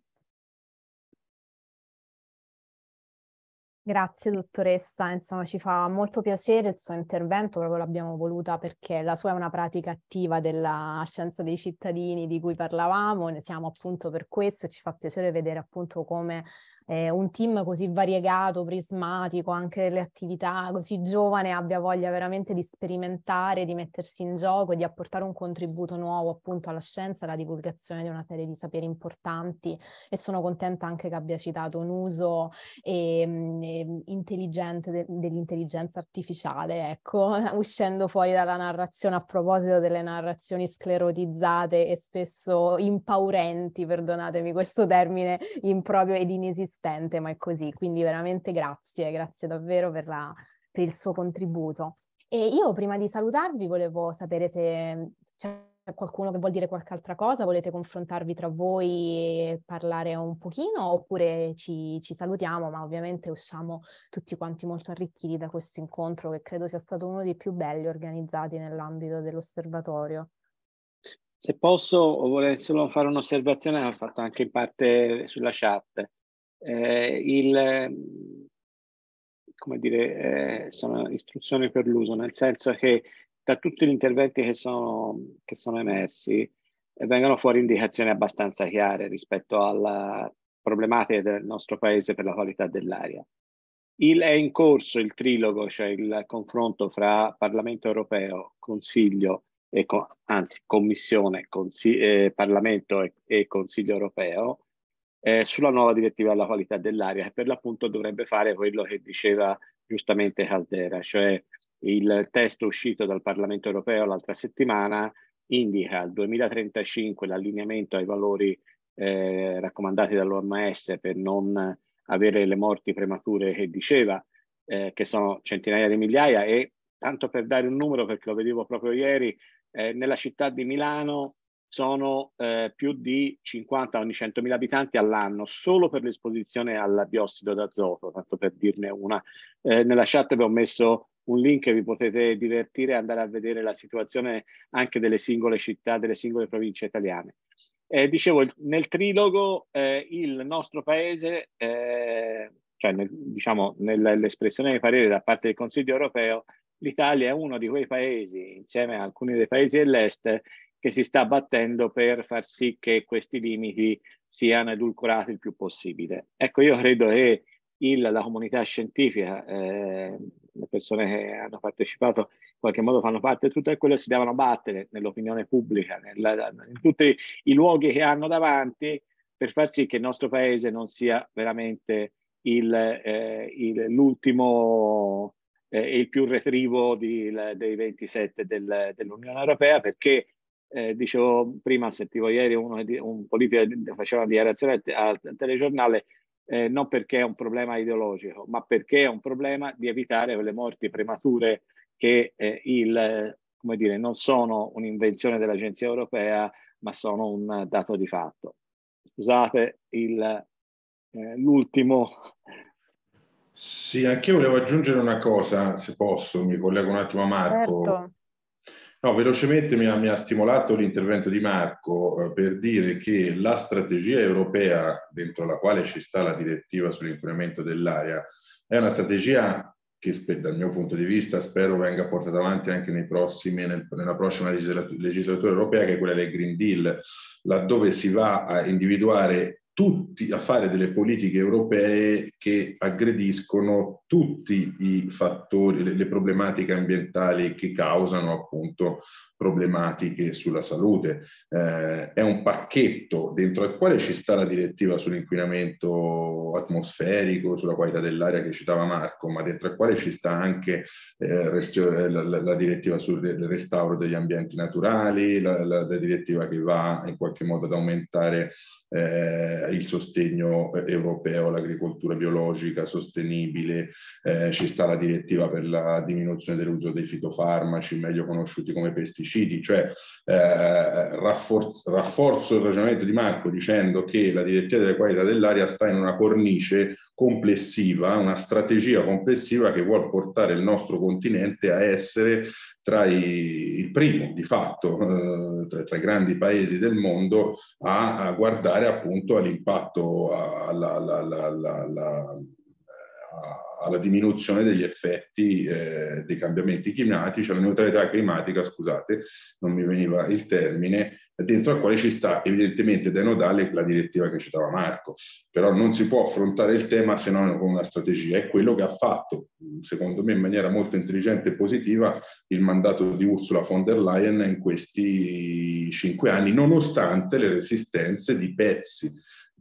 Grazie dottoressa, insomma ci fa molto piacere il suo intervento, proprio l'abbiamo voluta perché la sua è una pratica attiva della scienza dei cittadini di cui parlavamo, ne siamo appunto per questo e ci fa piacere vedere appunto come eh, un team così variegato, prismatico, anche delle attività così giovane abbia voglia veramente di sperimentare, di mettersi in gioco e di apportare un contributo nuovo appunto alla scienza, alla divulgazione di una serie di saperi importanti e sono contenta anche che abbia citato un uso e, ehm, e ehm, intelligente de- dell'intelligenza artificiale, ecco, uscendo fuori dalla narrazione a proposito delle narrazioni sclerotizzate e spesso impaurenti, perdonatemi questo termine improprio ed inesistente consistente, ma è così. Quindi veramente grazie, grazie davvero per, la, per il suo contributo. E io prima di salutarvi volevo sapere se c'è qualcuno che vuol dire qualche altra cosa, volete confrontarvi tra voi e parlare un pochino oppure ci, ci salutiamo, ma ovviamente usciamo tutti quanti molto arricchiti da questo incontro che credo sia stato uno dei più belli organizzati nell'ambito dell'osservatorio. Se posso, vorrei solo fare un'osservazione, l'ho fatto anche in parte sulla chat. Eh, il, ehm, come dire, eh, sono istruzioni per l'uso, nel senso che da tutti gli interventi che sono, che sono emersi eh, vengono fuori indicazioni abbastanza chiare rispetto alla problematica del nostro paese per la qualità dell'aria. Il, è in corso il trilogo, cioè il confronto fra Parlamento europeo, Consiglio, e con, anzi Commissione, Consi- eh, Parlamento e, e Consiglio europeo, eh, sulla nuova direttiva alla qualità dell'aria, che per l'appunto dovrebbe fare quello che diceva giustamente Caldera, cioè il testo uscito dal Parlamento europeo l'altra settimana indica al 2035 l'allineamento ai valori eh, raccomandati dall'OMS per non avere le morti premature che diceva, eh, che sono centinaia di migliaia e tanto per dare un numero, perché lo vedevo proprio ieri, eh, nella città di Milano sono eh, più di 50 ogni 100.000 abitanti all'anno solo per l'esposizione al biossido d'azoto, tanto per dirne una. Eh, nella chat vi ho messo un link, vi potete divertire e andare a vedere la situazione anche delle singole città, delle singole province italiane. Eh, dicevo, nel trilogo eh, il nostro paese, eh, cioè nel, diciamo nell'espressione dei pareri da parte del Consiglio europeo, l'Italia è uno di quei paesi, insieme a alcuni dei paesi dell'est, che si sta battendo per far sì che questi limiti siano edulcorati il più possibile. Ecco, io credo che il, la comunità scientifica, eh, le persone che hanno partecipato in qualche modo fanno parte di tutto quello, si devono battere nell'opinione pubblica, nella, in tutti i luoghi che hanno davanti per far sì che il nostro paese non sia veramente il, eh, il, l'ultimo e eh, il più retrivo di, dei 27 del, dell'Unione Europea perché eh, dicevo prima, sentivo ieri uno, un politico che faceva una dichiarazione al telegiornale, eh, non perché è un problema ideologico, ma perché è un problema di evitare le morti premature che eh, il, come dire, non sono un'invenzione dell'Agenzia Europea, ma sono un dato di fatto. Scusate il, eh, l'ultimo. Sì, anche io volevo aggiungere una cosa, se posso, mi collego un attimo a Marco. Certo. No, velocemente mi ha, mi ha stimolato l'intervento di Marco eh, per dire che la strategia europea dentro la quale ci sta la direttiva sull'inquinamento dell'aria è una strategia che dal mio punto di vista spero venga portata avanti anche prossimi, nel, nella prossima legislatura, legislatura europea, che è quella del Green Deal, laddove si va a individuare tutti, a fare delle politiche europee che aggrediscono tutti i fattori, le, le problematiche ambientali che causano appunto problematiche sulla salute. Eh, è un pacchetto dentro al quale ci sta la direttiva sull'inquinamento atmosferico, sulla qualità dell'aria che citava Marco, ma dentro al quale ci sta anche eh, restio, eh, la, la, direttiva sul restauro degli ambienti naturali, la, la, direttiva che va in qualche modo ad aumentare eh, il sostegno eh, europeo all'agricoltura biologica sostenibile, eh, ci sta la direttiva per la diminuzione dell'uso dei fitofarmaci, meglio conosciuti come pesticidi pesticidi, cioè eh, rafforzo, rafforzo il ragionamento di Marco dicendo che la direttiva delle qualità dell'aria sta in una cornice complessiva, una strategia complessiva che vuole portare il nostro continente a essere tra i, il primo di fatto eh, tra, tra, i grandi paesi del mondo a, a guardare appunto all'impatto, alla, alla, alla, alla alla diminuzione degli effetti eh, dei cambiamenti climatici, alla neutralità climatica, scusate, non mi veniva il termine, dentro al quale ci sta evidentemente dai nodali la direttiva che citava Marco, però non si può affrontare il tema se non con una strategia, è quello che ha fatto, secondo me in maniera molto intelligente e positiva, il mandato di Ursula von der Leyen in questi cinque anni, nonostante le resistenze di pezzi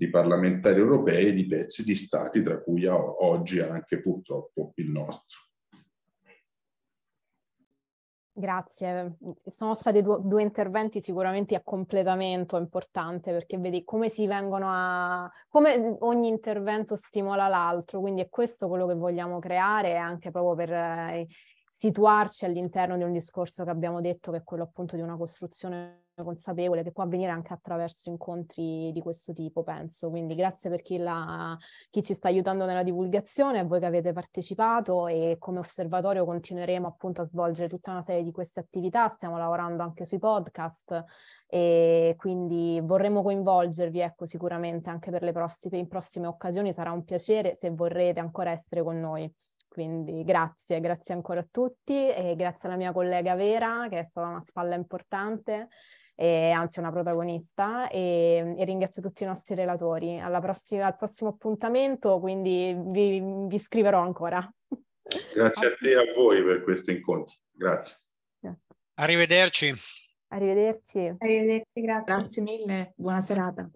di parlamentari europei e di pezzi di stati, tra cui oggi anche purtroppo il nostro. Grazie, sono stati due, due, interventi sicuramente a completamento importante perché vedi come si vengono a, come ogni intervento stimola l'altro, quindi è questo quello che vogliamo creare anche proprio per eh, situarci all'interno di un discorso che abbiamo detto che è quello appunto di una costruzione consapevole che può avvenire anche attraverso incontri di questo tipo, penso. Quindi grazie per chi, la, chi ci sta aiutando nella divulgazione, a voi che avete partecipato e come osservatorio continueremo appunto a svolgere tutta una serie di queste attività, stiamo lavorando anche sui podcast e quindi vorremmo coinvolgervi, ecco sicuramente anche per le prossime, prossime occasioni sarà un piacere se vorrete ancora essere con noi. Quindi grazie, grazie ancora a tutti e grazie alla mia collega Vera che è stata una spalla importante e anzi una protagonista e, e ringrazio tutti i nostri relatori. Prossima, al prossimo appuntamento, quindi vi, vi scriverò ancora. Grazie a te e a voi per questo incontro. Grazie. Arrivederci. Arrivederci. Arrivederci, grazie. Grazie mille, buona serata.